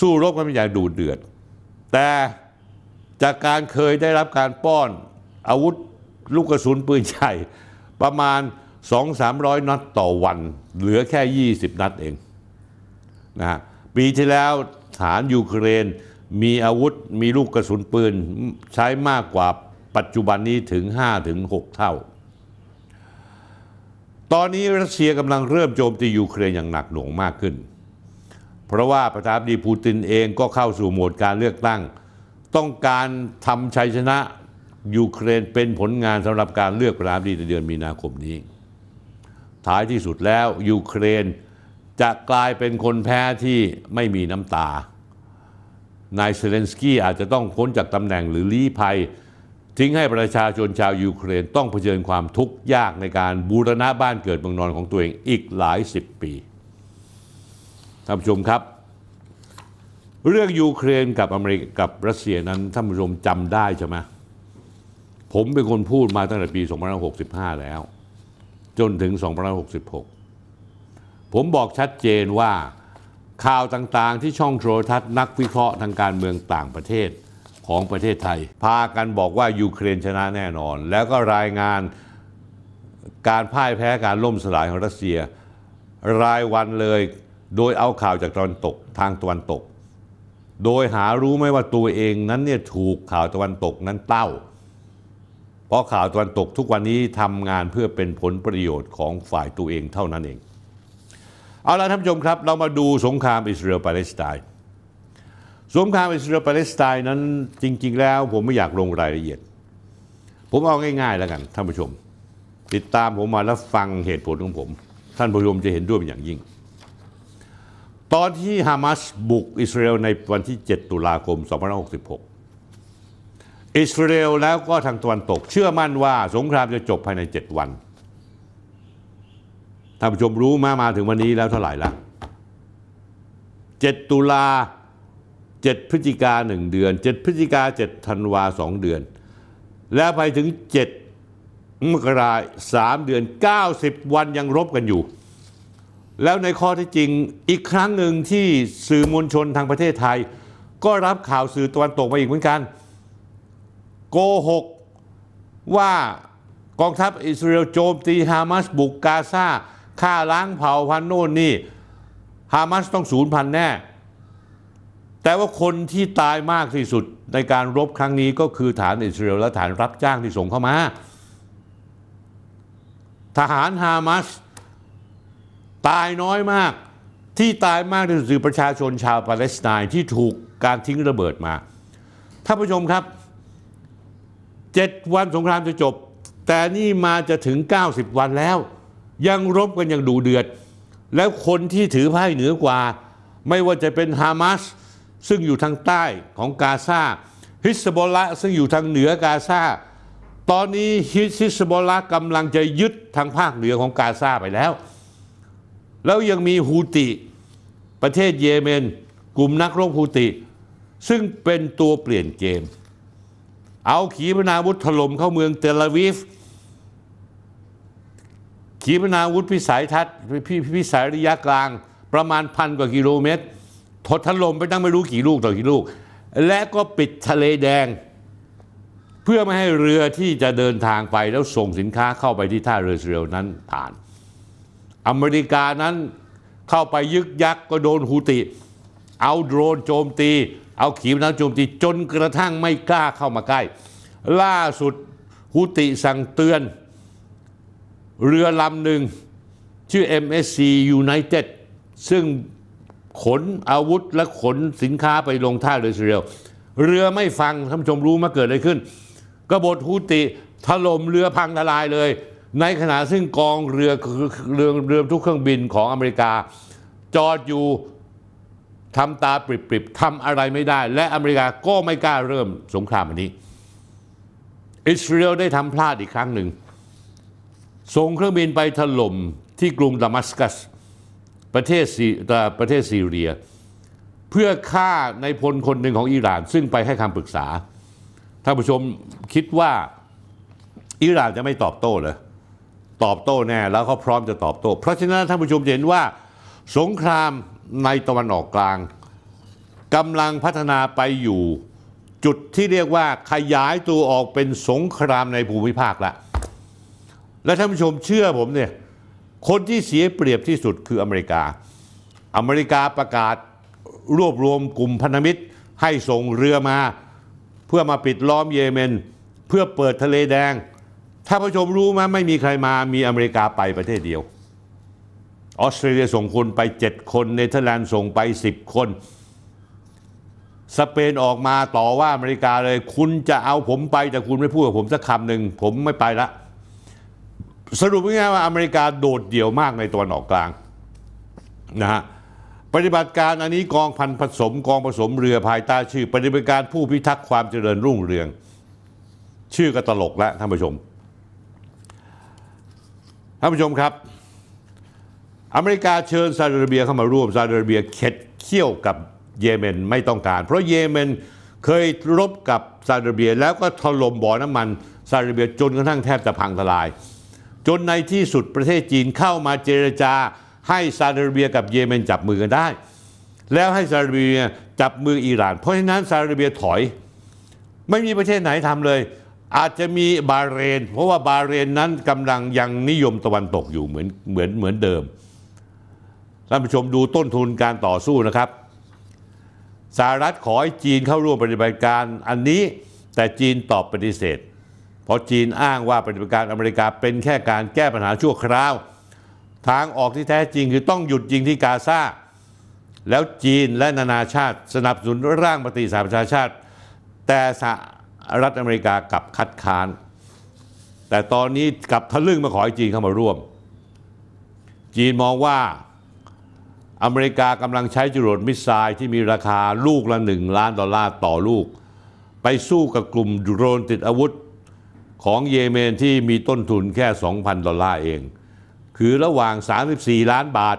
สู้รบกันเป็นอย่างดูเดือด แต่จากการเคยได้รับการป้อนอาวุธลูกกระสุนปืนใหญ่ ประมาณ 2-300 นัดต่อวัน เหลือแค่ 20 นัดเองนะฮะปีที่แล้วฐานยูเครนมีอาวุธมีลูกกระสุนปืนใช้มากกว่าปัจจุบันนี้ถึง 5 ถึง 6 เท่า ตอนนี้รัสเซียกำลังเริ่มโจมตียูเครนอย่างหนักหน่วงมากขึ้น เพราะว่าประธานาธิบดีปูตินเองก็เข้าสู่โหมดการเลือกตั้ง ต้องการทำชัยชนะ ยูเครนเป็นผลงานสำหรับการเลือกประธานาธิบดีในเดือนมีนาคมนี้ ท้ายที่สุดแล้ว ยูเครนจะกลายเป็นคนแพ้ที่ไม่มีน้ำตานายเซเลนสกี้อาจจะต้องพ้นจากตำแหน่งหรือลี้ภัย ทิ้งให้ประชาชนชาวยูเครนต้องเผชิญความทุกข์ยากในการบูรณะบ้านเกิดเมืองนอนของตัวเองอีกหลายสิบปี ท่านผู้ชมครับ เรื่องยูเครนกับอเมริกกับรัสเซียนั้นท่านผู้ชมจำได้ใช่ไหมผมเป็นคนพูดมาตั้งแต่ปี2565 แล้ว จนถึง2566 ผมบอกชัดเจนว่าข่าวต่างๆที่ช่องโทรทัศน์นักวิเคราะห์ทางการเมืองต่างประเทศของประเทศไทย พากันบอกว่ายูเครนชนะแน่นอน แล้วก็รายงานการพ่ายแพ้การล่มสลายของรัสเซีย รายวันเลยโดยเอาข่าวจากตะวันตกทางตะวันตก โดยหารู้ไหมว่าตัวเองนั้นเนี่ยถูกข่าวตะวันตกนั้นเต้า เพราะข่าวตะวันตกทุกวันนี้ทำงานเพื่อเป็นผลประโยชน์ของฝ่ายตัวเองเท่านั้นเองเอาละท่านผู้ชมครับ เรามาดูสงครามอิสราเอลปาเลสไตน์สงครามอิสราเอลปาเลสไตน์นั้นจริงๆแล้วผมไม่อยากลงรายละเอียด ผมเอาง่ายๆแล้วกันท่านผู้ชม ติดตามผมมาแล้วฟังเหตุผลของผม ท่านผู้ชมจะเห็นด้วยเป็นอย่างยิ่ง ตอนที่ฮามาสบุกอิสราเอลในวันที่ 7 ตุลาคม2566อิสราเอลแล้วก็ทางตะวันตก เชื่อมั่นว่าสงครามจะจบภายใน 7 วันท่านผู้ชมรู้ มา มาถึงวันนี้แล้วเท่าไหร่ละ7ตุลา7พฤศจิกาหนึ่งเดือน7พฤศจิกา7ธันวาสองเดือน แล้วไปถึง 7 มกราสามเดือน 90 วันยังรบกันอยู่ แล้วในข้อที่จริงอีกครั้งหนึ่งที่สื่อมวลชนทางประเทศไทย ก็รับข่าวสื่อตะวันตกมาอีกเหมือนกัน โกหกว่ากองทัพอิสราเอลโจมตีฮามาสบุกกาซาฆ่าล้างเผ่าพันธุ์โน่นนี่ฮามาสต้องศูนย์พันแน่ แต่ว่าคนที่ตายมากที่สุดในการรบครั้งนี้ก็คือฐานอิสราเอลและฐานรับจ้างที่ส่งเข้ามาทหารฮามาสตายน้อยมากที่ตายมากที่สุดคือประชาชนชาวปาเลสไตน์ที่ถูกการทิ้งระเบิดมา ท่านผู้ชมครับเจ็ดวันสงครามจะจบ แต่นี่มาจะถึง 90 วันแล้วยังรบกันอย่างดูเดือด แล้วคนที่ถือไพ่เหนือกว่า ไม่ว่าจะเป็นฮามาสซึ่งอยู่ทางใต้ของกาซาฮิสบอลละซึ่งอยู่ทางเหนือกาซาตอนนี้ฮิสซบอลละกำลังจะยึดทางภาคเหนือของกาซาไปแล้ว แล้วยังมีฮูติ ประเทศเยเมนกลุ่มนักรบฮูติ ซึ่งเป็นตัวเปลี่ยนเกม เอาขีปนาวุธถล่มเข้าเมืองเตลอาวีฟขีปนาวุธพิสัยทัศน์พิพิสัยระยะกลางประมาณพันกว่ากิโลเมตรทดถล่มไปตั้งไม่รู้กี่ลูกต่อกี่ลูก และก็ปิดทะเลแดง เพื่อไม่ให้เรือที่จะเดินทางไปแล้วส่งสินค้าเข้าไปที่ท่าเรือเรียวนั้นผ่าน อเมริกานั้นเข้าไปยึกยักก็โดนฮูติ เอาโดรนโจมตี เอาขีปนาวุธโจมตี จนกระทั่งไม่กล้าเข้ามาใกล้ ล่าสุดฮูติสั่งเตือนเรือลำหนึ่งชื่อ MSC United ซึ่งขนอาวุธและขนสินค้าไปลงท่าเรือเิีรวลเรือไม่ฟัง ท่านชมรู้มาเกิดอะไรขึ้น กบฏฮูติถล่มเรือพังทลายเลย ในขณะซึ่งกองเรือเรือเรือทุกเครื่องบินของอเมริกา จอดอยู่ทำตาปริบๆ ทำอะไรไม่ได้ และอเมริกาก็ไม่กล้าเริ่มสงครามอันนี้ อิสราเอลได้ทำพลาดอีกครั้งหนึ่งส่งเครื่องบินไปถล่มที่กรุงดามัสกัส ประเทศซีประเทศซีเรีย เพื่อฆ่าในพลคนหนึ่งของอิหร่านซึ่งไปให้คำปรึกษาท่านผู้ชมคิดว่าอิหร่านจะไม่ตอบโต้เหรอตอบโต้แน่ แล้วเขาพร้อมจะตอบโต้ เพราะฉะนั้นท่านผู้ชมเห็นว่าสงครามในตะวันออกกลางกำลังพัฒนาไปอยู่ จุดที่เรียกว่าขยายตัวออกเป็นสงครามในภูมิภาคละและท่านผู้ชมเชื่อผมเนี่ยคนที่เสียเปรียบที่สุดคืออเมริกา อเมริกาประกาศรวบรวมกลุ่มพันธมิตรให้ส่งเรือมา เพื่อมาปิดล้อมเยเมนเพื่อเปิดทะเลแดง ถ้าผู้ชมรู้มาไม่มีใครมามีอเมริกาไปประเทศเดียวออสเตรเลียส่งคนไป7คนเนเธอร์แลนด์ส่งไป 10 คน สเปนออกมาต่อว่าอเมริกาเลยคุณจะเอาผมไปแต่คุณไม่พูดกับผมสักคำหนึ่งผมไม่ไปละสรุปง่ายๆว่าอเมริกาโดดเดี่ยวมากในตะวันออกกลางนะฮะปฏิบัติการอันนี้กองพันผสมกองผสมเรือภายใต้ชื่อปฏิบัติการผู้พิทักษ์ความเจริญรุ่งเรือง ชื่อก็ตลกแล้วท่านผู้ชมท่านผู้ชมครับอเมริกาเชิญซาอุดิอาระเบียเข้ามาร่วมซาอุดิอาระเบียเข็ดเคี่ยวกับเยเมนไม่ต้องการเพราะเยเมนเคยรบกับซาอุดิอาระเบียแล้วก็ถล่มบ่อน้ำมันซาอุดิอาระเบียจนกระทั่งแทบจะพังทลายจนในที่สุดประเทศจีนเข้ามาเจรจา ให้ซาอุดิอาระเบียกับเยเมนจับมือกันได้ แล้วให้ซาอุดิอาระเบียจับมืออิหร่าน เพราะฉะนั้นซาอุดิอาระเบียถอย ไม่มีประเทศไหนทำเลย อาจจะมีบาเรนเพราะว่าบาเรนนั้นกำลังยังนิยมตะวันตกอยู่เหมือนเหมือนเหมือนเดิมท่านผู้ชมดูต้นทุนการต่อสู้นะครับสหรัฐขอให้จีนเข้าร่วมปฏิบัติการอันนี้ แต่จีนตอบปฏิเสธราะจีนอ้างว่าปฏิบัติการอเมริกาเป็นแค่การแก้ปัญหาชั่วคราว ทางออกที่แท้จริงคือต้องหยุดยิงที่กาซาแล้วจีนและนานาชาติสนับสนุนร่างปฏิสมพันธ์ชาติ แต่สหรัฐอเมริกากับคัดค้านแต่ตอนนี้กับทะลึ่งมาขอให้จีนเข้ามาร่วม จีนมองว่าอเมริกากำลังใช้จรวดมิสไซล์ที่มีราคาลูกละหนึ่งล้านดอลลาร์ต่อลูก ไปสู้กับกลุ่มโดรนติดอาวุธของเยเมนที่มีต้นทุนแค่ 2,000 ดอลลาร์เอง คือระหว่าง 34 ล้านบาท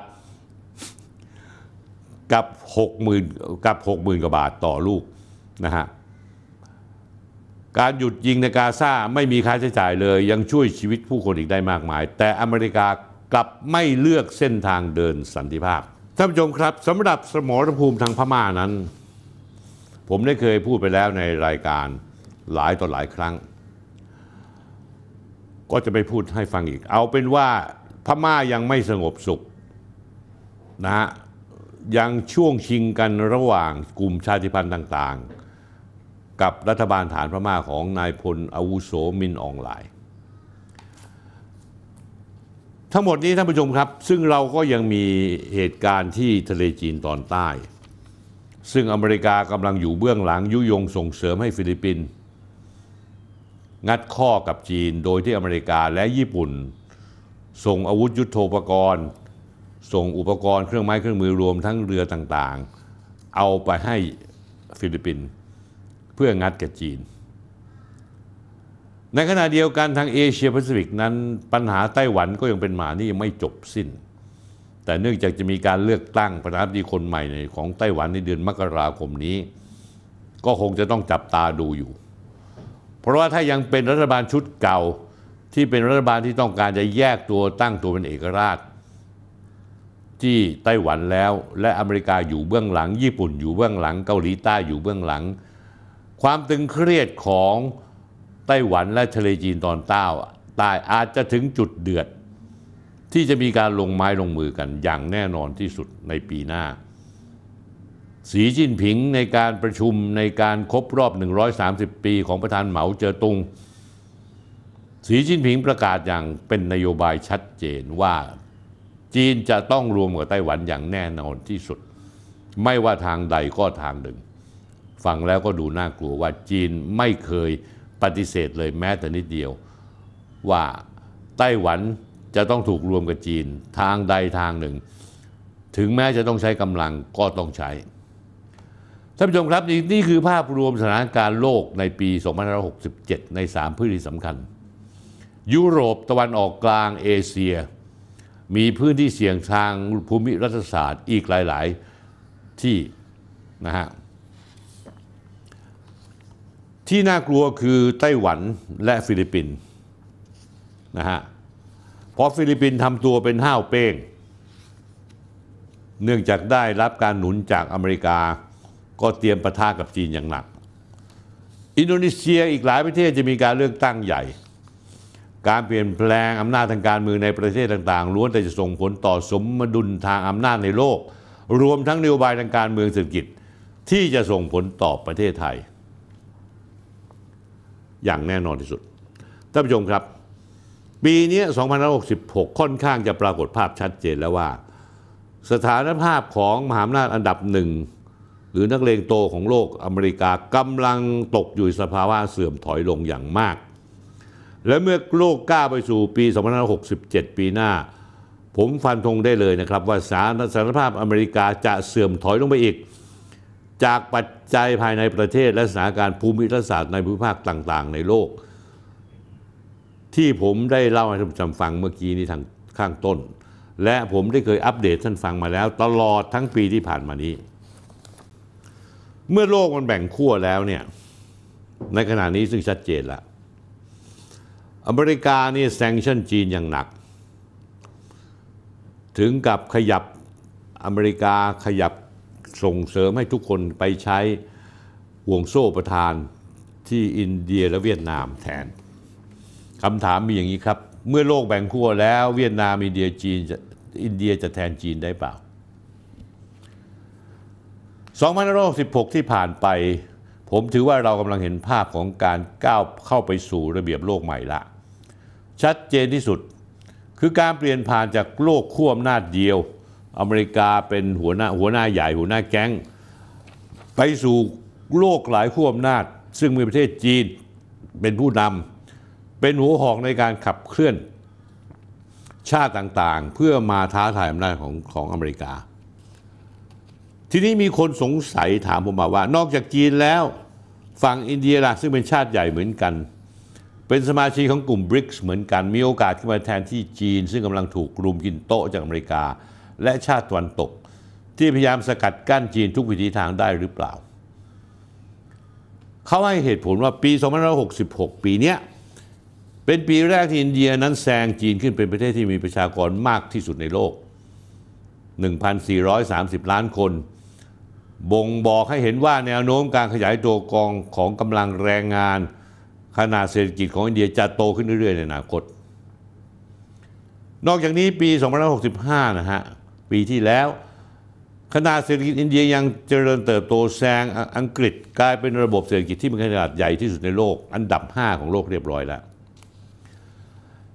กับ 60,000 กับ 60,000กว่าบาทต่อลูกนะฮะการหยุดยิงในกาซาไม่มีค่าใช้จ่ายเลยยังช่วยชีวิตผู้คนอีกได้มากมาย แต่อเมริกากลับไม่เลือกเส้นทางเดินสันติภาพท่านผู้ชมครับสำหรับสมรภูมิทางพม่านั้น ผมได้เคยพูดไปแล้วในรายการหลายต่อหลายครั้งก็จะไปพูดให้ฟังอีก เอาเป็นว่าพม่ายังไม่สงบสุขนะฮะยังช่วงชิงกันระหว่างกลุ่มชาติพันธุ์ต่าง ๆ กับรัฐบาลฐานพม่าของนายพล อาวุโสมินอองหลายทั้งหมดนี้ท่านผู้ชมครับ ซึ่งเราก็ยังมีเหตุการณ์ที่ทะเลจีนตอนใต้ ซึ่งอเมริกากำลังอยู่เบื้องหลังยุยงส่งเสริมให้ฟิลิปปินส์งัดข้อกับจีนโดยที่อเมริกาและญี่ปุ่น ส่งอาวุธยุโทโธปกรณ์ ส่งอุปกรณ์เครื่องไม้เครื่องมือรวมทั้งเรือต่างๆ เอาไปให้ฟิลิปปินส์เพื่องัดกับจีน ในขณะเดียวกันทางเอเชียแปซิฟิกนั้น ปัญหาไต้หวันก็ยังเป็นหมานี่ยังไม่จบสิ้น แต่เนื่องจากจะมีการเลือกตั้งประธานาธิบดีคนใหม่ของไต้หวันในเดือนมกราคมนี้ ก็คงจะต้องจับตาดูอยู่เพราะว่าถ้ายังเป็นรัฐบาลชุดเก่า ที่เป็นรัฐบาลที่ต้องการจะแยกตัวตั้งตัวเป็นเอกราชที่ไต้หวันแล้วและอเมริกาอยู่เบื้องหลัง ญี่ปุ่นอยู่เบื้องหลัง เกาหลีใต้อยู่เบื้องหลัง ความตึงเครียดของไต้หวันและทะเลจีนตอนใต้ตายอาจจะถึงจุดเดือด ที่จะมีการลงไม้ลงมือกันอย่างแน่นอนที่สุดในปีหน้าสีจิ้นผิงในการประชุมในการครบรอบ 130 ปีของประธานเหมาเจ๋อตุงสีจิ้นผิงประกาศอย่างเป็นนโยบายชัดเจนว่าจีนจะต้องรวมกับไต้หวันอย่างแน่นอนที่สุด ไม่ว่าทางใดก็ทางหนึ่งฟังแล้วก็ดูน่ากลัวว่าจีนไม่เคยปฏิเสธเลยแม้แต่นิดเดียว ว่าไต้หวันจะต้องถูกรวมกับจีนทางใดทางหนึ่ง ถึงแม้จะต้องใช้กำลังก็ต้องใช้ท่านผู้ชมครับนี่คือภาพรวมสถานการณ์โลกในปี 2567 ใน 3 พื้นที่สำคัญ ยุโรปตะวันออกกลางเอเชีย มีพื้นที่เสี่ยงทางภูมิรัฐศาสตร์อีกหลาย ๆ ที่นะฮะที่น่ากลัวคือไต้หวัน และฟิลิปปินส์นะฮะเพราะฟิลิปปินส์ทำตัวเป็นห้าวเป้งเนื่องจากได้รับการหนุนจากอเมริกาก็เตรียมปะทะกับจีนอย่างหนัก อินโดนีเซียอีกหลายประเทศจะมีการเลือกตั้งใหญ่ การเปลี่ยนแปลง อำนาจทางการเมืองในประเทศต่างๆ ล้วนแต่จะส่งผลต่อสมดุลทางอำนาจในโลก รวมทั้งนโยบายทางการเมืองเศรษฐกิจ ที่จะส่งผลต่อประเทศไทย อย่างแน่นอนที่สุด ท่านผู้ชมครับ ปีนี้ 2 0 6 6 ค่อนข้างจะปรากฏภาพชัดเจนแล้วว่า สถานภาพของมหาอำนาจอันดับหนึ่งหรือนักเลงโตของโลกอเมริกากำลังตกอยู่สภาวะเสื่อมถอยลงอย่างมาก และเมื่อโลกก้าไปสู่ปี2567 ปีหน้า ผมฟันธงได้เลยนะครับว่าสารสารภาพอเมริกาจะเสื่อมถอยลงไปอีก จากปัจจัยภายในประเทศและสถานการณ์ภูมิรัฐศาสตร์ในภูมิภาคต่างๆ ในโลก ที่ผมได้เล่าให้ท่านผู้ชมฟังเมื่อกี้นี้ทางข้างต้น และผมได้เคยอัปเดตท่านฟังมาแล้ว ตลอดทั้งปีที่ผ่านมานี้เมื่อโลกมันแบ่งขั้วแล้วเนี่ยในขณะนี้ซึ่งชัดเจนละ อเมริกานี่แซงชั่นจีนอย่างหนัก ถึงกับขยับอเมริกาขยับส่งเสริมให้ทุกคนไปใช้ห่วงโซ่ประทานที่อินเดียและเวียดนามแทน คำถามมีอย่างนี้ครับ เมื่อโลกแบ่งขั้วแล้ว เวียดนามอินเดียจีนอินเดียจะแทนจีนได้เปล่า2516 ที่ผ่านไป ผมถือว่าเรากำลังเห็นภาพของการก้าวเข้าไปสู่ระเบียบโลกใหม่ละชัดเจนที่สุดคือการเปลี่ยนผ่านจากโลกขั้วอำนาจเดียว อเมริกาเป็นหัวหน้าหัวหน้าใหญ่หัวหน้าแก๊งไปสู่โลกหลายขั้วอำนาจ ซึ่งมีประเทศจีนเป็นผู้นำเป็นหัวหอกในการขับเคลื่อนชาติต่างๆ เพื่อมาท้าทายอำนาจของของอเมริกาทีนี้มีคนสงสัยถามผมมาว่านอกจากจีนแล้วฝั่งอินเดียล่ะซึ่งเป็นชาติใหญ่เหมือนกัน เป็นสมาชิกของกลุ่มบริกส์เหมือนกัน มีโอกาสขึ้นมาแทนที่จีน ซึ่งกำลังถูกรุมกินโต๊ะจากอเมริกาและชาติตะวันตก ที่พยายามสกัดกั้นจีนทุกวิธีทางได้หรือเปล่า เขาให้เหตุผลว่าปี2566 ปีนี้เป็นปีแรกที่อินเดียนั้นแซงจีนขึ้นเป็นประเทศที่มีประชากรมากที่สุดในโลก 1,430 ล้านคนบ่งบอกให้เห็นว่าแนวโน้มการขยายตัวกองของกำลังแรงงาน ขนาดเศรษฐกิจของอินเดียจะโตขึ้นเรื่อย ๆ ในอนาคต นอกจากนี้ปี2565 นะฮะ ปีที่แล้ว ขนาดเศรษฐกิจอินเดียยังเจริญเติบโตแซงอังกฤษกลายเป็นระบบเศรษฐกิจที่มีขนาดใหญ่ที่สุดในโลกอันดับ 5 ของโลกเรียบร้อยแล้ว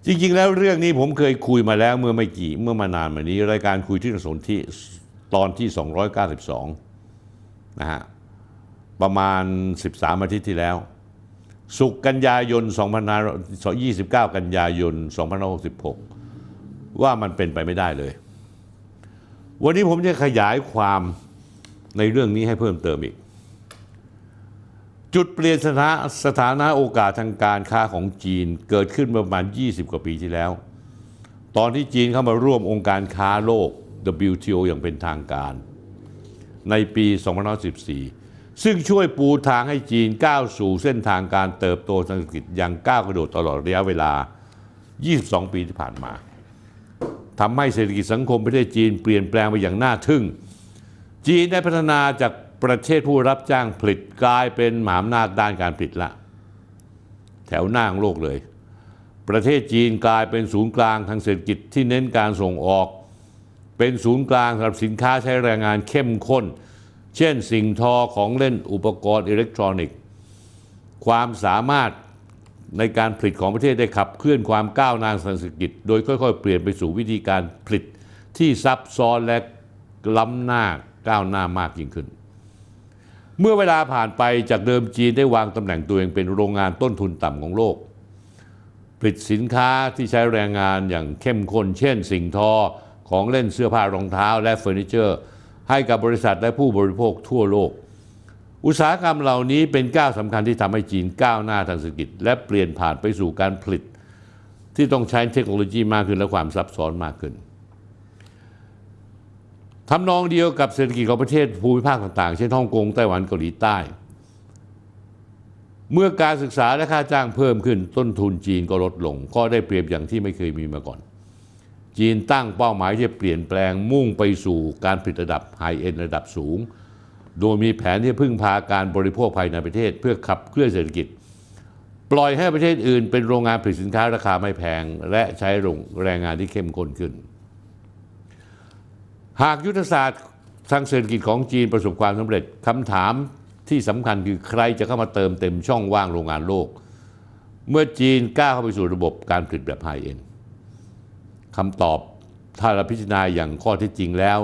จริงๆแล้วเรื่องนี้ผมเคยคุยมาแล้วเมื่อไม่กี่เมื่อมานานมานี้รายการคุยที่สนที่ตอนที่ 292นะฮะประมาณ 13 อาทิตย์ที่แล้ว สุกกันยายน2529 กันยายน2566 ว่ามันเป็นไปไม่ได้เลย วันนี้ผมจะขยายความในเรื่องนี้ให้เพิ่มเติมอีก จุดเปลี่ยนสถาสถานะโอกาสทางการค้าของจีนเกิดขึ้นประมาณ 20 กว่าปีที่แล้ว ตอนที่จีนเข้ามาร่วมองค์การค้าโลก WTO อย่างเป็นทางการในปี2514 ซึ่งช่วยปูทางให้จีนก้าวสู่เส้นทางการเติบโตทางเศรษฐกิจอย่างก้าวกระโดดตลอดระยะเวลา 22 ปีที่ผ่านมา ทำให้เศรษฐกิจสังคมประเทศจีนเปลี่ยนแปลงไปอย่างน่าทึ่ง จีนได้พัฒนาจากประเทศผู้รับจ้างผลิตกลายเป็นมหาอำนาจด้านการผลิตละแถวหน้าของโลกเลย ประเทศจีนกลายเป็นศูนย์กลางทางเศรษฐกิจที่เน้นการส่งออกเป็นศูนย์กลางสำหรับสินค้าใช้แรงงานเข้มข้น เช่นสิ่งทอของเล่นอุปกรณ์อิเล็กทรอนิกส์ ความสามารถในการผลิตของประเทศได้ขับเคลื่อนความก้าวหน้าทางเศรษฐกิจโดยค่อย ๆเปลี่ยนไปสู่วิธีการผลิตที่ซับซ้อนและล้ำหน้าก้าวหน้ามากยิ่งขึ้น เมื่อเวลาผ่านไปจากเดิมจีนได้วางตำแหน่งตัวเองเป็นโรงงานต้นทุนต่ำของโลก ผลิตสินค้าที่ใช้แรงงานอย่างเข้มข้นเช่น สิ่งทอของเล่นเสื้อผ้ารองเท้าและเฟอร์นิเจอร์ ให้กับบริษัทและผู้บริโภคทั่วโลก อุตสาหกรรมเหล่านี้เป็นก้าวสำคัญที่ทำให้จีนก้าวหน้าทางเศรษฐกิจ และเปลี่ยนผ่านไปสู่การผลิต ที่ต้องใช้เทคโนโลยีมากขึ้นและความซับซ้อนมากขึ้นทำนองเดียวกับเศรษฐกิจของประเทศภูมิภาคต่างๆ เช่นฮ่องกงไต้หวันเกาหลีใต้ เมื่อการศึกษาและค่าจ้างเพิ่มขึ้น ต้นทุนจีนก็ลดลงก็ได้เปรียบอย่างที่ไม่เคยมีมาก่อนจีนตั้งเป้าหมายที่จะเปลี่ยนแปลงมุ่งไปสู่การผลิตระดับไฮเอ็นระดับสูง โดยมีแผนที่พึ่งพาการบริโภคภายในประเทศเพื่อขับเคลื่อนเศรษฐกิจ ปล่อยให้ประเทศอื่นเป็นโรงงานผลิตสินค้าราคาไม่แพง และใช้แรงงานที่เข้มข้นขึ้น หากยุทธศาสตร์ทางเศรษฐกิจของจีนประสบความสำเร็จคำถามที่สำคัญคือใครจะเข้ามาเติมเต็มช่องว่างโรงงานโลกเมื่อจีนกล้าเข้าไปสู่ระบบการผลิตแบบไฮเอ็นคำตอบถ้าเราพิจารณาอย่างข้อที่จริงแล้ว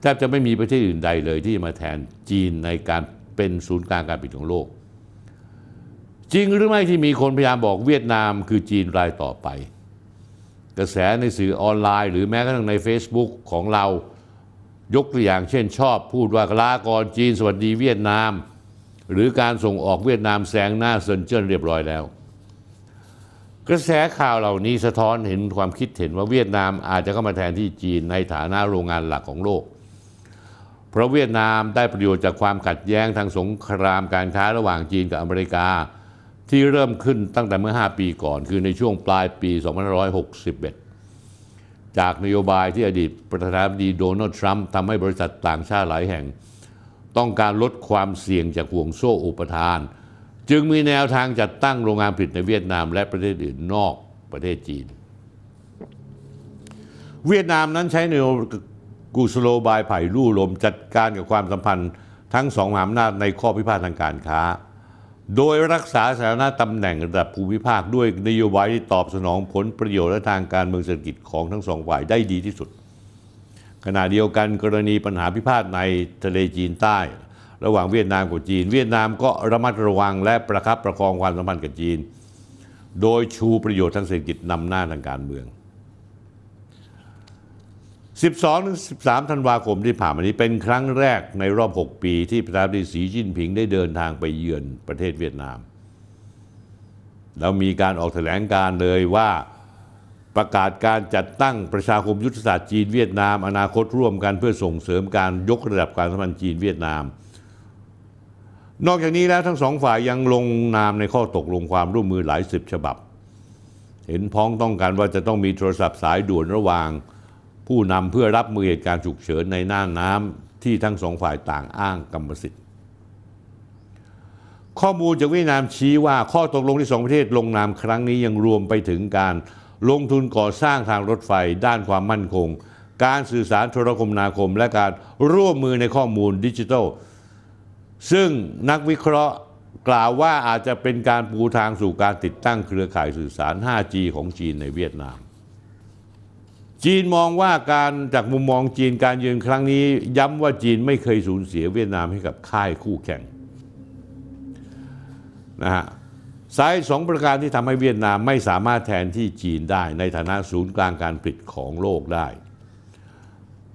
แทบจะไม่มีประเทศอื่นใดเลยที่จะมาแทนจีนในการเป็นศูนย์กลางการผลิตของโลก จริงหรือไม่ที่มีคนพยายามบอกเวียดนามคือจีนรายต่อไป กระแสในสื่อออนไลน์หรือแม้กระทั่งใน Facebook ของเรายกตัวอย่างเช่นชอบ พูดว่าลากรจีนสวัสดีเวียดนาม หรือการส่งออกเวียดนามแซงหน้าเซินเจิ้นเรียบร้อยแล้วกระแสข่าวเหล่านี้สะท้อนเห็นความคิดเห็นว่าเวียดนามอาจจะเข้ามาแทนที่จีนในฐานะโรงงานหลักของโลก เพราะเวียดนามได้ประโยชน์จากความขัดแย้งทางสงครามการค้าระหว่างจีนกับอเมริกา ที่เริ่มขึ้นตั้งแต่เมื่อ 5 ปีก่อนคือในช่วงปลายปี 2561 จากนโยบายที่อดีตประธานาธิบดีโดนัลด์ทรัมป์ทำให้บริษัทต่างชาติหลายแห่ง ต้องการลดความเสี่ยงจากห่วงโซ่อุปทานจึงมีแนวทางจัดตั้งโรงงานผลิตในเวียดนาม และประเทศอื่นนอกประเทศจีน เวียดนามนั้นใช้แนวกุสโลบายไผ่ลู่ลม จัดการกับความสัมพันธ์ทั้งสองมหาอำนาจในข้อพิพาททางการค้า โดยรักษาสถานะตำแหน่งระดับภูมิภาคด้วยนโยบายที่ตอบสนองผลประโยชน์และทางการเมืองเศรษฐกิจของทั้งสองฝ่ายได้ดีที่สุด ขณะเดียวกันกรณีปัญหาพิพาทในทะเลจีนใต้ระหว่างเวียดนามกับจีน เวียดนามก็ระมัดระวังและประคับประคองความสัมพันธ์กับจีน โดยชูประโยชน์ทางเศรษฐกิจนำหน้าทางการเมือง 12 13ธันวาคมที่ผ่านมานี้เป็นครั้งแรกในรอบ 6 ปี ที่ประธานาธิบดีสีจิ้นผิงได้เดินทางไปเยือนประเทศเวียดนามแล้วมีการออกแถลงการเลยว่าประกาศการจัดตั้งประชาคมยุทธศาสตร์จีน เวียดนามอนาคตร่วมกัน เพื่อส่งเสริมการยกระดับการสัมพันธ์จีนเวียดนามนอกจากนี้แล้วทั้งสองฝ่ายยังลงนามในข้อตกลงความร่วมมือหลายสิบฉบับ เห็นพ้องต้องการว่าจะต้องมีโทรศัพท์สายด่วนระหว่างผู้นำเพื่อรับมือเหตุการณ์ฉุกเฉินในหน้านน้ำที่ทั้งสองฝ่ายต่างอ้างกรรมสิทธิ์ข้อมูลจากเวียดนามชี้ว่าข้อตกลงที่สองประเทศลงนามครั้งนี้ยังรวมไปถึงการลงทุนก่อสร้างทางรถไฟ ด้านความมั่นคง การสื่อสารโทรคมนาคม และการร่วมมือในข้อมูลดิจิทัลซึ่งนักวิเคราะห์กล่าวว่าอาจจะเป็นการปูทางสู่การติดตั้งเครือข่ายสื่อสาร 5G ของจีนในเวียดนาม จีนมองว่าการจากมุมมองจีนการยืนครั้งนี้ย้ำว่าจีนไม่เคยสูญเสียเวียดนามให้กับค่ายคู่แข่งนะฮะสายสองประการที่ทำให้เวียดนามไม่สามารถแทนที่จีนได้ในฐานะศูนย์กลางการผลิตของโลกได้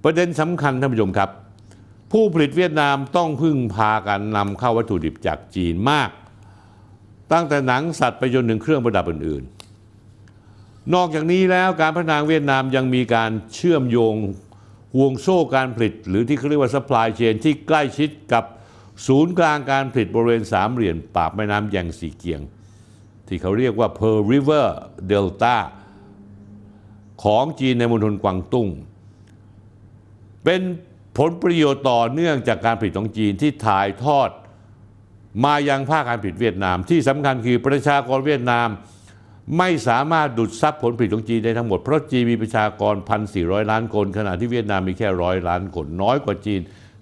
ประเด็นสำคัญท่านผู้ชมครับผู้ผลิตเวียดนามต้องพึ่งพาการนำเข้าวัตถุดิบจากจีนมาก ตั้งแต่หนังสัตว์ไปจนถึงเครื่องประดับอื่นๆนอกจากนี้แล้วการพัฒนาเวียดนามยังมีการเชื่อมโยงห่วงโซ่การผลิตหรือที่เขาเรียกว่า supply chain ที่ใกล้ชิดกับศูนย์กลางการผลิตบริเวณสามเหลี่ยมปากแม่น้ำแยงสีเกียงที่เขาเรียกว่า Pearl River Delta ของจีนในมณฑลกวางตุ้งเป็นผลประโยชน์ต่อเนื่องจากการผลิตของจีนที่ถ่ายทอดมายังภาคการผลิตเวียดนาม ที่สำคัญคือประชากรเวียดนาม ไม่สามารถดูดซับผลผลิตของจีนได้ทั้งหมดเพราะจีนมีประชากร 1,400 ล้านคนขณะที่เวียดนามมีแค่ร้อยล้านคนน้อยกว่าจีน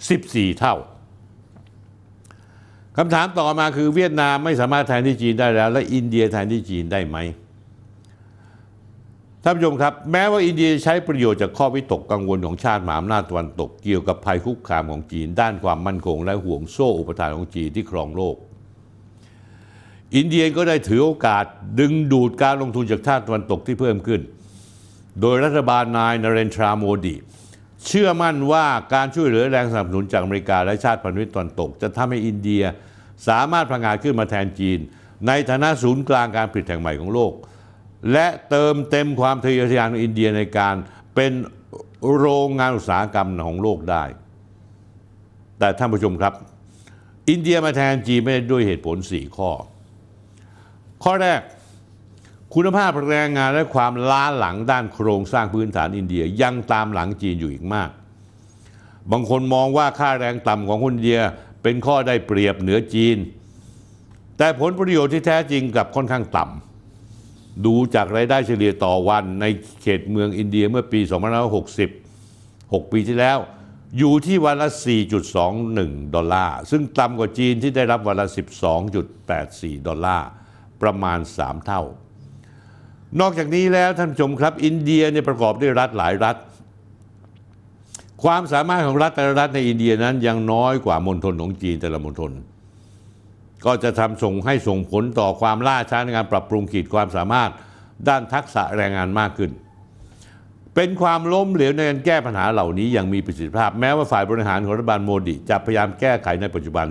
14 เท่าคำถามต่อมาคือเวียดนามไม่สามารถแทนที่จีนได้แล้ว และอินเดียแทนที่จีนได้ไหมท่านผู้ชมครับ แม้ว่าอินเดียใช้ประโยชน์จากข้อวิตกกังวลของชาติมหาอำนาจตะวันตกเกี่ยวกับภัยคุกคามของจีนด้านความมั่นคง และห่วงโซ่อุปทานของจีนที่ครองโลก อินเดียก็ได้ถือโอกาสดึงดูดการลงทุนจากชาติตะวันตกที่เพิ่มขึ้น โดยรัฐบาลนายนเรนทราโมดี เชื่อมั่นว่าการช่วยเหลือแรงสนับสนุนจากอเมริกาและชาติพันธมิตรตะวันตก จะทำให้อินเดียสามารถพังงาขึ้นมาแทนจีน ในฐานะศูนย์กลางการผลิตแห่งใหม่ของโลกและเติมเต็มความทะเยอทะยานของอินเดียในการเป็นโรงงานอุตสาหกรรมของโลกได้ แต่ท่านผู้ชมครับ อินเดียมาแทนจีนไม่ได้ด้วยเหตุผล 4 ข้อ ข้อแรกคุณภาพแรงงานและความล้าหลังด้านโครงสร้างพื้นฐานอินเดียยังตามหลังจีนอยู่อีกมาก บางคนมองว่าค่าแรงต่ำของคนอินเดียเป็นข้อได้เปรียบเหนือจีน แต่ผลประโยชน์ที่แท้จริงกับค่อนข้างต่ำดูจากรายได้เฉลี่ยต่อวันในเขตเมืองอินเดียเมื่อปี2560 6ปีที่แล้ว อยู่ที่วันละ4.21 ดอลลาร์ซึ่งต่ำกว่าจีนที่ได้รับวันละ 12.84 ดอลลาร์ประมาณ 3 เท่า นอกจากนี้แล้วท่านผู้ชมครับ อินเดียเนี่ยประกอบด้วยรัฐหลายรัฐ ความสามารถของรัฐแต่ละรัฐในอินเดียนั้นยังน้อยกว่ามณฑลของจีนแต่ละมณฑลก็จะทำส่งให้ส่งผลต่อความล่าช้าในการปรับปรุงขีดความสามารถด้านทักษะแรงงานมากขึ้น เป็นความล้มเหลวในการแก้ปัญหาเหล่านี้อย่างมีประสิทธิภาพ แม้ว่าฝ่ายบริหารของรัฐบาลโมดีจะพยายามแก้ไขในปัจจุบัน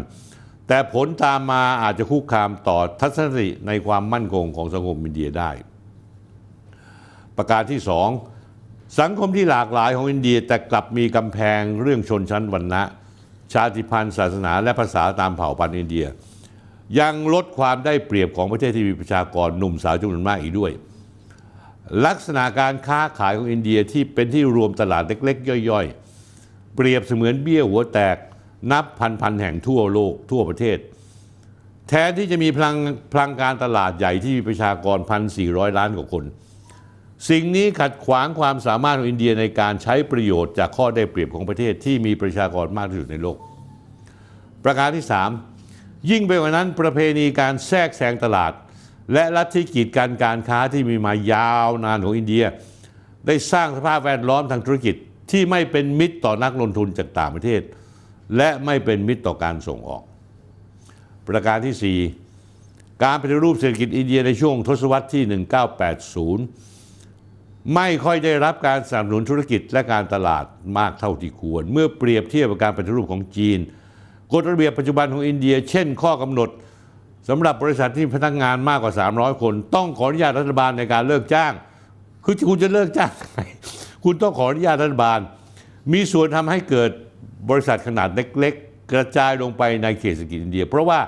แต่ผลตามมาอาจจะคุกคามต่อทัศนคติในความมั่นคงของสังคมอินเดียได้ ประการที่ 2 สังคมที่หลากหลายของอินเดีย แต่กลับมีกำแพงเรื่องชนชั้นวรรณะชาติพันธุ์ศาสนาและภาษาตามเผ่าพันธุ์อินเดียยังลดความได้เปรียบของประเทศที่มีประชากรหนุ่มสาวจำนวนมาก อีกด้วย ลักษณะการค้าขายของอินเดียที่เป็นที่รวมตลาดเล็กๆ ย่อยๆ เปรียบเสมือนเบี้ย หัวแตกนับพัน ๆ แห่งทั่วโลกทั่วประเทศ แทนที่จะมีพลังพลังการตลาดใหญ่ที่มีประชากร 1,400 ล้านกว่าคน สิ่งนี้ขัดขวางความสามารถของอินเดียในการใช้ประโยชน์ จากข้อได้เปรียบของประเทศที่มีประชากรมากที่สุดในโลก ประการที่3ยิ่งไปกว่านั้นประเพณีการแทรกแซงตลาดและลัทธิกีดการการค้าที่มีมายาวนานของอินเดีย ได้สร้างสภาพแวดล้อมทางธุรกิจที่ไม่เป็นมิตรต่อนักลงทุนจากต่างประเทศ และไม่เป็นมิตรต่อการส่งออก ประการที่ 4 การปฏิรูปเศรษฐกิจอินเดียในช่วงทศวรรษที่ 1980 ไม่ค่อยได้รับการสนับสนุนธุรกิจและการตลาดมากเท่าที่ควร เมื่อเปรียบเทียบกับการปฏิรูปของจีนกฎระเบียบปัจจุบันของอินเดียเช่นข้อกำหนดสำหรับบริษัทที่พนักงานมากกว่า 300 คนต้องขออนุญาตรัฐบาลในการเลิกจ้างคือคุณจะเลิกจ้างไคุณต้องขออนุญาตรัฐบาล มีส่วนทำให้เกิดบริษัทขนาดเล็กๆ กระจายลงไปในเขตเศรษฐกิจอินเดีย เพราะว่า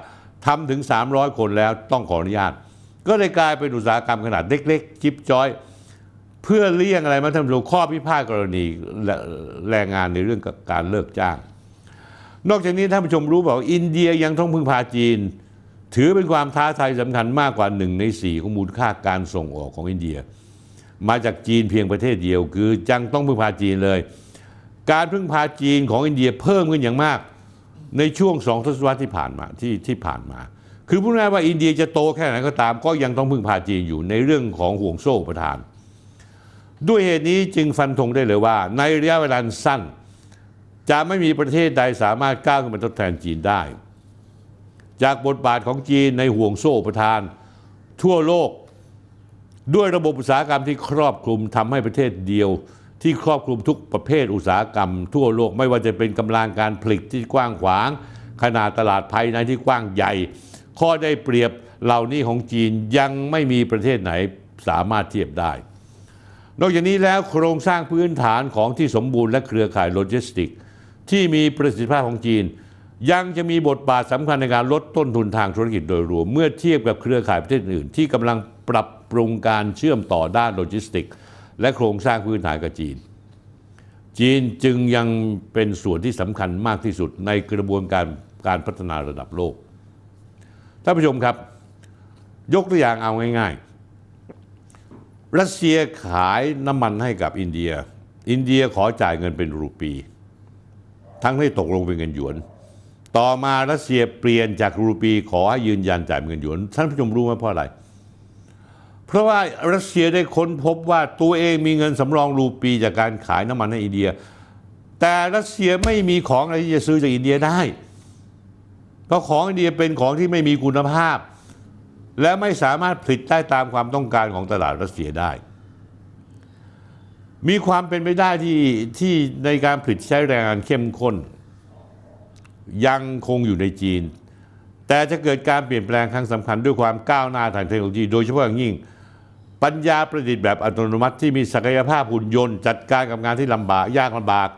ทำถึง 300 คนแล้วต้องขออนุญาต ก็เลยกลายเป็นอุตสาหกรรมขนาดเล็กๆจิบจอยเพื่อเลี่ยงอะไรมาทำรูข้อพิพาทกรณีแรงงานในเรื่องการเลิกจ้างนอกจากนี้ท่านผู้ชมรู้เปล่าอินเดียยังต้องพึ่งพาจีน ถือเป็นความท้าทายสำคัญมากกว่าหนึ่งในสี่ของมูลค่าการส่งออกของอินเดีย มาจากจีนเพียงประเทศเดียว คือจังต้องพึ่งพาจีนเลย การพึ่งพาจีนของอินเดียเพิ่มขึ้นอย่างมากในช่วงสองทศวรรษที่ผ่านมาที่ที่ผ่านมา คือพูดง่ายว่าอินเดียจะโตแค่ไหนก็ตาม ก็ยังต้องพึ่งพาจีนอยู่ในเรื่องของห่วงโซ่ประทาน ด้วยเหตุนี้จึงฟันธงได้เลยว่า ในระยะเวลาสั้นจะไม่มีประเทศใดสามารถก้าวขึ้นมาทดแทนจีนได้ จากบทบาทของจีนในห่วงโซ่ประทานทั่วโลกด้วยระบบอุตสาหกรรมที่ครอบคลุมทำให้ประเทศเดียว ที่ครอบคลุมทุกประเภทอุตสาหกรรม ทั่วโลกไม่ว่าจะเป็นกำลังการผลิตที่กว้างขวาง ขนาดตลาดภายในที่กว้างใหญ่ ข้อได้เปรียบเหล่านี้ของจีนยังไม่มีประเทศไหนสามารถเทียบได้ นอกจากนี้แล้วโครงสร้างพื้นฐานของที่สมบูรณ์และเครือข่ายโลจิสติกส์ที่มีประสิทธิภาพของจีน ยังจะมีบทบาทสำคัญในการลดต้นทุนทางธุรกิจโดยรวมเมื่อเทียบกับเครือข่ายประเทศอื่น ที่กำลังปรับปรุงการเชื่อมต่อด้านโลจิสติกส์และโครงสร้างพื้นฐานกับจีน จีนจึงยังเป็นส่วนที่สำคัญมากที่สุดในกระบวนการการพัฒนาระดับโลกท่านผู้ชมครับยกตัวอย่างเอาง่ายๆรัสเซียขายน้ำมันให้กับอินเดีย อินเดียขอจ่ายเงินเป็นรูปีทั้งที่ตกลงเป็นเงินหยวน ต่อมารัสเซียเปลี่ยนจากรูปี ขอให้ยืนยันจ่ายเงินหยวนท่านผู้ชมรู้ไหมเพราะอะไร เพราะว่ารัสเซียได้ค้นพบว่าตัวเองมีเงินสำรองรูปีจากการขายน้ำมันในอินเดีย แต่รัสเซียไม่มีของอะไรที่จะซื้อจากอินเดียได้เพราะของอินเดียเป็นของที่ไม่มีคุณภาพ และไม่สามารถผลิตได้ตามความต้องการของตลาดรัสเซียได้มีความเป็นไปได้ที่ที่ในการผลิตใช้แรงงานเข้มข้น ยังคงอยู่ในจีน แต่จะเกิดการเปลี่ยนแปลงครั้งสำคัญด้วยความก้าวหน้าทางเทคโนโลยีโดยเฉพาะอย่างยิ่ง ปัญญาประดิษฐ์แบบอัตโนมัติ ที่มีศักยภาพหุ่นยนต์ จัดการกับงานที่ลำบากยากลำบาก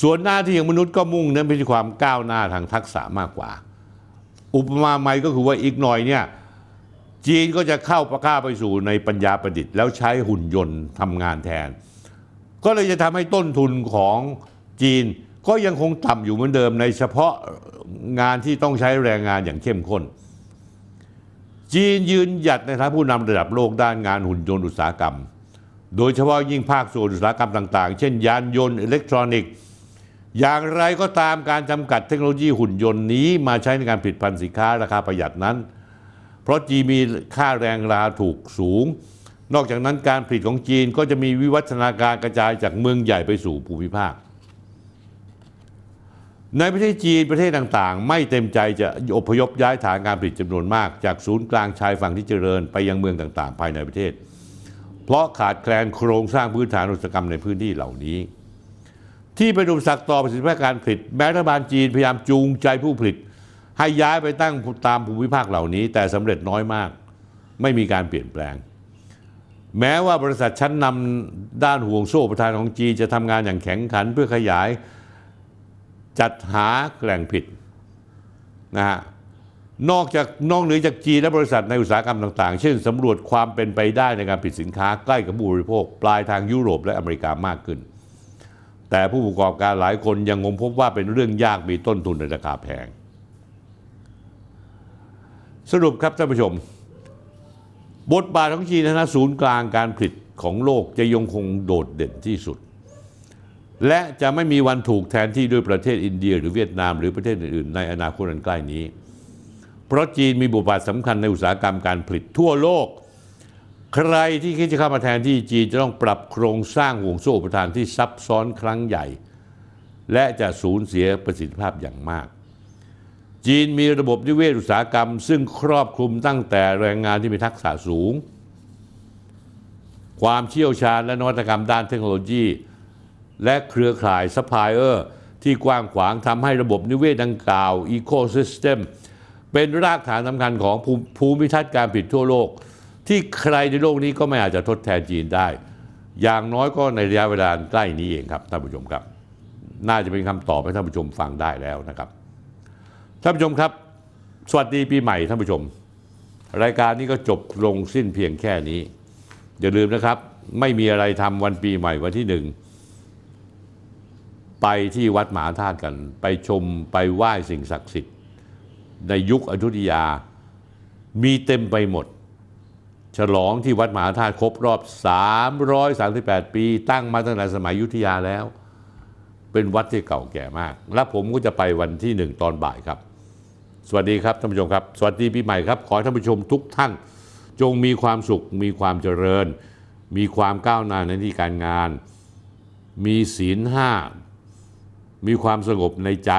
ส่วนหน้าที่ของมนุษย์ก็มุ่งเน้นไปที่ความก้าวหน้าทางทักษะมากกว่า อุปมาใหม่ก็คือว่าอีกหน่อยเนี่ยจีนก็จะเข้าประก้าไปสู่ในปัญญาประดิษฐ์ แล้วใช้หุ่นยนต์ทำงานแทน ก็เลยจะทำให้ต้นทุนของจีนก็ยังคงต่ำอยู่เหมือนเดิมในเฉพาะงานที่ต้องใช้แรงงานอย่างเข้มข้น จีนยืนหยัดในฐานะผู้นำระดับโลกด้านงานหุ่นยนต์อุตสาหกรรม โดยเฉพาะยิ่งภาคส่วนอุตสาหกรรมต่างๆ เช่นยานยนต์อิเล็กทรอนิกส์ อย่างไรก็ตามการจำกัดเทคโนโลยีหุ่นยนต์นี้มาใช้ในการผลิตภัณฑ์สินค้าราคาประหยัดนั้นพราะจีนมีค่าแรงราถูกสูง นอกจากนั้นการผลิตของจีนก็จะมีวิวัฒนาการกระจายจากเมืองใหญ่ไปสู่ภูมิภาค ในประเทศจีนประเทศต่างๆ ไม่เต็มใจจะอพยพย้ายฐานการผลิตจำนวนมากจากศูนย์กลางชายฝั่งที่เจริญไปยังเมืองต่างๆ ภายในประเทศ เพราะขาดแคลนโครงสร้างพื้นฐานอุตสาหกรรมในพื้นที่เหล่านี้ ที่เป็นอุปสรรคต่อประสิทธิภาพการผลิต แม้รัฐบาลจีนพยายามจูงใจผู้ผลิตให้ย้ายไปตั้งตามภูมิภาคเหล่านี้ แต่สำเร็จน้อยมาก ไม่มีการเปลี่ยนแปลง แม้ว่าบริษัทชั้นนำด้านห่วงโซ่ประธานของจีจะทำงานอย่างแข็งขันเพื่อขยายจัดหาแหล่งผิดนะฮะนอกจากนอกเหนือจากจีและบริษัทในอุตสาหกรรมต่างๆ เช่นสำรวจความเป็นไปได้ในการผิดสินค้าใกล้กับผู้บริโภค ปลายทางยุโรปและอเมริกามากขึ้น แต่ผู้ประกอบการหลายคนยังงงพบว่าเป็นเรื่องยากมีต้นทุนในราคาแพงสรุปครับท่านผู้ชมบทบาทของจีนนะศูนย์กลางการผลิตของโลกจะยังคงโดดเด่นที่สุด และจะไม่มีวันถูกแทนที่ด้วยประเทศอินเดีย หรือเวียดนามหรือประเทศอื่นๆ ในอนาคตอันใกล้นี้ เพราะจีนมีบทบาทสำคัญในอุตสาหกรรมการผลิตทั่วโลก ใครที่คิดจะเข้ามาแทนที่จีนจะต้องปรับโครงสร้างห่วงโซ่อุปทานที่ซับซ้อนครั้งใหญ่ และจะสูญเสียประสิทธิภาพอย่างมากจีนมีระบบนิเวศอุตสาหกรรมซึ่งครอบคลุมตั้งแต่แรงงานที่มีทักษะสูง ความเชี่ยวชาญและนวัตกรรมด้านเทคโนโลยี และเครือข่ายซัพพลายเออร์ที่กว้างขวางทำให้ระบบนิเวศดังกล่าวอีโคซิสเต็มเป็นรากฐานสำคัญของภูมิทัศน์การผิดทั่วโลก ที่ใครในโลกนี้ก็ไม่อาจจะทดแทนจีนได้ อย่างน้อยก็ในระยะเวลาใกล้นี้เองครับท่านผู้ชมครับน่าจะเป็นคำตอบให้ท่านผู้ชมฟังได้แล้วนะครับท่านผู้ชมครับ สวัสดีปีใหม่ท่านผู้ชม รายการนี้ก็จบลงสิ้นเพียงแค่นี้ อย่าลืมนะครับ ไม่มีอะไรทำวันปีใหม่วันที่หนึ่ง ไปที่วัดหมหาธาตุกัน ไปชมไปไหว้สิ่งศักดิ์สิทธิ์ ในยุคอยุธยา มีเต็มไปหมด ฉลองที่วัดหมหาธาตุครบรอบ 338 ปีตั้งมาตั้งแต่สมัยยุทธยาแล้ว เป็นวัดที่เก่าแก่มาก และผมก็จะไปวันที่หนึ่งตอนบ่ายครับสวัสดีครับท่านผู้ชมครับ สวัสดีปีใหม่ครับ ขอท่านผู้ชมทุกท่าน จงมีความสุข มีความเจริญ มีความก้าวหน้าในที่การงาน มีศีลห้า มีความสงบในใจ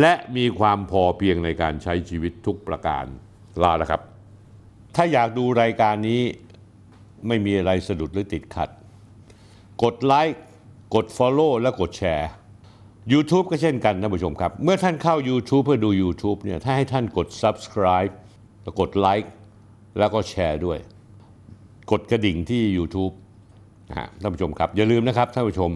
และมีความพอเพียงในการใช้ชีวิตทุกประการลาแล้วครับ ถ้าอยากดูรายการนี้ไม่มีอะไรสะดุดหรือติดขัด กดไลค์กด Follow และกดแชร์ YouTube ก็เช่นกันท่านผู้ชมครับ เมื่อท่านเข้า YouTube เพื่อดู YouTube เนี่ยถ้าให้ท่านกด subscribe แล้วกดไลค์แล้วก็แชร์ด้วย กดกระดิ่งที่ YouTube นะฮะท่านผู้ชมครับอย่าลืมนะครับท่านผู้ชม